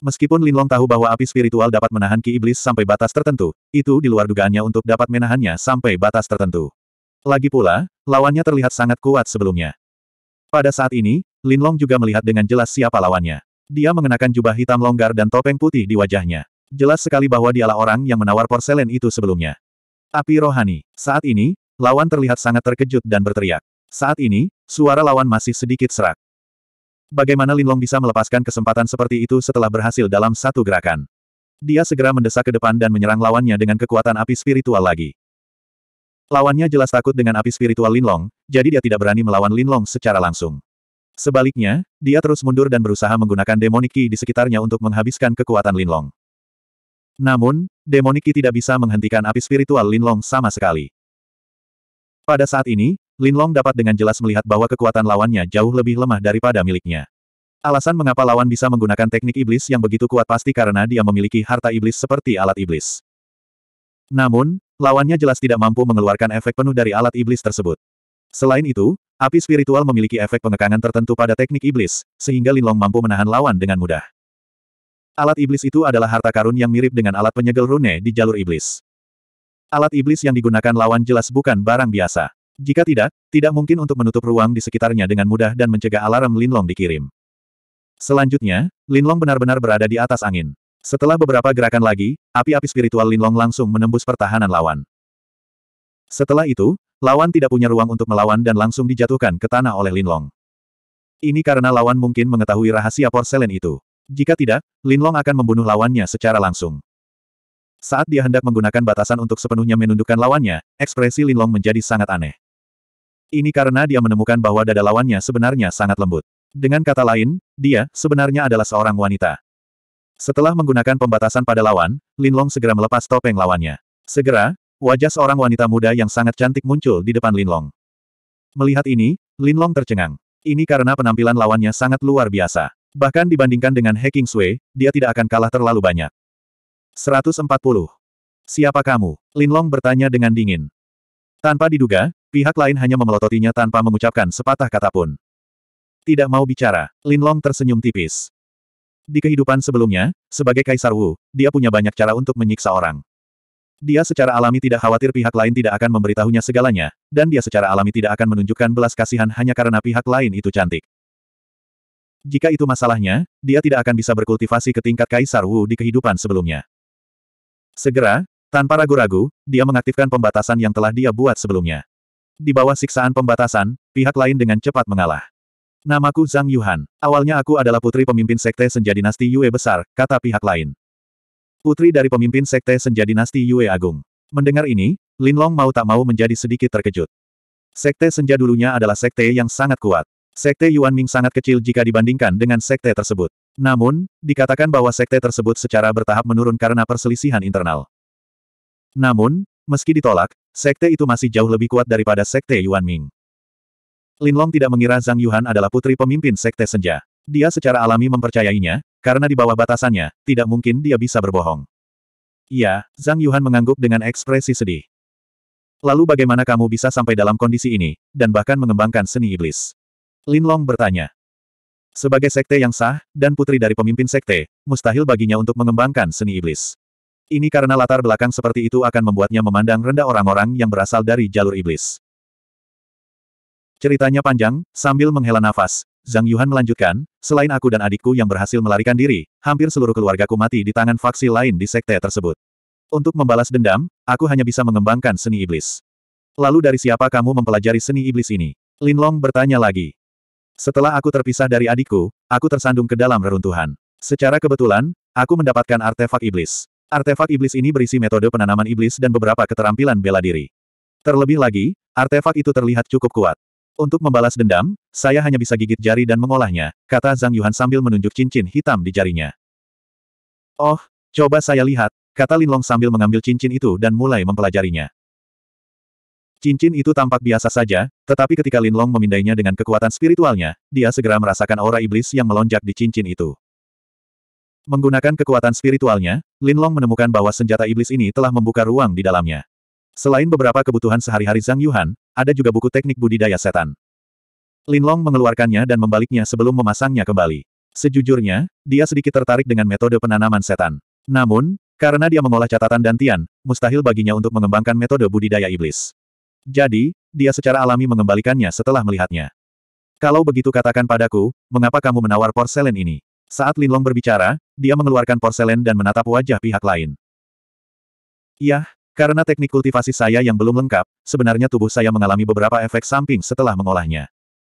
Meskipun Linlong tahu bahwa api spiritual dapat menahan ki iblis sampai batas tertentu, itu di luar dugaannya untuk dapat menahannya sampai batas tertentu. Lagi pula, lawannya terlihat sangat kuat sebelumnya. Pada saat ini, Linlong juga melihat dengan jelas siapa lawannya. Dia mengenakan jubah hitam longgar dan topeng putih di wajahnya. Jelas sekali bahwa dialah orang yang menawar porselen itu sebelumnya. Api rohani. Saat ini, lawan terlihat sangat terkejut dan berteriak. Saat ini, suara lawan masih sedikit serak. Bagaimana Linlong bisa melepaskan kesempatan seperti itu setelah berhasil dalam satu gerakan? Dia segera mendesak ke depan dan menyerang lawannya dengan kekuatan api spiritual lagi. Lawannya jelas takut dengan api spiritual Linlong, jadi dia tidak berani melawan Linlong secara langsung. Sebaliknya, dia terus mundur dan berusaha menggunakan demoniki di sekitarnya untuk menghabiskan kekuatan Linlong. Namun, demoniki tidak bisa menghentikan api spiritual Linlong sama sekali. Pada saat ini, Linlong dapat dengan jelas melihat bahwa kekuatan lawannya jauh lebih lemah daripada miliknya. Alasan mengapa lawan bisa menggunakan teknik iblis yang begitu kuat pasti karena dia memiliki harta iblis seperti alat iblis. Namun, lawannya jelas tidak mampu mengeluarkan efek penuh dari alat iblis tersebut. Selain itu, api spiritual memiliki efek pengekangan tertentu pada teknik iblis, sehingga Linlong mampu menahan lawan dengan mudah. Alat iblis itu adalah harta karun yang mirip dengan alat penyegel rune di jalur iblis. Alat iblis yang digunakan lawan jelas bukan barang biasa. Jika tidak, tidak mungkin untuk menutup ruang di sekitarnya dengan mudah dan mencegah alarm Linlong dikirim. Selanjutnya, Linlong benar-benar berada di atas angin. Setelah beberapa gerakan lagi, api-api spiritual Linlong langsung menembus pertahanan lawan. Setelah itu, lawan tidak punya ruang untuk melawan dan langsung dijatuhkan ke tanah oleh Linlong. Ini karena lawan mungkin mengetahui rahasia porselen itu. Jika tidak, Linlong akan membunuh lawannya secara langsung. Saat dia hendak menggunakan batasan untuk sepenuhnya menundukkan lawannya, ekspresi Linlong menjadi sangat aneh. Ini karena dia menemukan bahwa dada lawannya sebenarnya sangat lembut. Dengan kata lain, dia sebenarnya adalah seorang wanita. Setelah menggunakan pembatasan pada lawan, Linlong segera melepas topeng lawannya. Segera, wajah seorang wanita muda yang sangat cantik muncul di depan Linlong. Melihat ini, Linlong tercengang. Ini karena penampilan lawannya sangat luar biasa. Bahkan dibandingkan dengan Hacking Sui, dia tidak akan kalah terlalu banyak. 140. Siapa kamu? Linlong bertanya dengan dingin. Tanpa diduga, pihak lain hanya memelototinya tanpa mengucapkan sepatah kata pun. Tidak mau bicara, Linlong tersenyum tipis. Di kehidupan sebelumnya, sebagai Kaisar Wu, dia punya banyak cara untuk menyiksa orang. Dia secara alami tidak khawatir pihak lain tidak akan memberitahunya segalanya, dan dia secara alami tidak akan menunjukkan belas kasihan hanya karena pihak lain itu cantik. Jika itu masalahnya, dia tidak akan bisa berkultivasi ke tingkat Kaisar Wu di kehidupan sebelumnya. Segera, tanpa ragu-ragu, dia mengaktifkan pembatasan yang telah dia buat sebelumnya. Di bawah siksaan pembatasan, pihak lain dengan cepat mengalah. Namaku Zhang Yuhan. Awalnya aku adalah putri pemimpin Sekte Senja Dinasti Yue Besar, kata pihak lain. Putri dari pemimpin Sekte Senja Dinasti Yue Agung. Mendengar ini, Lin Long mau tak mau menjadi sedikit terkejut. Sekte Senja dulunya adalah sekte yang sangat kuat. Sekte Yuan Ming sangat kecil jika dibandingkan dengan sekte tersebut. Namun, dikatakan bahwa sekte tersebut secara bertahap menurun karena perselisihan internal. Namun, meski ditolak, sekte itu masih jauh lebih kuat daripada sekte Yuan Ming. Long tidak mengira Zhang Yuan adalah putri pemimpin sekte senja. Dia secara alami mempercayainya, karena di bawah batasannya, tidak mungkin dia bisa berbohong. Iya, Zhang Yuan mengangguk dengan ekspresi sedih. Lalu bagaimana kamu bisa sampai dalam kondisi ini, dan bahkan mengembangkan seni iblis? Lin Long bertanya. Sebagai sekte yang sah, dan putri dari pemimpin sekte, mustahil baginya untuk mengembangkan seni iblis. Ini karena latar belakang seperti itu akan membuatnya memandang rendah orang-orang yang berasal dari jalur iblis. Ceritanya panjang, sambil menghela nafas, Zhang Yuan melanjutkan, selain aku dan adikku yang berhasil melarikan diri, hampir seluruh keluargaku mati di tangan faksi lain di sekte tersebut. Untuk membalas dendam, aku hanya bisa mengembangkan seni iblis. Lalu dari siapa kamu mempelajari seni iblis ini? Lin Long bertanya lagi. Setelah aku terpisah dari adikku, aku tersandung ke dalam reruntuhan. Secara kebetulan, aku mendapatkan artefak iblis. Artefak iblis ini berisi metode penanaman iblis dan beberapa keterampilan bela diri. Terlebih lagi, artefak itu terlihat cukup kuat. Untuk membalas dendam, saya hanya bisa gigit jari dan mengolahnya, kata Zhang Yuan sambil menunjuk cincin hitam di jarinya. Oh, coba saya lihat, kata Linlong sambil mengambil cincin itu dan mulai mempelajarinya. Cincin itu tampak biasa saja, tetapi ketika Lin Linlong memindainya dengan kekuatan spiritualnya, dia segera merasakan aura iblis yang melonjak di cincin itu. Menggunakan kekuatan spiritualnya, Lin Long menemukan bahwa senjata iblis ini telah membuka ruang di dalamnya. Selain beberapa kebutuhan sehari-hari Zhang Yuhan, ada juga buku teknik budidaya setan. Lin Long mengeluarkannya dan membaliknya sebelum memasangnya kembali. Sejujurnya, dia sedikit tertarik dengan metode penanaman setan. Namun, karena dia mengolah catatan dan Tian, mustahil baginya untuk mengembangkan metode budidaya iblis. Jadi, dia secara alami mengembalikannya setelah melihatnya. Kalau begitu katakan padaku, mengapa kamu menawar porselen ini? Saat Linlong berbicara, dia mengeluarkan porselen dan menatap wajah pihak lain. Yah, karena teknik kultivasi saya yang belum lengkap, sebenarnya tubuh saya mengalami beberapa efek samping setelah mengolahnya.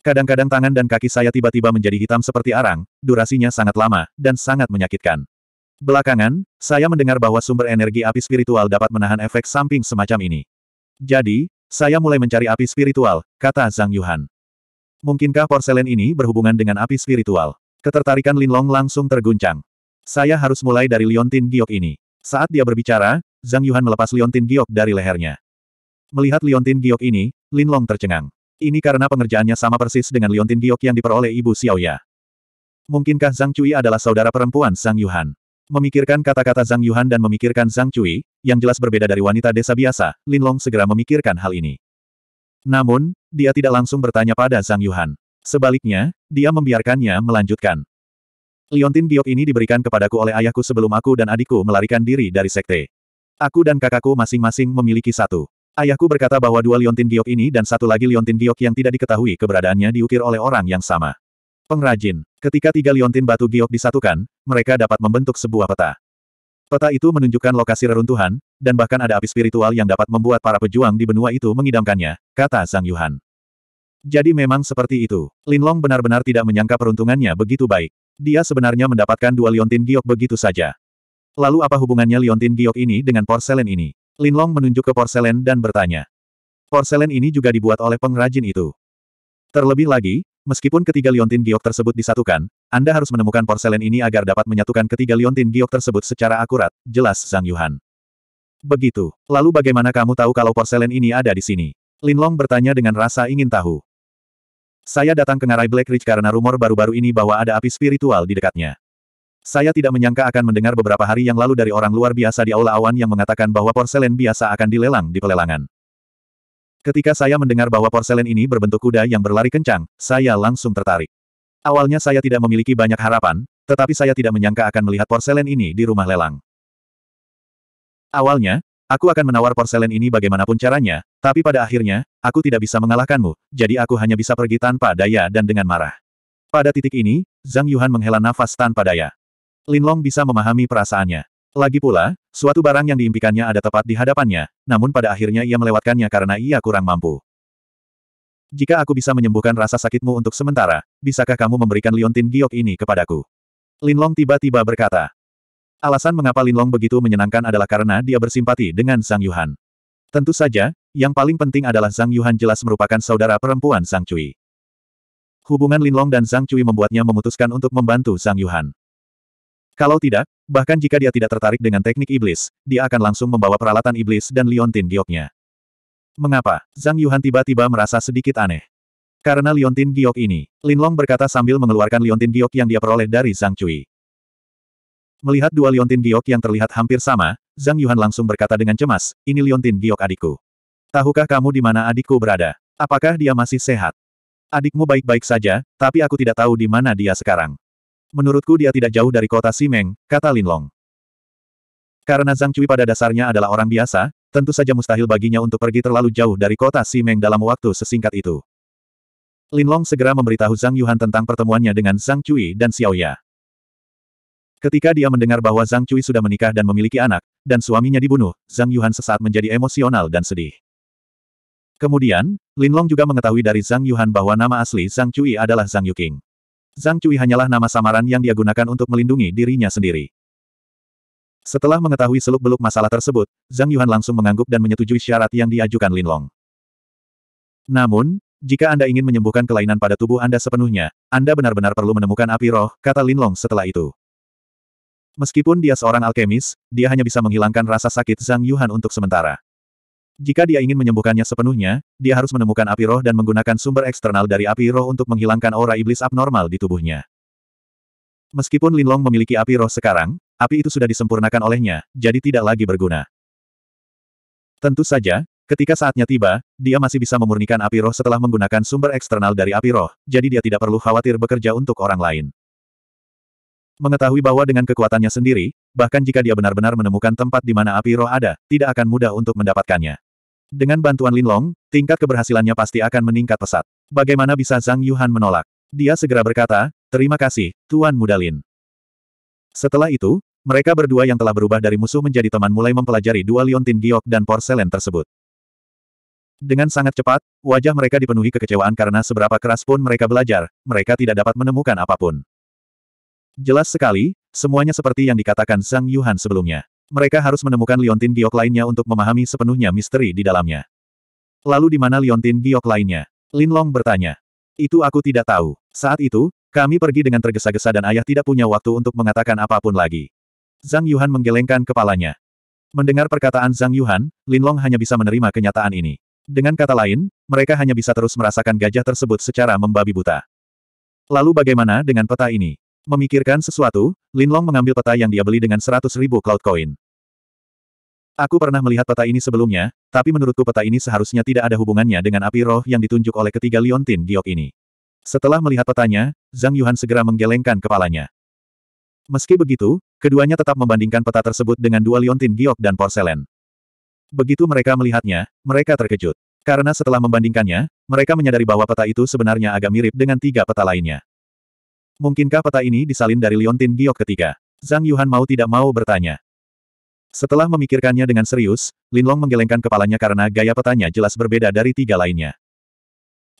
Kadang-kadang tangan dan kaki saya tiba-tiba menjadi hitam seperti arang, durasinya sangat lama, dan sangat menyakitkan. Belakangan, saya mendengar bahwa sumber energi api spiritual dapat menahan efek samping semacam ini. Jadi, saya mulai mencari api spiritual, kata Zhang Yuhan. Mungkinkah porselen ini berhubungan dengan api spiritual? Ketertarikan Lin Long langsung terguncang. Saya harus mulai dari liontin giok ini. Saat dia berbicara, Zhang Yuhan melepas liontin giok dari lehernya. Melihat liontin giok ini, Lin Long tercengang. Ini karena pengerjaannya sama persis dengan liontin giok yang diperoleh ibu Xiaoya. Mungkinkah Zhang Cui adalah saudara perempuan Zhang Yuhan? Memikirkan kata-kata Zhang Yuhan dan memikirkan Zhang Cui, yang jelas berbeda dari wanita desa biasa, Linlong segera memikirkan hal ini. Namun, dia tidak langsung bertanya pada Zhang Yuhan. Sebaliknya, dia membiarkannya melanjutkan. Liontin giok ini diberikan kepadaku oleh ayahku sebelum aku dan adikku melarikan diri dari sekte. Aku dan kakakku masing-masing memiliki satu. Ayahku berkata bahwa dua liontin giok ini dan satu lagi liontin giok yang tidak diketahui keberadaannya diukir oleh orang yang sama. Pengrajin. Ketika tiga liontin batu giok disatukan, mereka dapat membentuk sebuah peta. Peta itu menunjukkan lokasi reruntuhan, dan bahkan ada api spiritual yang dapat membuat para pejuang di benua itu mengidamkannya, kata Sang Yuhan. Jadi memang seperti itu. Linlong benar-benar tidak menyangka peruntungannya begitu baik. Dia sebenarnya mendapatkan dua liontin giok begitu saja. Lalu apa hubungannya liontin giok ini dengan porselen ini? Linlong menunjuk ke porselen dan bertanya. Porselen ini juga dibuat oleh pengrajin itu. Terlebih lagi, Meskipun ketiga liontin giok tersebut disatukan, Anda harus menemukan porselen ini agar dapat menyatukan ketiga liontin giok tersebut secara akurat, jelas Sang Yuhan. Begitu. Lalu bagaimana kamu tahu kalau porselen ini ada di sini? Lin Long bertanya dengan rasa ingin tahu. Saya datang ke ngarai Black Ridge karena rumor baru-baru ini bahwa ada api spiritual di dekatnya. Saya tidak menyangka akan mendengar beberapa hari yang lalu dari orang luar biasa di Aula Awan yang mengatakan bahwa porselen biasa akan dilelang di pelelangan. Ketika saya mendengar bahwa porselen ini berbentuk kuda yang berlari kencang, saya langsung tertarik. Awalnya saya tidak memiliki banyak harapan, tetapi saya tidak menyangka akan melihat porselen ini di rumah lelang. Awalnya, aku akan menawar porselen ini bagaimanapun caranya, tapi pada akhirnya, aku tidak bisa mengalahkanmu, jadi aku hanya bisa pergi tanpa daya dan dengan marah. Pada titik ini, Zhang Yuhan menghela nafas tanpa daya. Lin Long bisa memahami perasaannya. Lagi pula, suatu barang yang diimpikannya ada tepat di hadapannya, namun pada akhirnya ia melewatkannya karena ia kurang mampu. Jika aku bisa menyembuhkan rasa sakitmu untuk sementara, bisakah kamu memberikan liontin giok ini kepadaku? Linlong tiba-tiba berkata. Alasan mengapa Linlong begitu menyenangkan adalah karena dia bersimpati dengan Sang Yuhan. Tentu saja, yang paling penting adalah Sang Yuhan jelas merupakan saudara perempuan Sang Cui. Hubungan Linlong dan Sang Cui membuatnya memutuskan untuk membantu Sang Yuhan. Kalau tidak, bahkan jika dia tidak tertarik dengan teknik iblis, dia akan langsung membawa peralatan iblis dan liontin gioknya. Mengapa? Zhang Yuhan tiba-tiba merasa sedikit aneh. Karena liontin giok ini, Linlong berkata sambil mengeluarkan liontin giok yang dia peroleh dari Zhang Cui. Melihat dua liontin giok yang terlihat hampir sama, Zhang Yuhan langsung berkata dengan cemas, ini liontin giok adikku. Tahukah kamu di mana adikku berada? Apakah dia masih sehat? Adikmu baik-baik saja, tapi aku tidak tahu di mana dia sekarang. Menurutku dia tidak jauh dari kota Simeng, kata Linlong. Karena Zhang Cui pada dasarnya adalah orang biasa, tentu saja mustahil baginya untuk pergi terlalu jauh dari kota Simeng dalam waktu sesingkat itu. Linlong segera memberitahu Zhang Yuhan tentang pertemuannya dengan Zhang Cui dan Xiao Xiaoya. Ketika dia mendengar bahwa Zhang Cui sudah menikah dan memiliki anak, dan suaminya dibunuh, Zhang Yuhan sesaat menjadi emosional dan sedih. Kemudian, Linlong juga mengetahui dari Zhang Yuhan bahwa nama asli Zhang Cui adalah Zhang Yuking. Zhang Cui hanyalah nama samaran yang dia gunakan untuk melindungi dirinya sendiri. Setelah mengetahui seluk-beluk masalah tersebut, Zhang Yuan langsung mengangguk dan menyetujui syarat yang diajukan Lin Long. Namun, jika Anda ingin menyembuhkan kelainan pada tubuh Anda sepenuhnya, Anda benar-benar perlu menemukan api roh, kata Lin Long setelah itu. Meskipun dia seorang alkemis, dia hanya bisa menghilangkan rasa sakit Zhang Yuan untuk sementara. Jika dia ingin menyembuhkannya sepenuhnya, dia harus menemukan api roh dan menggunakan sumber eksternal dari api roh untuk menghilangkan aura iblis abnormal di tubuhnya. Meskipun Lin Long memiliki api roh sekarang, api itu sudah disempurnakan olehnya, jadi tidak lagi berguna. Tentu saja, ketika saatnya tiba, dia masih bisa memurnikan api roh setelah menggunakan sumber eksternal dari api roh, jadi dia tidak perlu khawatir bekerja untuk orang lain. Mengetahui bahwa dengan kekuatannya sendiri, bahkan jika dia benar-benar menemukan tempat di mana api roh ada, tidak akan mudah untuk mendapatkannya. Dengan bantuan Linlong, tingkat keberhasilannya pasti akan meningkat pesat. Bagaimana bisa Zhang Yuhan menolak? Dia segera berkata, terima kasih, Tuan Muda Lin. Setelah itu, mereka berdua yang telah berubah dari musuh menjadi teman mulai mempelajari dua liontin giok dan porselen tersebut. Dengan sangat cepat, wajah mereka dipenuhi kekecewaan karena seberapa keras pun mereka belajar, mereka tidak dapat menemukan apapun. Jelas sekali, semuanya seperti yang dikatakan Zhang Yuhan sebelumnya. Mereka harus menemukan liontin giok lainnya untuk memahami sepenuhnya misteri di dalamnya. Lalu di mana liontin giok lainnya? Linlong bertanya. Itu aku tidak tahu. Saat itu, kami pergi dengan tergesa-gesa dan ayah tidak punya waktu untuk mengatakan apapun lagi. Zhang Yuhan menggelengkan kepalanya. Mendengar perkataan Zhang Yuhan, Linlong hanya bisa menerima kenyataan ini. Dengan kata lain, mereka hanya bisa terus merasakan gajah tersebut secara membabi buta. Lalu bagaimana dengan peta ini? Memikirkan sesuatu, Lin Long mengambil peta yang dia beli dengan seratus ribu cloud coin. Aku pernah melihat peta ini sebelumnya, tapi menurutku peta ini seharusnya tidak ada hubungannya dengan api roh yang ditunjuk oleh ketiga Liontin Giok ini. Setelah melihat petanya, Zhang Yuan segera menggelengkan kepalanya. Meski begitu, keduanya tetap membandingkan peta tersebut dengan dua Liontin Giok dan Porselen. Begitu mereka melihatnya, mereka terkejut. Karena setelah membandingkannya, mereka menyadari bahwa peta itu sebenarnya agak mirip dengan tiga peta lainnya. Mungkinkah peta ini disalin dari Liontin Giok ketiga? Zhang Yuhan mau tidak mau bertanya. Setelah memikirkannya dengan serius, Linlong menggelengkan kepalanya karena gaya petanya jelas berbeda dari tiga lainnya.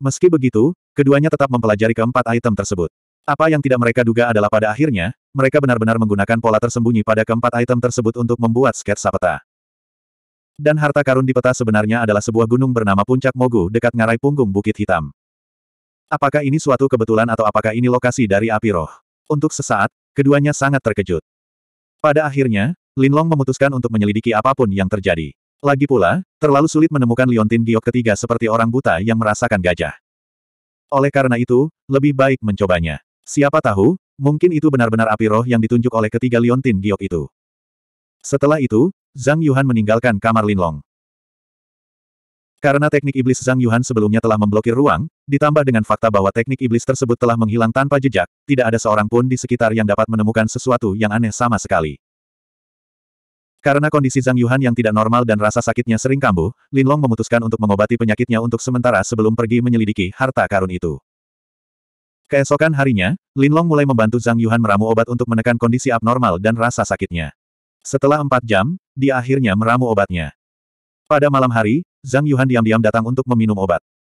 Meski begitu, keduanya tetap mempelajari keempat item tersebut. Apa yang tidak mereka duga adalah pada akhirnya, mereka benar-benar menggunakan pola tersembunyi pada keempat item tersebut untuk membuat sketsa peta. Dan harta karun di peta sebenarnya adalah sebuah gunung bernama Puncak Mogu dekat ngarai punggung Bukit Hitam. Apakah ini suatu kebetulan atau apakah ini lokasi dari api roh? Untuk sesaat, keduanya sangat terkejut. Pada akhirnya, Linlong memutuskan untuk menyelidiki apapun yang terjadi. Lagi pula, terlalu sulit menemukan Liontin Giok ketiga seperti orang buta yang merasakan gajah. Oleh karena itu, lebih baik mencobanya. Siapa tahu, mungkin itu benar-benar api roh yang ditunjuk oleh ketiga Liontin Giok itu. Setelah itu, Zhang Yuhan meninggalkan kamar Linlong. Karena teknik iblis Zhang Yuan sebelumnya telah memblokir ruang, ditambah dengan fakta bahwa teknik iblis tersebut telah menghilang tanpa jejak, tidak ada seorang pun di sekitar yang dapat menemukan sesuatu yang aneh sama sekali. Karena kondisi Zhang Yuan yang tidak normal dan rasa sakitnya sering kambuh, Lin Long memutuskan untuk mengobati penyakitnya untuk sementara sebelum pergi menyelidiki harta karun itu. Keesokan harinya, Lin Long mulai membantu Zhang Yuan meramu obat untuk menekan kondisi abnormal dan rasa sakitnya. Setelah empat jam, dia akhirnya meramu obatnya. Pada malam hari, Zhang Yuhan diam-diam datang untuk meminum obat.